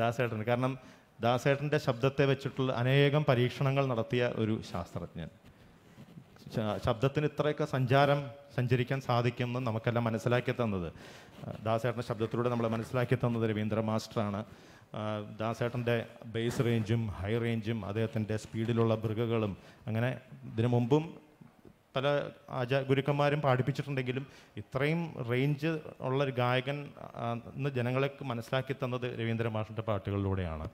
Speaker 8: ദാസേട്ടൻ കാരണം ദാസേട്ടൻ്റെ ശബ്ദത്തെ വെച്ചിട്ടുള്ള അനേകം പരീക്ഷണങ്ങൾ നടത്തിയ ഒരു ശാസ്ത്രജ്ഞൻ ശബ്ദത്തിന് ഇത്രയൊക്കെ സഞ്ചാരം സഞ്ചരിക്കാൻ സാധിക്കുമെന്ന് നമുക്കെല്ലാം മനസ്സിലാക്കി തന്നത് ദാസേട്ടൻ്റെ ശബ്ദത്തിലൂടെ നമ്മൾ മനസ്സിലാക്കി തന്നത് രവീന്ദ്ര മാസ്റ്ററാണ് ദാസേട്ടൻ്റെ ബേസ് റേഞ്ചും ഹൈ റേഞ്ചും അദ്ദേഹത്തിൻ്റെ സ്പീഡിലുള്ള ബൃഗകളും അങ്ങനെ ഇതിനു മുമ്പും പല ആചാ ഗുരുക്കന്മാരും പാടിപ്പിച്ചിട്ടുണ്ടെങ്കിലും ഇത്രയും റേഞ്ച് ഉള്ള ഒരു ഗായകൻ എന്ന് ജനങ്ങളെ മനസ്സിലാക്കി തന്നത് രവീന്ദ്ര മാഷിൻ്റെ പാട്ടുകളിലൂടെയാണ്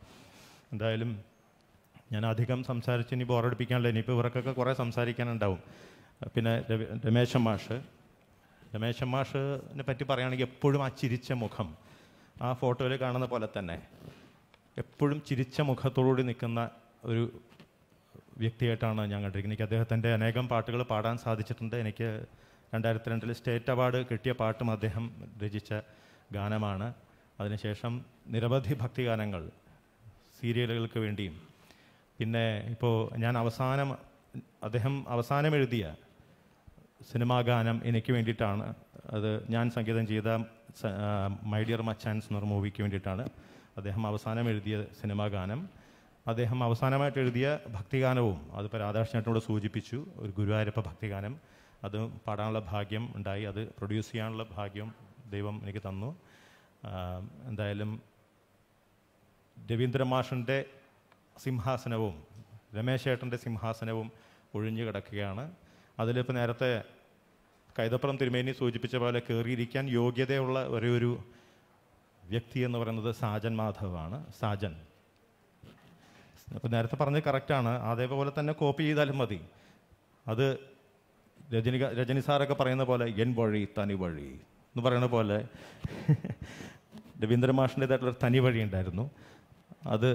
Speaker 8: എന്തായാലും ഞാൻ അധികം സംസാരിച്ച് ഇനി ബോറടിപ്പിക്കാനുള്ള ഇനിയിപ്പോൾ ഇവർക്കൊക്കെ കുറേ സംസാരിക്കാനുണ്ടാവും പിന്നെ രമേശൻ മാഷ് രമേശൻ മാഷിനെ പറ്റി പറയുകയാണെങ്കിൽ എപ്പോഴും ആ ചിരിച്ച മുഖം ആ ഫോട്ടോയിൽ കാണുന്ന പോലെ തന്നെ എപ്പോഴും ചിരിച്ച മുഖത്തോടുകൂടി നിൽക്കുന്ന ഒരു വ്യക്തിയായിട്ടാണ് ഞാൻ കണ്ടിരിക്കുന്നത് എനിക്ക് അദ്ദേഹത്തിൻ്റെ അനേകം പാട്ടുകൾ പാടാൻ സാധിച്ചിട്ടുണ്ട് എനിക്ക് രണ്ടായിരത്തി രണ്ടിൽ സ്റ്റേറ്റ് അവാർഡ് കിട്ടിയ പാട്ടും അദ്ദേഹം രചിച്ച ഗാനമാണ് അതിനുശേഷം നിരവധി ഭക്തിഗാനങ്ങൾ സീരിയലുകൾക്ക് വേണ്ടിയും പിന്നെ ഇപ്പോൾ ഞാൻ അവസാനം അദ്ദേഹം അവസാനം എഴുതിയ സിനിമാ ഗാനം എനിക്ക് വേണ്ടിയിട്ടാണ് അത് ഞാൻ സംഗീതം ചെയ്ത മൈ ഡിയർ മച്ചാൻസ് എന്നൊരു മൂവിക്ക് വേണ്ടിയിട്ടാണ് അദ്ദേഹം അവസാനം എഴുതിയ സിനിമാ ഗാനം അദ്ദേഹം അവസാനമായിട്ട് എഴുതിയ ഭക്തിഗാനവും അതിപ്പോൾ രാധാകൃഷ്ണനോട് സൂചിപ്പിച്ചു ഒരു ഗുരുവായൂരപ്പ ഭക്തിഗാനം അത് പാടാനുള്ള ഭാഗ്യം ഉണ്ടായി അത് പ്രൊഡ്യൂസ് ചെയ്യാനുള്ള ഭാഗ്യം ദൈവം എനിക്ക് തന്നു എന്തായാലും രവീന്ദ്രമാഷിൻ്റെ സിംഹാസനവും രമേശേട്ടൻ്റെ സിംഹാസനവും ഒഴിഞ്ഞു കിടക്കുകയാണ് അതിലിപ്പോൾ നേരത്തെ കൈതപ്പുറം തിരുമേനി സൂചിപ്പിച്ച പോലെ കയറിയിരിക്കാൻ യോഗ്യതയുള്ള ഒരേ ഒരു വ്യക്തി എന്ന് പറയുന്നത് സാജൻ മാധവാണ് സാജൻ അപ്പോൾ നേരത്തെ പറഞ്ഞത് കറക്റ്റാണ് അതേപോലെ തന്നെ കോപ്പി ചെയ്താലും മതി അത് രജനി രജനി സാറൊക്കെ പറയുന്ന പോലെ എൻ വഴി തനി വഴി എന്ന് പറയുന്ന പോലെ രവീന്ദ്രമാഷിൻ്റെതായിട്ടുള്ളൊരു തനി വഴി ഉണ്ടായിരുന്നു അത്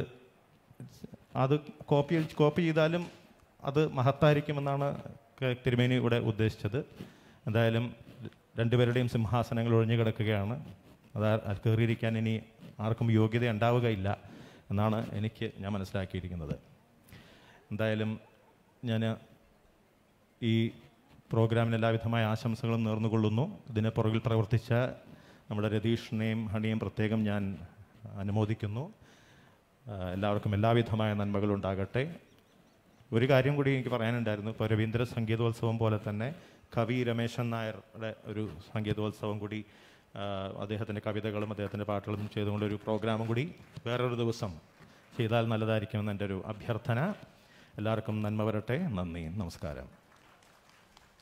Speaker 8: അത് കോപ്പി കോപ്പി ചെയ്താലും അത് മഹത്തായിരിക്കുമെന്നാണ് തിരുമേനി ഇവിടെ ഉദ്ദേശിച്ചത് എന്തായാലും രണ്ടുപേരുടെയും സിംഹാസനങ്ങൾ ഒഴിഞ്ഞു കിടക്കുകയാണ് അത് കയറിയിരിക്കാൻ ഇനി ആർക്കും യോഗ്യത ഉണ്ടാവുകയില്ല എന്നാണ് എനിക്ക് ഞാൻ മനസ്സിലാക്കിയിരിക്കുന്നത് എന്തായാലും ഞാൻ ഈ പ്രോഗ്രാമിന് എല്ലാവിധമായ ആശംസകളും നേർന്നുകൊള്ളുന്നു ഇതിന് പുറകിൽ പ്രവർത്തിച്ച നമ്മുടെ രതീഷിനെയും ഹണിയും പ്രത്യേകം ഞാൻ അനുമോദിക്കുന്നു എല്ലാവർക്കും എല്ലാവിധമായ നന്മകളുണ്ടാകട്ടെ ഒരു കാര്യം കൂടി എനിക്ക് പറയാനുണ്ടായിരുന്നു ഇപ്പോൾ രവീന്ദ്ര സംഗീതോത്സവം പോലെ തന്നെ കവി രമേശൻ നായരുടെ ഒരു സംഗീതോത്സവം കൂടി അദ്ദേഹത്തിൻ്റെ കവിതകളും അദ്ദേഹത്തിൻ്റെ പാട്ടുകളും ചെയ്തുകൊണ്ടൊരു പ്രോഗ്രാമും കൂടി വേറൊരു ദിവസം ചെയ്താൽ നല്ലതായിരിക്കുമെന്ന് എൻ്റെ ഒരു അഭ്യർത്ഥന എല്ലാവർക്കും നന്മ വരട്ടെ നന്ദി നമസ്കാരം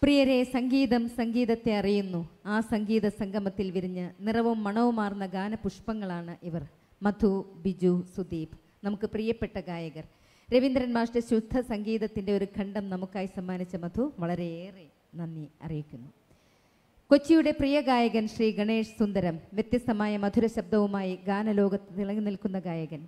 Speaker 1: പ്രിയരെ സംഗീതം സംഗീതത്തെ അറിയുന്നു ആ സംഗീത സംഗമത്തിൽ വിരിഞ്ഞ് നിറവും മണവുമാർന്ന ഗാനപുഷ്പങ്ങളാണ് ഇവർ മധു ബിജു സുദീപ് നമുക്ക് പ്രിയപ്പെട്ട ഗായകർ രവീന്ദ്രൻ മാഷ്ടെ ശുദ്ധ സംഗീതത്തിന്റെ ഒരു ഖണ്ഡം നമുക്കായി സമ്മാനിച്ച മധു വളരെയേറെ നന്ദി അറിയിക്കുന്നു കൊച്ചിയുടെ പ്രിയ ഗായകൻ ശ്രീ ഗണേഷ് സുന്ദരം വ്യത്യസ്തമായ മധുര ശബ്ദവുമായി ഗാനലോകത്ത് തിളങ്ങി നിൽക്കുന്ന ഗായകൻ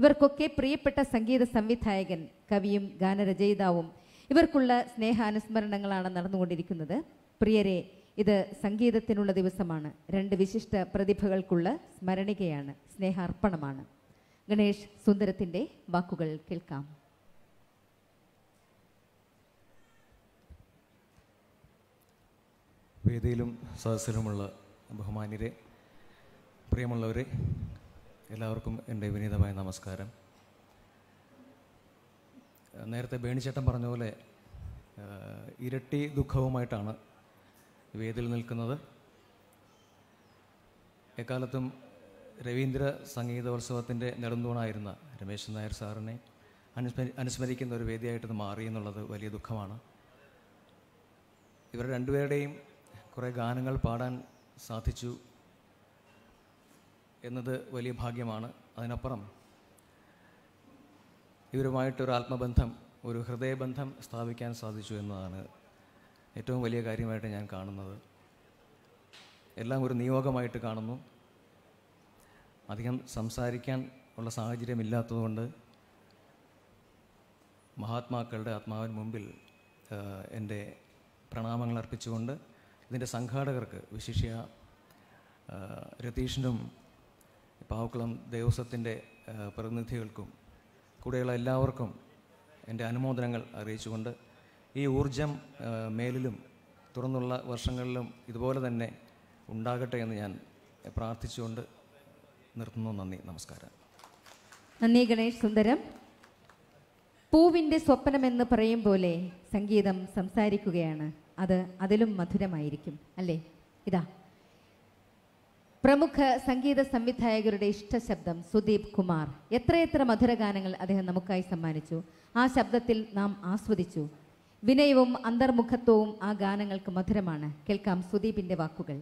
Speaker 1: ഇവർക്കൊക്കെ പ്രിയപ്പെട്ട സംഗീത സംവിധായകൻ കവിയും ഗാനരചയിതാവും ഇവർക്കുള്ള സ്നേഹാനുസ്മരണങ്ങളാണ് നടന്നുകൊണ്ടിരിക്കുന്നത് പ്രിയരെ ഇത് സംഗീതത്തിനുള്ള ദിവസമാണ് രണ്ട് വിശിഷ്ട പ്രതിഭകൾക്കുള്ള സ്മരണികയാണ് സ്നേഹാർപ്പണമാണ് ഗണേഷ് സുന്ദരത്തിൻ്റെ വാക്കുകൾ കേൾക്കാം
Speaker 9: വേദിയിലും സദസ്സിലുമുള്ള ബഹുമാന്യരെ പ്രിയമുള്ളവരെ എല്ലാവർക്കും എൻ്റെ വിനീതമായ നമസ്കാരം നേരത്തെ ബേണിച്ചേട്ടൻ പറഞ്ഞ പോലെ ഇരട്ടി ദുഃഖവുമായിട്ടാണ് വേദിയിൽ നിൽക്കുന്നത് എക്കാലത്തും രവീന്ദ്ര സംഗീതോത്സവത്തിൻ്റെ നെടുന്തൂണായിരുന്ന രമേശൻ നായർ സാറിനെ അനുസ്മരി അനുസ്മരിക്കുന്ന ഒരു വേദിയായിട്ടത് മാറി എന്നുള്ളത് വലിയ ദുഃഖമാണ് ഇവർ രണ്ടുപേരുടെയും കുറേ ഗാനങ്ങൾ പാടാൻ സാധിച്ചു എന്നത് വലിയ ഭാഗ്യമാണ് അതിനപ്പുറം ഇവരുമായിട്ടൊരു ആത്മബന്ധം ഒരു ഹൃദയബന്ധം സ്ഥാപിക്കാൻ സാധിച്ചു എന്നതാണ് ഏറ്റവും വലിയ കാര്യമായിട്ട് ഞാൻ കാണുന്നത് എല്ലാം ഒരു നിയോഗമായിട്ട് കാണുന്നു അധികം സംസാരിക്കാൻ ഉള്ള സാഹചര്യമില്ലാത്തതുകൊണ്ട് മഹാത്മാക്കളുടെ ആത്മാവിന് മുമ്പിൽ എൻ്റെ പ്രണാമങ്ങൾ അർപ്പിച്ചുകൊണ്ട് ഇതിൻ്റെ സംഘാടകർക്ക് വിശിഷ്യ രതീഷിനും പാവക്കുളം ദേവസ്വത്തിൻ്റെ പ്രതിനിധികൾക്കും കൂടെയുള്ള എല്ലാവർക്കും എൻ്റെ അനുമോദനങ്ങൾ അറിയിച്ചുകൊണ്ട് ഈ ഊർജം മേലിലും തുറന്നുള്ള വർഷങ്ങളിലും ഇതുപോലെ തന്നെ ഉണ്ടാകട്ടെ എന്ന് ഞാൻ പ്രാർത്ഥിച്ചുകൊണ്ട് നിർത്തുന്നു നന്ദി നമസ്കാരം
Speaker 1: നന്ദി ഗണേഷ് സുന്ദരം പൂവിൻ്റെ സ്വപ്നം എന്ന് പറയും പോലെ സംഗീതം സംസാരിക്കുകയാണ് അത് അതിലും മധുരമായിരിക്കും അല്ലേ ഇതാ പ്രമുഖ സംഗീത സംവിധായകരുടെ ഇഷ്ടശബ്ദം സുദീപ് കുമാർ എത്രയെത്ര മധുരഗാനങ്ങൾ അദ്ദേഹം നമുക്കായി സമ്മാനിച്ചു ആ ശബ്ദത്തിൽ നാം ആസ്വദിച്ചു വിനയവും അന്തർമുഖത്വവും ആ ഗാനങ്ങൾക്ക് മധുരമാണ് കേൾക്കാം സുദീപിൻ്റെ വാക്കുകൾ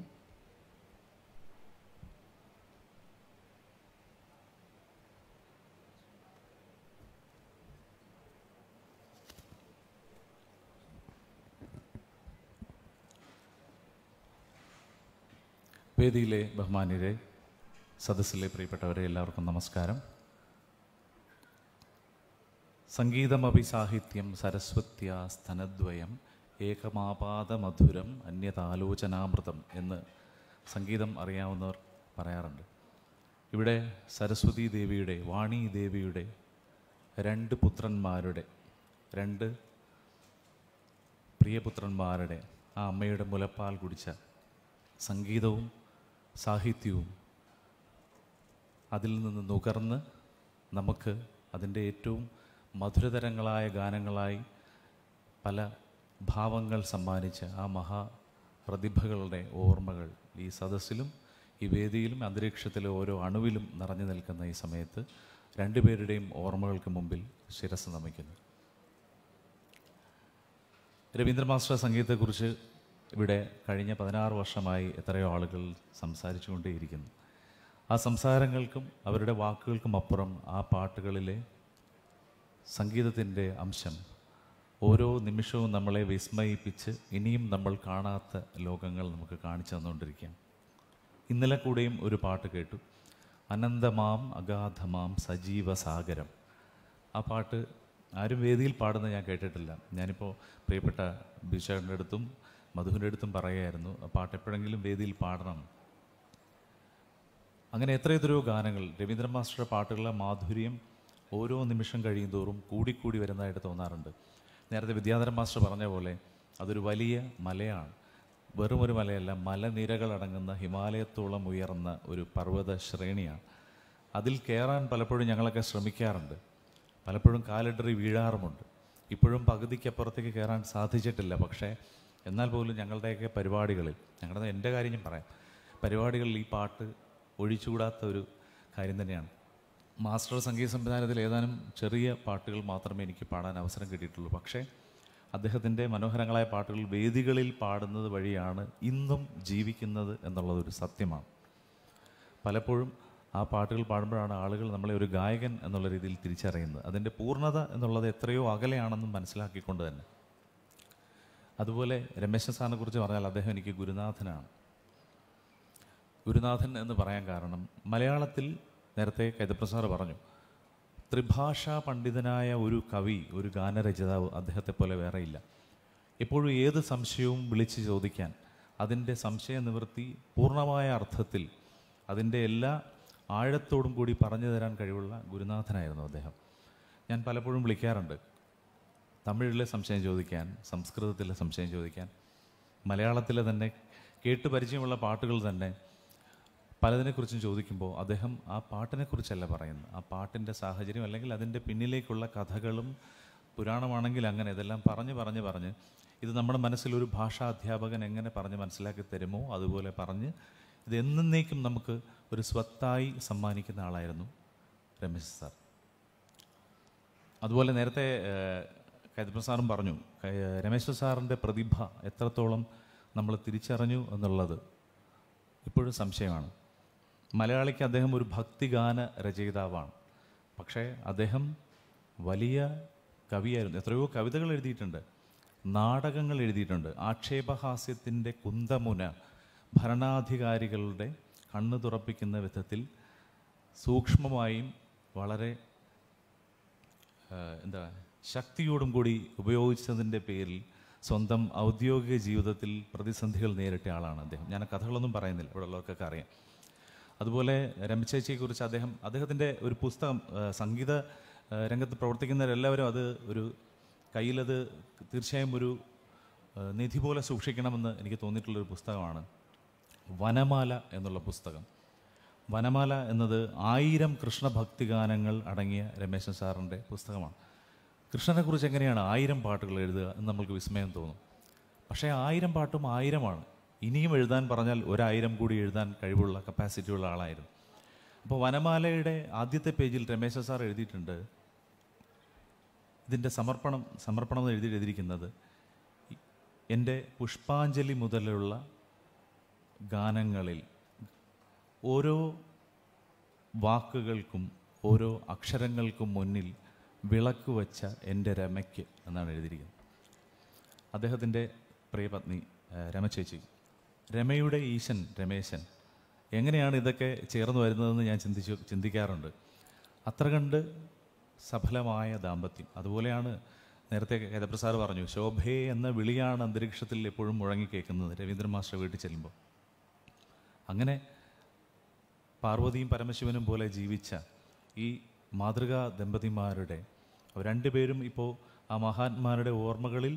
Speaker 10: വേദിയിലെ ബഹുമാനിരെ സദസ്സിലെ പ്രിയപ്പെട്ടവരെ എല്ലാവർക്കും നമസ്കാരം സംഗീതമഭി സാഹിത്യം സരസ്വത്യ സ്തനദ്വയം ഏകമാപാദമധുരം അന്യതാലോചനാമൃതം എന്ന് സംഗീതം അറിയാവുന്നവർ പറയാറുണ്ട് ഇവിടെ സരസ്വതി ദേവിയുടെ വാണി ദേവിയുടെ രണ്ട് പുത്രന്മാരുടെ രണ്ട് പ്രിയപുത്രന്മാരുടെ ആ അമ്മയുടെ മുലപ്പാൽ കുടിച്ച സംഗീതവും സാഹിത്യവും അതിൽ നിന്ന് നുകർന്ന് നമുക്ക് അതിൻ്റെ ഏറ്റവും മധുരതരങ്ങളായ ഗാനങ്ങളായി പല ഭാവങ്ങൾ സമ്മാനിച്ച ആ മഹാ പ്രതിഭകളുടെ ഓർമ്മകൾ ഈ സദസ്സിലും ഈ വേദിയിലും അന്തരീക്ഷത്തിലെ ഓരോ അണുവിലും നിറഞ്ഞു നിൽക്കുന്ന ഈ സമയത്ത് രണ്ടുപേരുടെയും ഓർമ്മകൾക്ക് മുമ്പിൽ ശിരസ് നമിക്കുന്നു രവീന്ദ്ര മാസ്റ്റർ സംഗീതത്തെക്കുറിച്ച് ഇവിടെ കഴിഞ്ഞ പതിനാറ് വർഷമായി എത്രയോ ആളുകൾ സംസാരിച്ചുകൊണ്ടേയിരിക്കുന്നു ആ സംസാരങ്ങൾക്കും അവരുടെ വാക്കുകൾക്കും അപ്പുറം ആ പാട്ടുകളിലെ സംഗീതത്തിൻ്റെ അംശം ഓരോ നിമിഷവും നമ്മളെ വിസ്മയിപ്പിച്ച് ഇനിയും നമ്മൾ കാണാത്ത ലോകങ്ങൾ നമുക്ക് കാണിച്ചു തന്നുകൊണ്ടിരിക്കാം ഇന്നലെ കൂടെയും ഒരു പാട്ട് കേട്ടു അനന്തമാം അഗാധമാം സജീവ സാഗരം ആ പാട്ട് ആരും വേദിയിൽ പാടുന്ന ഞാൻ കേട്ടിട്ടില്ല ഞാനിപ്പോൾ പ്രിയപ്പെട്ട ബിഷാടിൻ്റെ അടുത്തും മധുവിൻ്റെ അടുത്തും പറയുമായിരുന്നു ആ പാട്ട് എപ്പോഴെങ്കിലും വേദിയിൽ പാടണം അങ്ങനെ എത്ര എത്രയോ ഗാനങ്ങൾ രവീന്ദ്ര മാസ്റ്ററുടെ പാട്ടുകളുടെ മാധുര്യം ഓരോ നിമിഷം കഴിയും തോറും കൂടിക്കൂടി വരുന്നതായിട്ട് തോന്നാറുണ്ട് നേരത്തെ വിദ്യാധരൻ മാസ്റ്റർ പറഞ്ഞ പോലെ അതൊരു വലിയ മലയാണ് വെറും ഒരു മലയല്ല മലനിരകളടങ്ങുന്ന ഹിമാലയത്തോളം ഉയർന്ന ഒരു പർവ്വത ശ്രേണിയാണ് അതിൽ കയറാൻ പലപ്പോഴും ഞങ്ങളൊക്കെ ശ്രമിക്കാറുണ്ട് പലപ്പോഴും കാലിടറി വീഴാറുമുണ്ട് ഇപ്പോഴും പകുതിക്കപ്പുറത്തേക്ക് കയറാൻ സാധിച്ചിട്ടില്ല പക്ഷേ എന്നാൽ പോലും ഞങ്ങളുടെയൊക്കെ പരിപാടികളിൽ ഞങ്ങളുടെ എൻ്റെ കാര്യം ഞാൻ പറയാം പരിപാടികളിൽ ഈ പാട്ട് ഒഴിച്ചുകൂടാത്ത ഒരു കാര്യം തന്നെയാണ് മാസ്റ്റർ സംഗീത സംവിധാനത്തിൽ ഏതാനും ചെറിയ പാട്ടുകൾ മാത്രമേ എനിക്ക് പാടാൻ അവസരം കിട്ടിയിട്ടുള്ളൂ പക്ഷേ അദ്ദേഹത്തിൻ്റെ മനോഹരങ്ങളായ പാട്ടുകൾ വേദികളിൽ പാടുന്നത് വഴിയാണ് ഇന്നും ജീവിക്കുന്നത് എന്നുള്ളതൊരു സത്യമാണ് പലപ്പോഴും ആ പാട്ടുകൾ പാടുമ്പോഴാണ് ആളുകൾ നമ്മളെ ഒരു ഗായകൻ എന്നുള്ള രീതിയിൽ തിരിച്ചറിയുന്നത് അതിൻ്റെ പൂർണ്ണത എന്നുള്ളത് എത്രയോ അകലെയാണെന്നും മനസ്സിലാക്കിക്കൊണ്ട് തന്നെ അതുപോലെ രമേശൻ സാറിനെ കുറിച്ച് പറഞ്ഞാൽ അദ്ദേഹം എനിക്ക് ഗുരുനാഥനാണ് ഗുരുനാഥൻ എന്ന് പറയാൻ കാരണം മലയാളത്തിൽ നേരത്തെ കൈതപ്ര പറഞ്ഞു ത്രിഭാഷാ പണ്ഡിതനായ ഒരു കവി ഒരു ഗാനരചിതാവ് അദ്ദേഹത്തെ പോലെ വേറെയില്ല എപ്പോഴും ഏത് സംശയവും വിളിച്ച് ചോദിക്കാൻ അതിൻ്റെ സംശയ നിവൃത്തി പൂർണ്ണമായ അർത്ഥത്തിൽ അതിൻ്റെ എല്ലാ ആഴത്തോടും കൂടി പറഞ്ഞു തരാൻ കഴിവുള്ള ഗുരുനാഥനായിരുന്നു അദ്ദേഹം ഞാൻ പലപ്പോഴും വിളിക്കാറുണ്ട് തമിഴിലെ സംശയം ചോദിക്കാൻ സംസ്കൃതത്തിലെ സംശയം ചോദിക്കാൻ മലയാളത്തിലെ തന്നെ കേട്ട് പരിചയമുള്ള പാട്ടുകൾ തന്നെ പലതിനെക്കുറിച്ചും ചോദിക്കുമ്പോൾ അദ്ദേഹം ആ പാട്ടിനെക്കുറിച്ചല്ല പറയുന്നത് ആ പാട്ടിൻ്റെ സാഹചര്യം അല്ലെങ്കിൽ അതിൻ്റെ പിന്നിലേക്കുള്ള കഥകളും പുരാണമാണെങ്കിൽ അങ്ങനെ ഇതെല്ലാം പറഞ്ഞ് പറഞ്ഞ് പറഞ്ഞ് ഇത് നമ്മുടെ മനസ്സിലൊരു ഭാഷാ അധ്യാപകൻ എങ്ങനെ പറഞ്ഞ് മനസ്സിലാക്കി തരുമോ അതുപോലെ പറഞ്ഞ് ഇത് എന്നേക്കും നമുക്ക് ഒരു സ്വത്തായി സമ്മാനിക്കുന്ന ആളായിരുന്നു രമേശ് സാർ അതുപോലെ നേരത്തെ കൈതപ്പൻ സാറും പറഞ്ഞു രമേശ് സാറിൻ്റെ പ്രതിഭ എത്രത്തോളം നമ്മൾ തിരിച്ചറിഞ്ഞു എന്നുള്ളത് ഇപ്പോഴും സംശയമാണ് മലയാളിക്ക് അദ്ദേഹം ഒരു ഭക്തിഗാന രചയിതാവാണ് പക്ഷേ അദ്ദേഹം വലിയ കവിയായിരുന്നു എത്രയോ കവിതകൾ എഴുതിയിട്ടുണ്ട് നാടകങ്ങൾ എഴുതിയിട്ടുണ്ട് ആക്ഷേപഹാസ്യത്തിൻ്റെ കുന്തമുന ഭരണാധികാരികളുടെ കണ്ണു തുറപ്പിക്കുന്ന വിധത്തിൽ സൂക്ഷ്മമായും വളരെ എന്താ ശക്തിയോടും കൂടി ഉപയോഗിച്ചതിൻ്റെ പേരിൽ സ്വന്തം ഔദ്യോഗിക ജീവിതത്തിൽ പ്രതിസന്ധികൾ നേരിട്ട ആളാണ് അദ്ദേഹം ഞാൻ കഥകളൊന്നും പറയുന്നില്ല ഇവിടെ ഉള്ളവർക്കൊക്കെ അറിയാം അതുപോലെ രമചേച്ചിയെക്കുറിച്ച് അദ്ദേഹം അദ്ദേഹത്തിൻ്റെ ഒരു പുസ്തകം സംഗീത രംഗത്ത് പ്രവർത്തിക്കുന്നവരെല്ലാവരും അത് ഒരു കയ്യിലത് തീർച്ചയായും ഒരു നിധി പോലെ സൂക്ഷിക്കണമെന്ന് എനിക്ക് തോന്നിയിട്ടുള്ളൊരു പുസ്തകമാണ് വനമാല എന്നുള്ള പുസ്തകം വനമാല എന്നത് ആയിരം കൃഷ്ണഭക്തിഗാനങ്ങൾ അടങ്ങിയ രമേശൻ സാറിൻ്റെ പുസ്തകമാണ് കൃഷ്ണനെക്കുറിച്ച് എങ്ങനെയാണ് ആയിരം പാട്ടുകൾ എഴുതുക എന്ന് നമ്മൾക്ക് വിസ്മയം തോന്നും പക്ഷേ ആയിരം പാട്ടും ആയിരമാണ് ഇനിയും എഴുതാൻ പറഞ്ഞാൽ ഒരായിരം കൂടി എഴുതാൻ കഴിവുള്ള ഉള്ള ആളായിരുന്നു അപ്പോൾ വനമാലയുടെ ആദ്യത്തെ പേജിൽ രമേശ സാർ എഴുതിയിട്ടുണ്ട് ഇതിൻ്റെ സമർപ്പണം സമർപ്പണം എന്ന് എഴുതി എഴുതിയിരിക്കുന്നത് എൻ്റെ പുഷ്പാഞ്ജലി മുതലുള്ള ഗാനങ്ങളിൽ ഓരോ വാക്കുകൾക്കും ഓരോ അക്ഷരങ്ങൾക്കും മുന്നിൽ വിളക്ക് വച്ച എൻ്റെ രമയ്ക്ക് എന്നാണ് എഴുതിയിരിക്കുന്നത് അദ്ദേഹത്തിൻ്റെ പ്രിയപത്നി രമചേച്ചി രമയുടെ ഈശൻ രമേശൻ എങ്ങനെയാണ് ഇതൊക്കെ ചേർന്ന് വരുന്നതെന്ന് ഞാൻ ചിന്തിച്ചു ചിന്തിക്കാറുണ്ട് അത്ര കണ്ട് സഫലമായ ദാമ്പത്യം അതുപോലെയാണ് നേരത്തെ കഥപ്രസാർ പറഞ്ഞു ശോഭയെ എന്ന വിളിയാണ് അന്തരീക്ഷത്തിൽ എപ്പോഴും മുഴങ്ങി കേൾക്കുന്നത് രവീന്ദ്രൻ മാസ്റ്റർ വീട്ടിൽ ചെല്ലുമ്പോൾ അങ്ങനെ പാർവതിയും പരമശിവനും പോലെ ജീവിച്ച ഈ മാതൃകാ ദമ്പതിമാരുടെ രണ്ടുപേരും ഇപ്പോൾ ആ മഹാത്മാരുടെ ഓർമ്മകളിൽ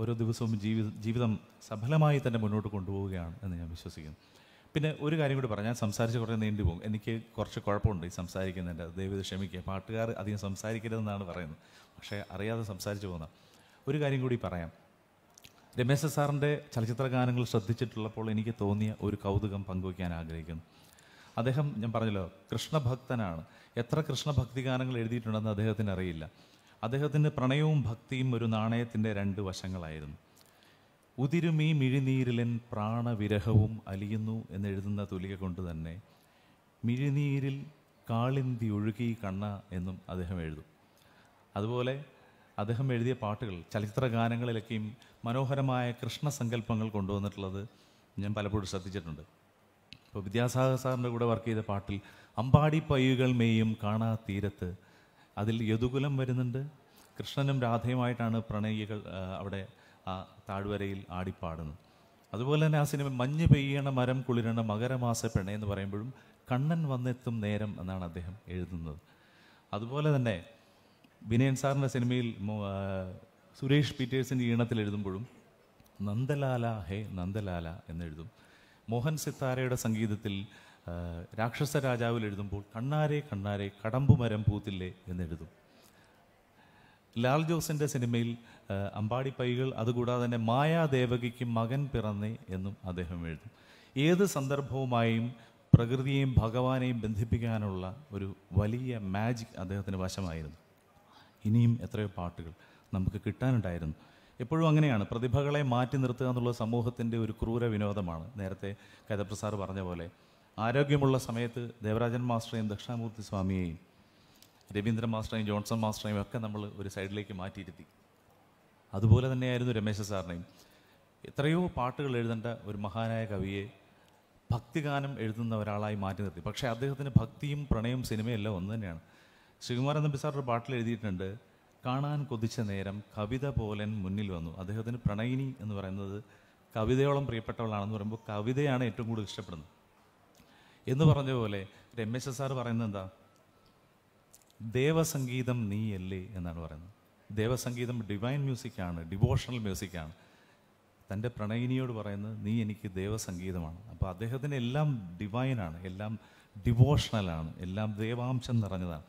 Speaker 10: ഓരോ ദിവസവും ജീവി ജീവിതം സഫലമായി തന്നെ മുന്നോട്ട് കൊണ്ടുപോവുകയാണ് എന്ന് ഞാൻ വിശ്വസിക്കുന്നു പിന്നെ ഒരു കാര്യം കൂടി പറഞ്ഞു ഞാൻ സംസാരിച്ച് കുറേ നീണ്ടു പോകും എനിക്ക് കുറച്ച് കുഴപ്പമുണ്ട് ഈ സംസാരിക്കുന്നതിൻ്റെ ദൈവം ക്ഷമിക്കുക പാട്ടുകാർ അധികം സംസാരിക്കരുതെന്നാണ് പറയുന്നത് പക്ഷേ അറിയാതെ സംസാരിച്ചു പോകുന്ന ഒരു കാര്യം കൂടി പറയാം രമേശ സാറിൻ്റെ ചലച്ചിത്ര ഗാനങ്ങൾ ശ്രദ്ധിച്ചിട്ടുള്ളപ്പോൾ എനിക്ക് തോന്നിയ ഒരു കൗതുകം പങ്കുവയ്ക്കാൻ ആഗ്രഹിക്കുന്നു അദ്ദേഹം ഞാൻ പറഞ്ഞല്ലോ കൃഷ്ണഭക്തനാണ് എത്ര കൃഷ്ണഭക്തി ഗാനങ്ങൾ എഴുതിയിട്ടുണ്ടെന്ന് അദ്ദേഹത്തിന് അറിയില്ല അദ്ദേഹത്തിൻ്റെ പ്രണയവും ഭക്തിയും ഒരു നാണയത്തിൻ്റെ രണ്ട് വശങ്ങളായിരുന്നു ഉതിരുമീ മിഴിനീരിലൻ പ്രാണവിരഹവും അലിയുന്നു എന്നെഴുതുന്ന തുലിക കൊണ്ട് തന്നെ മിഴിനീരിൽ കാളിന്തി ഒഴുകി കണ്ണ എന്നും അദ്ദേഹം എഴുതും അതുപോലെ അദ്ദേഹം എഴുതിയ പാട്ടുകൾ ചലച്ചിത്ര ഗാനങ്ങളിലൊക്കെയും മനോഹരമായ കൃഷ്ണസങ്കല്പങ്ങൾ കൊണ്ടുവന്നിട്ടുള്ളത് ഞാൻ പലപ്പോഴും ശ്രദ്ധിച്ചിട്ടുണ്ട് ഇപ്പോൾ വിദ്യാസാഗർ സാറിൻ്റെ കൂടെ വർക്ക് ചെയ്ത പാട്ടിൽ അമ്പാടി പയ്യുകൾ മേയും കാണാ തീരത്ത് അതിൽ യദുകുലം വരുന്നുണ്ട് കൃഷ്ണനും രാധയുമായിട്ടാണ് പ്രണയികൾ അവിടെ ആ താഴ്വരയിൽ ആടിപ്പാടുന്നത് അതുപോലെ തന്നെ ആ സിനിമ മഞ്ഞ് പെയ്യണ മരം കുളിരണ മകരമാസ പെണ്ണ എന്ന് പറയുമ്പോഴും കണ്ണൻ വന്നെത്തും നേരം എന്നാണ് അദ്ദേഹം എഴുതുന്നത് അതുപോലെ തന്നെ വിനയൻ സാറിൻ്റെ സിനിമയിൽ സുരേഷ് പീറ്റേഴ്സിൻ്റെ ഈണത്തിൽ എഴുതുമ്പോഴും നന്ദലാല ഹേ നന്ദലാല എന്നെഴുതും മോഹൻ സിത്താരയുടെ സംഗീതത്തിൽ രാക്ഷസ രാജാവിൽ എഴുതുമ്പോൾ കണ്ണാരെ കണ്ണാരെ മരം പൂത്തില്ലേ എന്നെഴുതും ലാൽ ജോസിൻ്റെ സിനിമയിൽ അമ്പാടി പൈകൾ അതുകൂടാതെ തന്നെ മായാദേവകിക്ക് മകൻ പിറന്നേ എന്നും അദ്ദേഹം എഴുതും ഏത് സന്ദർഭവുമായും പ്രകൃതിയെയും ഭഗവാനെയും ബന്ധിപ്പിക്കാനുള്ള ഒരു വലിയ മാജിക് അദ്ദേഹത്തിന് വശമായിരുന്നു ഇനിയും എത്രയോ പാട്ടുകൾ നമുക്ക് കിട്ടാനുണ്ടായിരുന്നു എപ്പോഴും അങ്ങനെയാണ് പ്രതിഭകളെ മാറ്റി നിർത്തുക എന്നുള്ള സമൂഹത്തിൻ്റെ ഒരു ക്രൂര വിനോദമാണ് നേരത്തെ കഥപ്രസാർ പറഞ്ഞ പോലെ ആരോഗ്യമുള്ള സമയത്ത് ദേവരാജൻ മാസ്റ്ററേയും ദക്ഷിണാമൂർത്തി സ്വാമിയെയും രവീന്ദ്രൻ മാസ്റ്ററേയും ജോൺസൺ മാസ്റ്ററേയും ഒക്കെ നമ്മൾ ഒരു സൈഡിലേക്ക് മാറ്റിയിരുത്തി അതുപോലെ തന്നെയായിരുന്നു രമേശ സാറിനെയും എത്രയോ പാട്ടുകൾ എഴുതേണ്ട ഒരു മഹാനായ കവിയെ ഭക്തിഗാനം എഴുതുന്ന ഒരാളായി മാറ്റി നിർത്തി പക്ഷേ അദ്ദേഹത്തിന് ഭക്തിയും പ്രണയവും സിനിമയല്ല ഒന്ന് തന്നെയാണ് ശ്രീകുമാരൻ നമ്പി ഒരു പാട്ടിൽ എഴുതിയിട്ടുണ്ട് കാണാൻ കൊതിച്ച നേരം കവിത പോലൻ മുന്നിൽ വന്നു അദ്ദേഹത്തിന് പ്രണയിനി എന്ന് പറയുന്നത് കവിതയോളം പ്രിയപ്പെട്ടവളാണെന്ന് പറയുമ്പോൾ കവിതയാണ് ഏറ്റവും കൂടുതൽ ഇഷ്ടപ്പെടുന്നത് എന്ന് പറഞ്ഞ പോലെ രമേശ സാർ പറയുന്നത് എന്താ ദേവസംഗീതം നീയല്ലേ എന്നാണ് പറയുന്നത് ദേവസംഗീതം ഡിവൈൻ മ്യൂസിക്കാണ് ഡിവോഷണൽ മ്യൂസിക്കാണ് തൻ്റെ പ്രണയിനിയോട് പറയുന്നത് നീ എനിക്ക് ദേവസംഗീതമാണ് അപ്പോൾ അദ്ദേഹത്തിന് എല്ലാം ഡിവൈനാണ് എല്ലാം ഡിവോഷണലാണ് എല്ലാം ദേവാംശം നിറഞ്ഞതാണ്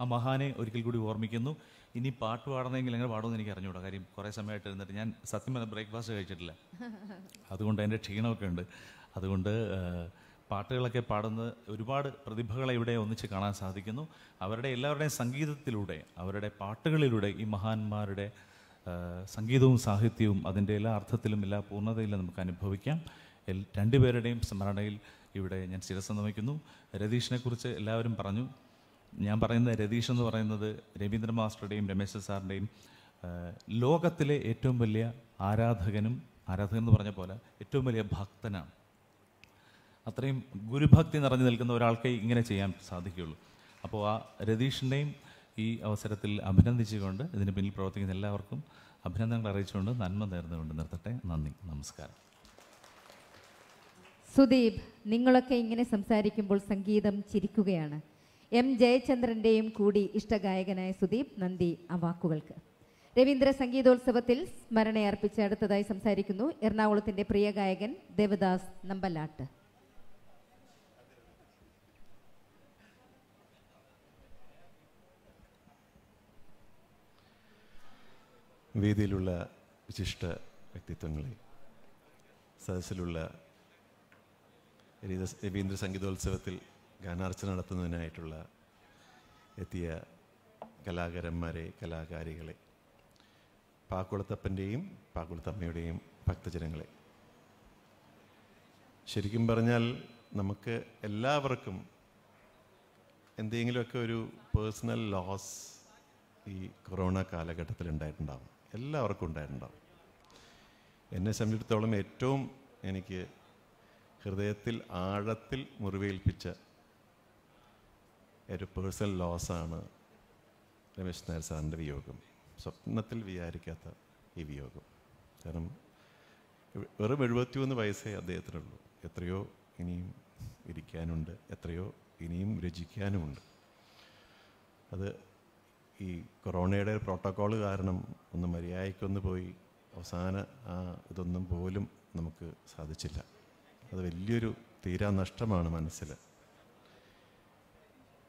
Speaker 10: ആ മഹാനെ ഒരിക്കൽ കൂടി ഓർമ്മിക്കുന്നു ഇനി പാട്ട് പാടണമെങ്കിൽ എങ്ങനെ പാടുമെന്ന് എനിക്ക് അറിഞ്ഞുകൂടാ കാര്യം കുറേ സമയമായിട്ട് ഇരുന്നിട്ട് ഞാൻ സത്യം പറഞ്ഞ ബ്രേക്ക്ഫാസ്റ്റ് കഴിച്ചിട്ടില്ല അതുകൊണ്ട് അതിൻ്റെ ക്ഷീണമൊക്കെ ഉണ്ട് അതുകൊണ്ട് പാട്ടുകളൊക്കെ പാടുന്ന ഒരുപാട് പ്രതിഭകളെ ഇവിടെ ഒന്നിച്ച് കാണാൻ സാധിക്കുന്നു അവരുടെ എല്ലാവരുടെയും സംഗീതത്തിലൂടെ അവരുടെ പാട്ടുകളിലൂടെ ഈ മഹാന്മാരുടെ സംഗീതവും സാഹിത്യവും അതിൻ്റെ എല്ലാ അർത്ഥത്തിലും എല്ലാ പൂർണ്ണതയിലും നമുക്ക് അനുഭവിക്കാം എൽ രണ്ടുപേരുടെയും സ്മരണയിൽ ഇവിടെ ഞാൻ ശിരസ് രതീഷിനെക്കുറിച്ച് കുറിച്ച് എല്ലാവരും പറഞ്ഞു ഞാൻ പറയുന്ന രതീഷ് എന്ന് പറയുന്നത് രവീന്ദ്ര മാസ്റ്ററുടെയും രമേശ് സാറിൻ്റെയും ലോകത്തിലെ ഏറ്റവും വലിയ ആരാധകനും ആരാധകൻ എന്ന് പറഞ്ഞ പോലെ ഏറ്റവും വലിയ ഭക്തനാണ് അത്രയും ഗുരുഭക്തി നിറഞ്ഞു നിൽക്കുന്ന ഒരാൾക്കേ ഇങ്ങനെ ചെയ്യാൻ സാധിക്കുകയുള്ളൂ അപ്പോൾ ആ രതീഷിൻ്റെയും ഈ അവസരത്തിൽ അഭിനന്ദിച്ചുകൊണ്ട് ഇതിന് പിന്നിൽ പ്രവർത്തിക്കുന്ന എല്ലാവർക്കും അഭിനന്ദനങ്ങൾ അറിയിച്ചുകൊണ്ട് നന്മ നേർന്നുകൊണ്ട് നിർത്തട്ടെ നന്ദി നമസ്കാരം
Speaker 1: സുദീപ് നിങ്ങളൊക്കെ ഇങ്ങനെ സംസാരിക്കുമ്പോൾ സംഗീതം ചിരിക്കുകയാണ് എം ജയചന്ദ്രൻ്റെയും കൂടി ഇഷ്ടഗായകനായ സുദീപ് നന്ദി ആ വാക്കുകൾക്ക് രവീന്ദ്ര സംഗീതോത്സവത്തിൽ സ്മരണയർപ്പിച്ച് അടുത്തതായി സംസാരിക്കുന്നു എറണാകുളത്തിൻ്റെ പ്രിയ ഗായകൻ ദേവദാസ് നമ്പലാട്ട്
Speaker 11: വേദിയിലുള്ള വിശിഷ്ട വ്യക്തിത്വങ്ങളെ സദസ്സിലുള്ള രവീന്ദ്ര സംഗീതോത്സവത്തിൽ ഗാനാർച്ചന നടത്തുന്നതിനായിട്ടുള്ള എത്തിയ കലാകാരന്മാരെ കലാകാരികളെ പാക്കുളത്തപ്പൻ്റെയും പാക്കുളത്തമ്മയുടെയും ഭക്തജനങ്ങളെ ശരിക്കും പറഞ്ഞാൽ നമുക്ക് എല്ലാവർക്കും എന്തെങ്കിലുമൊക്കെ ഒരു പേഴ്സണൽ ലോസ് ഈ കൊറോണ കാലഘട്ടത്തിൽ ഉണ്ടായിട്ടുണ്ടാവും എല്ലാവർക്കും ഉണ്ടായിട്ടുണ്ടാവും എന്നെ സംബന്ധിച്ചിടത്തോളം ഏറ്റവും എനിക്ക് ഹൃദയത്തിൽ ആഴത്തിൽ മുറിവേൽപ്പിച്ച ഒരു പേഴ്സണൽ ലോസാണ് രമേശ് നായർ സാറിൻ്റെ വിയോഗം സ്വപ്നത്തിൽ വിചാരിക്കാത്ത ഈ വിയോഗം കാരണം വെറും എഴുപത്തി ഒന്ന് വയസ്സേ അദ്ദേഹത്തിനുള്ളൂ എത്രയോ ഇനിയും ഇരിക്കാനുണ്ട് എത്രയോ ഇനിയും രചിക്കാനുമുണ്ട് അത് ഈ കൊറോണയുടെ പ്രോട്ടോക്കോൾ കാരണം ഒന്ന് മര്യാദയ്ക്കൊന്ന് പോയി അവസാന ആ ഇതൊന്നും പോലും നമുക്ക് സാധിച്ചില്ല അത് വലിയൊരു തീരാ നഷ്ടമാണ് മനസ്സിൽ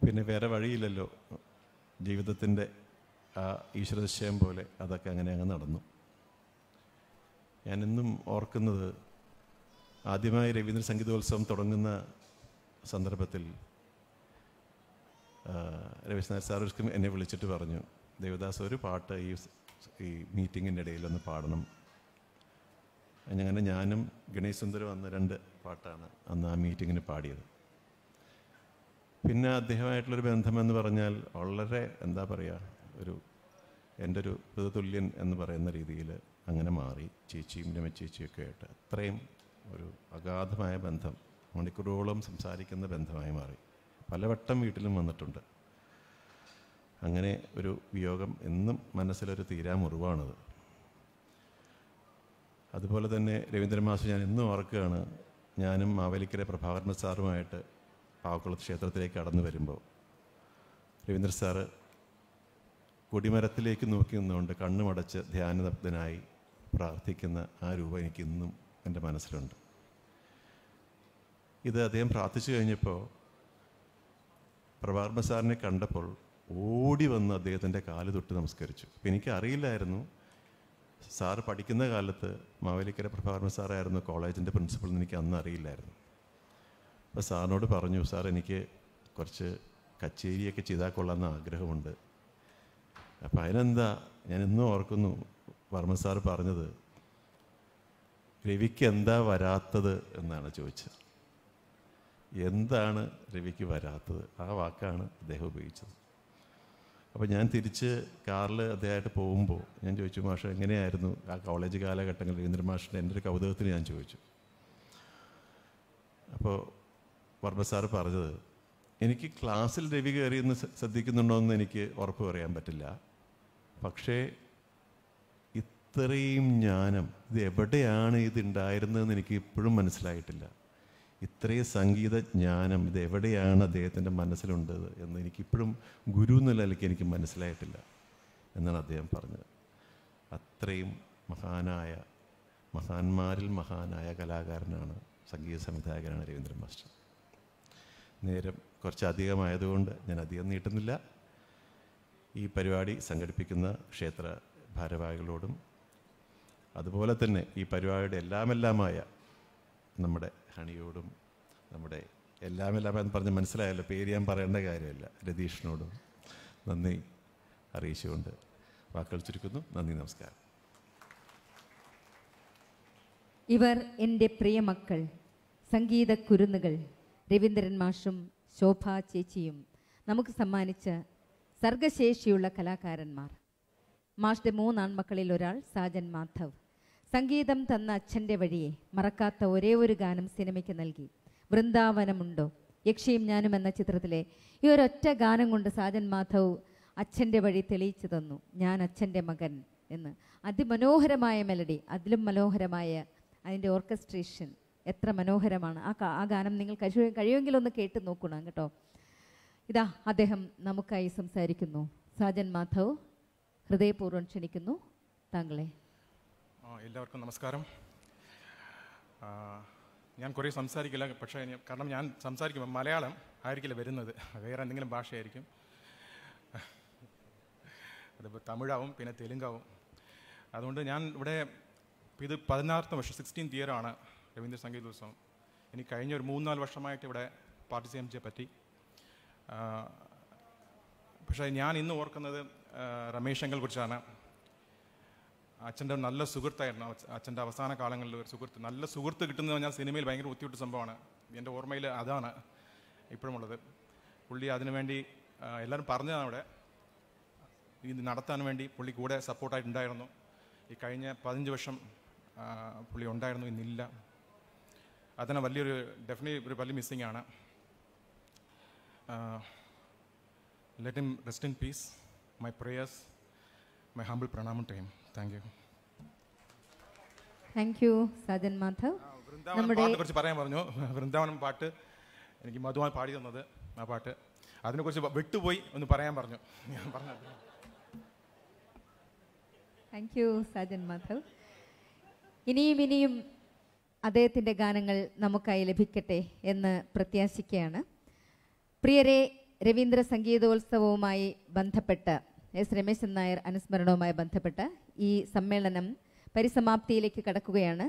Speaker 11: പിന്നെ വേറെ വഴിയില്ലല്ലോ ജീവിതത്തിൻ്റെ ആ ഈശ്വരനിശ്ചയം പോലെ അതൊക്കെ അങ്ങനെ അങ്ങ് നടന്നു ഞാനെന്നും ഓർക്കുന്നത് ആദ്യമായി രവീന്ദ്ര സംഗീതോത്സവം തുടങ്ങുന്ന സന്ദർഭത്തിൽ രവിശനാഥ് സാർ ഒരിക്കലും എന്നെ വിളിച്ചിട്ട് പറഞ്ഞു ദേവദാസ് ഒരു പാട്ട് ഈ ഈ മീറ്റിങ്ങിൻ്റെ ഇടയിൽ ഒന്ന് പാടണം അങ്ങനെ ഞാനും ഗണേശ് സുന്ദരം അന്ന് രണ്ട് പാട്ടാണ് അന്ന് ആ മീറ്റിങ്ങിന് പാടിയത് പിന്നെ അദ്ദേഹമായിട്ടുള്ളൊരു ബന്ധമെന്ന് പറഞ്ഞാൽ വളരെ എന്താ പറയുക ഒരു എൻ്റെ ഒരു തുല്യൻ എന്ന് പറയുന്ന രീതിയിൽ അങ്ങനെ മാറി ചേച്ചിയും രമ ചേച്ചിയൊക്കെ ആയിട്ട് അത്രയും ഒരു അഗാധമായ ബന്ധം മണിക്കൂറുകളോളം സംസാരിക്കുന്ന ബന്ധമായി മാറി പലവട്ടം വീട്ടിലും വന്നിട്ടുണ്ട് അങ്ങനെ ഒരു വിയോഗം എന്നും മനസ്സിലൊരു മുറിവാണത് അതുപോലെ തന്നെ രവീന്ദ്രമാസു ഞാൻ എന്നും ഓർക്കുകയാണ് ഞാനും മാവേലിക്കര പ്രഭാകരൻ സാറുമായിട്ട് പാവക്കുളത്ത് ക്ഷേത്രത്തിലേക്ക് കടന്നു വരുമ്പോൾ രവീന്ദ്ര സാറ് കൊടിമരത്തിലേക്ക് നോക്കി നിന്നുകൊണ്ട് കണ്ണുമടച്ച് ധ്യാനതപ്തനായി പ്രാർത്ഥിക്കുന്ന ആ രൂപം എനിക്കിന്നും എൻ്റെ മനസ്സിലുണ്ട് ഇത് അദ്ദേഹം പ്രാർത്ഥിച്ചു കഴിഞ്ഞപ്പോൾ പ്രഭാർമ സാറിനെ കണ്ടപ്പോൾ ഓടി വന്ന് അദ്ദേഹത്തിൻ്റെ കാല് തൊട്ട് നമസ്കരിച്ചു അപ്പം എനിക്ക് അറിയില്ലായിരുന്നു സാർ പഠിക്കുന്ന കാലത്ത് മാവേലിക്കര പ്രഭാർമ സാറായിരുന്നു കോളേജിൻ്റെ പ്രിൻസിപ്പൾ എന്ന് എനിക്ക് അന്ന് അറിയില്ലായിരുന്നു അപ്പോൾ സാറിനോട് പറഞ്ഞു സാർ എനിക്ക് കുറച്ച് കച്ചേരിയൊക്കെ ചെയ്താൽ കൊള്ളാമെന്ന് ആഗ്രഹമുണ്ട് അപ്പം അതിനെന്താ ഞാൻ ഇന്നും ഓർക്കുന്നു വർമ്മ സാർ പറഞ്ഞത് രവിക്ക് എന്താ വരാത്തത് എന്നാണ് ചോദിച്ചത് എന്താണ് രവിക്ക് വരാത്തത് ആ വാക്കാണ് അദ്ദേഹം ഉപയോഗിച്ചത് അപ്പോൾ ഞാൻ തിരിച്ച് കാറിൽ അദ്ദേഹമായിട്ട് പോകുമ്പോൾ ഞാൻ ചോദിച്ചു മാഷ എങ്ങനെയായിരുന്നു ആ കോളേജ് കാലഘട്ടങ്ങളിൽ രവീന്ദ്ര മാഷിൻ്റെ എൻ്റെ ഒരു കൗതുകത്തിന് ഞാൻ ചോദിച്ചു അപ്പോൾ വർമ്മ സാറ് പറഞ്ഞത് എനിക്ക് ക്ലാസ്സിൽ രവി കയറിയെന്ന് എന്ന് എനിക്ക് ഉറപ്പ് പറയാൻ പറ്റില്ല പക്ഷേ ഇത്രയും ജ്ഞാനം ഇത് എവിടെയാണ് ഇത് ഉണ്ടായിരുന്നതെന്ന് എനിക്ക് ഇപ്പോഴും മനസ്സിലായിട്ടില്ല ഇത്രയും സംഗീതജ്ഞാനം ഇത് എവിടെയാണ് അദ്ദേഹത്തിൻ്റെ മനസ്സിലുണ്ടത് എന്ന് എനിക്കിപ്പോഴും ഗുരു എന്ന നിലയ്ക്ക് എനിക്ക് മനസ്സിലായിട്ടില്ല എന്നാണ് അദ്ദേഹം പറഞ്ഞത് അത്രയും മഹാനായ മഹാന്മാരിൽ മഹാനായ കലാകാരനാണ് സംഗീത സംവിധായകനാണ് രവീന്ദ്രൻ മാസ്റ്റർ നേരം കുറച്ച് അധികമായതുകൊണ്ട് ഞാൻ അധികം നീട്ടുന്നില്ല ഈ പരിപാടി സംഘടിപ്പിക്കുന്ന ക്ഷേത്ര ഭാരവാഹികളോടും അതുപോലെ തന്നെ ഈ പരിപാടിയുടെ എല്ലാമെല്ലാമായ നമ്മുടെ ഹണിയോടും നമ്മുടെ എല്ലാം എല്ലാം എന്ന് പറഞ്ഞ് മനസ്സിലായല്ലോ പേര് ഞാൻ പറയേണ്ട കാര്യമില്ല രതീഷിനോടും നന്ദി അറിയിച്ചുകൊണ്ട് വാക്കുകൾ ചുരുക്കുന്നു നന്ദി നമസ്കാരം
Speaker 1: ഇവർ എൻ്റെ പ്രിയമക്കൾ സംഗീത കുരുന്നുകൾ രവീന്ദ്രൻ മാഷും ശോഭ ചേച്ചിയും നമുക്ക് സമ്മാനിച്ച സർഗശേഷിയുള്ള കലാകാരന്മാർ മാഷിൻ്റെ മൂന്നാൺമക്കളിൽ ഒരാൾ സാജൻ മാധവ് സംഗീതം തന്ന അച്ഛൻ്റെ വഴിയെ മറക്കാത്ത ഒരേ ഒരു ഗാനം സിനിമയ്ക്ക് നൽകി വൃന്ദാവനമുണ്ടോ യക്ഷിയും ഞാനും എന്ന ചിത്രത്തിലെ ഈ ഒരൊറ്റ ഗാനം കൊണ്ട് സാജൻ മാധവ് അച്ഛൻ്റെ വഴി തെളിയിച്ചു തന്നു ഞാൻ അച്ഛൻ്റെ മകൻ എന്ന് അതിമനോഹരമായ മെലഡി അതിലും മനോഹരമായ അതിൻ്റെ ഓർക്കസ്ട്രേഷൻ എത്ര മനോഹരമാണ് ആ ആ ഗാനം നിങ്ങൾ കഴി കഴിയുമെങ്കിലൊന്ന് കേട്ട് നോക്കണം കേട്ടോ ഇതാ അദ്ദേഹം നമുക്കായി സംസാരിക്കുന്നു സാജൻ മാധവ് ഹൃദയപൂർവ്വം ക്ഷണിക്കുന്നു താങ്കളെ
Speaker 12: എല്ലാവർക്കും നമസ്കാരം ഞാൻ കുറേ സംസാരിക്കില്ല പക്ഷേ കാരണം ഞാൻ സംസാരിക്കുമ്പോൾ മലയാളം ആയിരിക്കില്ല വരുന്നത് വേറെ എന്തെങ്കിലും ഭാഷയായിരിക്കും അതിപ്പോൾ തമിഴാവും പിന്നെ തെലുങ്കാവും അതുകൊണ്ട് ഞാൻ ഇവിടെ ഇത് പതിനാറാം വർഷം സിക്സ്റ്റീൻ ഇയറാണ് രവീന്ദ്ര സംഗീത ഉത്സവം എനിക്ക് കഴിഞ്ഞ ഒരു മൂന്നാല് വർഷമായിട്ട് ഇവിടെ പാർട്ടിസിപ്പേറ്റ് ചെയ്യാൻ പറ്റി പക്ഷേ ഞാൻ ഇന്ന് ഓർക്കുന്നത് രമേശങ്കൽ കുറിച്ചാണ് അച്ഛൻ്റെ നല്ല സുഹൃത്തായിരുന്നു അച്ഛൻ്റെ അവസാന കാലങ്ങളിൽ ഒരു സുഹൃത്ത് നല്ല സുഹൃത്ത് കിട്ടുന്നത് ഞാൻ സിനിമയിൽ ഭയങ്കര ബുദ്ധിമുട്ട് സംഭവമാണ് എൻ്റെ ഓർമ്മയിൽ അതാണ് ഇപ്പോഴുമുള്ളത് പുള്ളി അതിനുവേണ്ടി എല്ലാവരും പറഞ്ഞതാണ് അവിടെ ഇത് നടത്താൻ വേണ്ടി പുള്ളി കൂടെ സപ്പോർട്ടായിട്ടുണ്ടായിരുന്നു ഈ കഴിഞ്ഞ പതിനഞ്ച് വർഷം പുള്ളി ഉണ്ടായിരുന്നു ഇന്നില്ല അതന്നെ വലിയൊരു ഡെഫിനറ്റ് ഒരു വലിയ മിസ്സിങ് ആണ് let him rest in peace my prayers my humble പ്രണാമം time thank you
Speaker 1: thank you Sajan Madhav നമ്മുടെ കുറിച്ച്
Speaker 12: പറയാൻ പറഞ്ഞു വൃന്ദാവനം പാട്ട് എനിക്ക് മധുവാൻ പാടി തന്നത് ആ പാട്ട് അതിനെക്കുറിച്ച് വിട്ടുപോയി ഒന്ന് പറയാൻ പറഞ്ഞു ഞാൻ പറഞ്ഞത്
Speaker 1: താങ്ക് യു സജൻ മാധവ് ഇനിയും ഇനിയും അദ്ദേഹത്തിൻ്റെ ഗാനങ്ങൾ നമുക്കായി ലഭിക്കട്ടെ എന്ന് പ്രത്യാശിക്കുകയാണ് പ്രിയരെ രവീന്ദ്ര സംഗീതോത്സവവുമായി ബന്ധപ്പെട്ട് എസ് രമേശൻ നായർ അനുസ്മരണവുമായി ബന്ധപ്പെട്ട ഈ സമ്മേളനം പരിസമാപ്തിയിലേക്ക് കടക്കുകയാണ്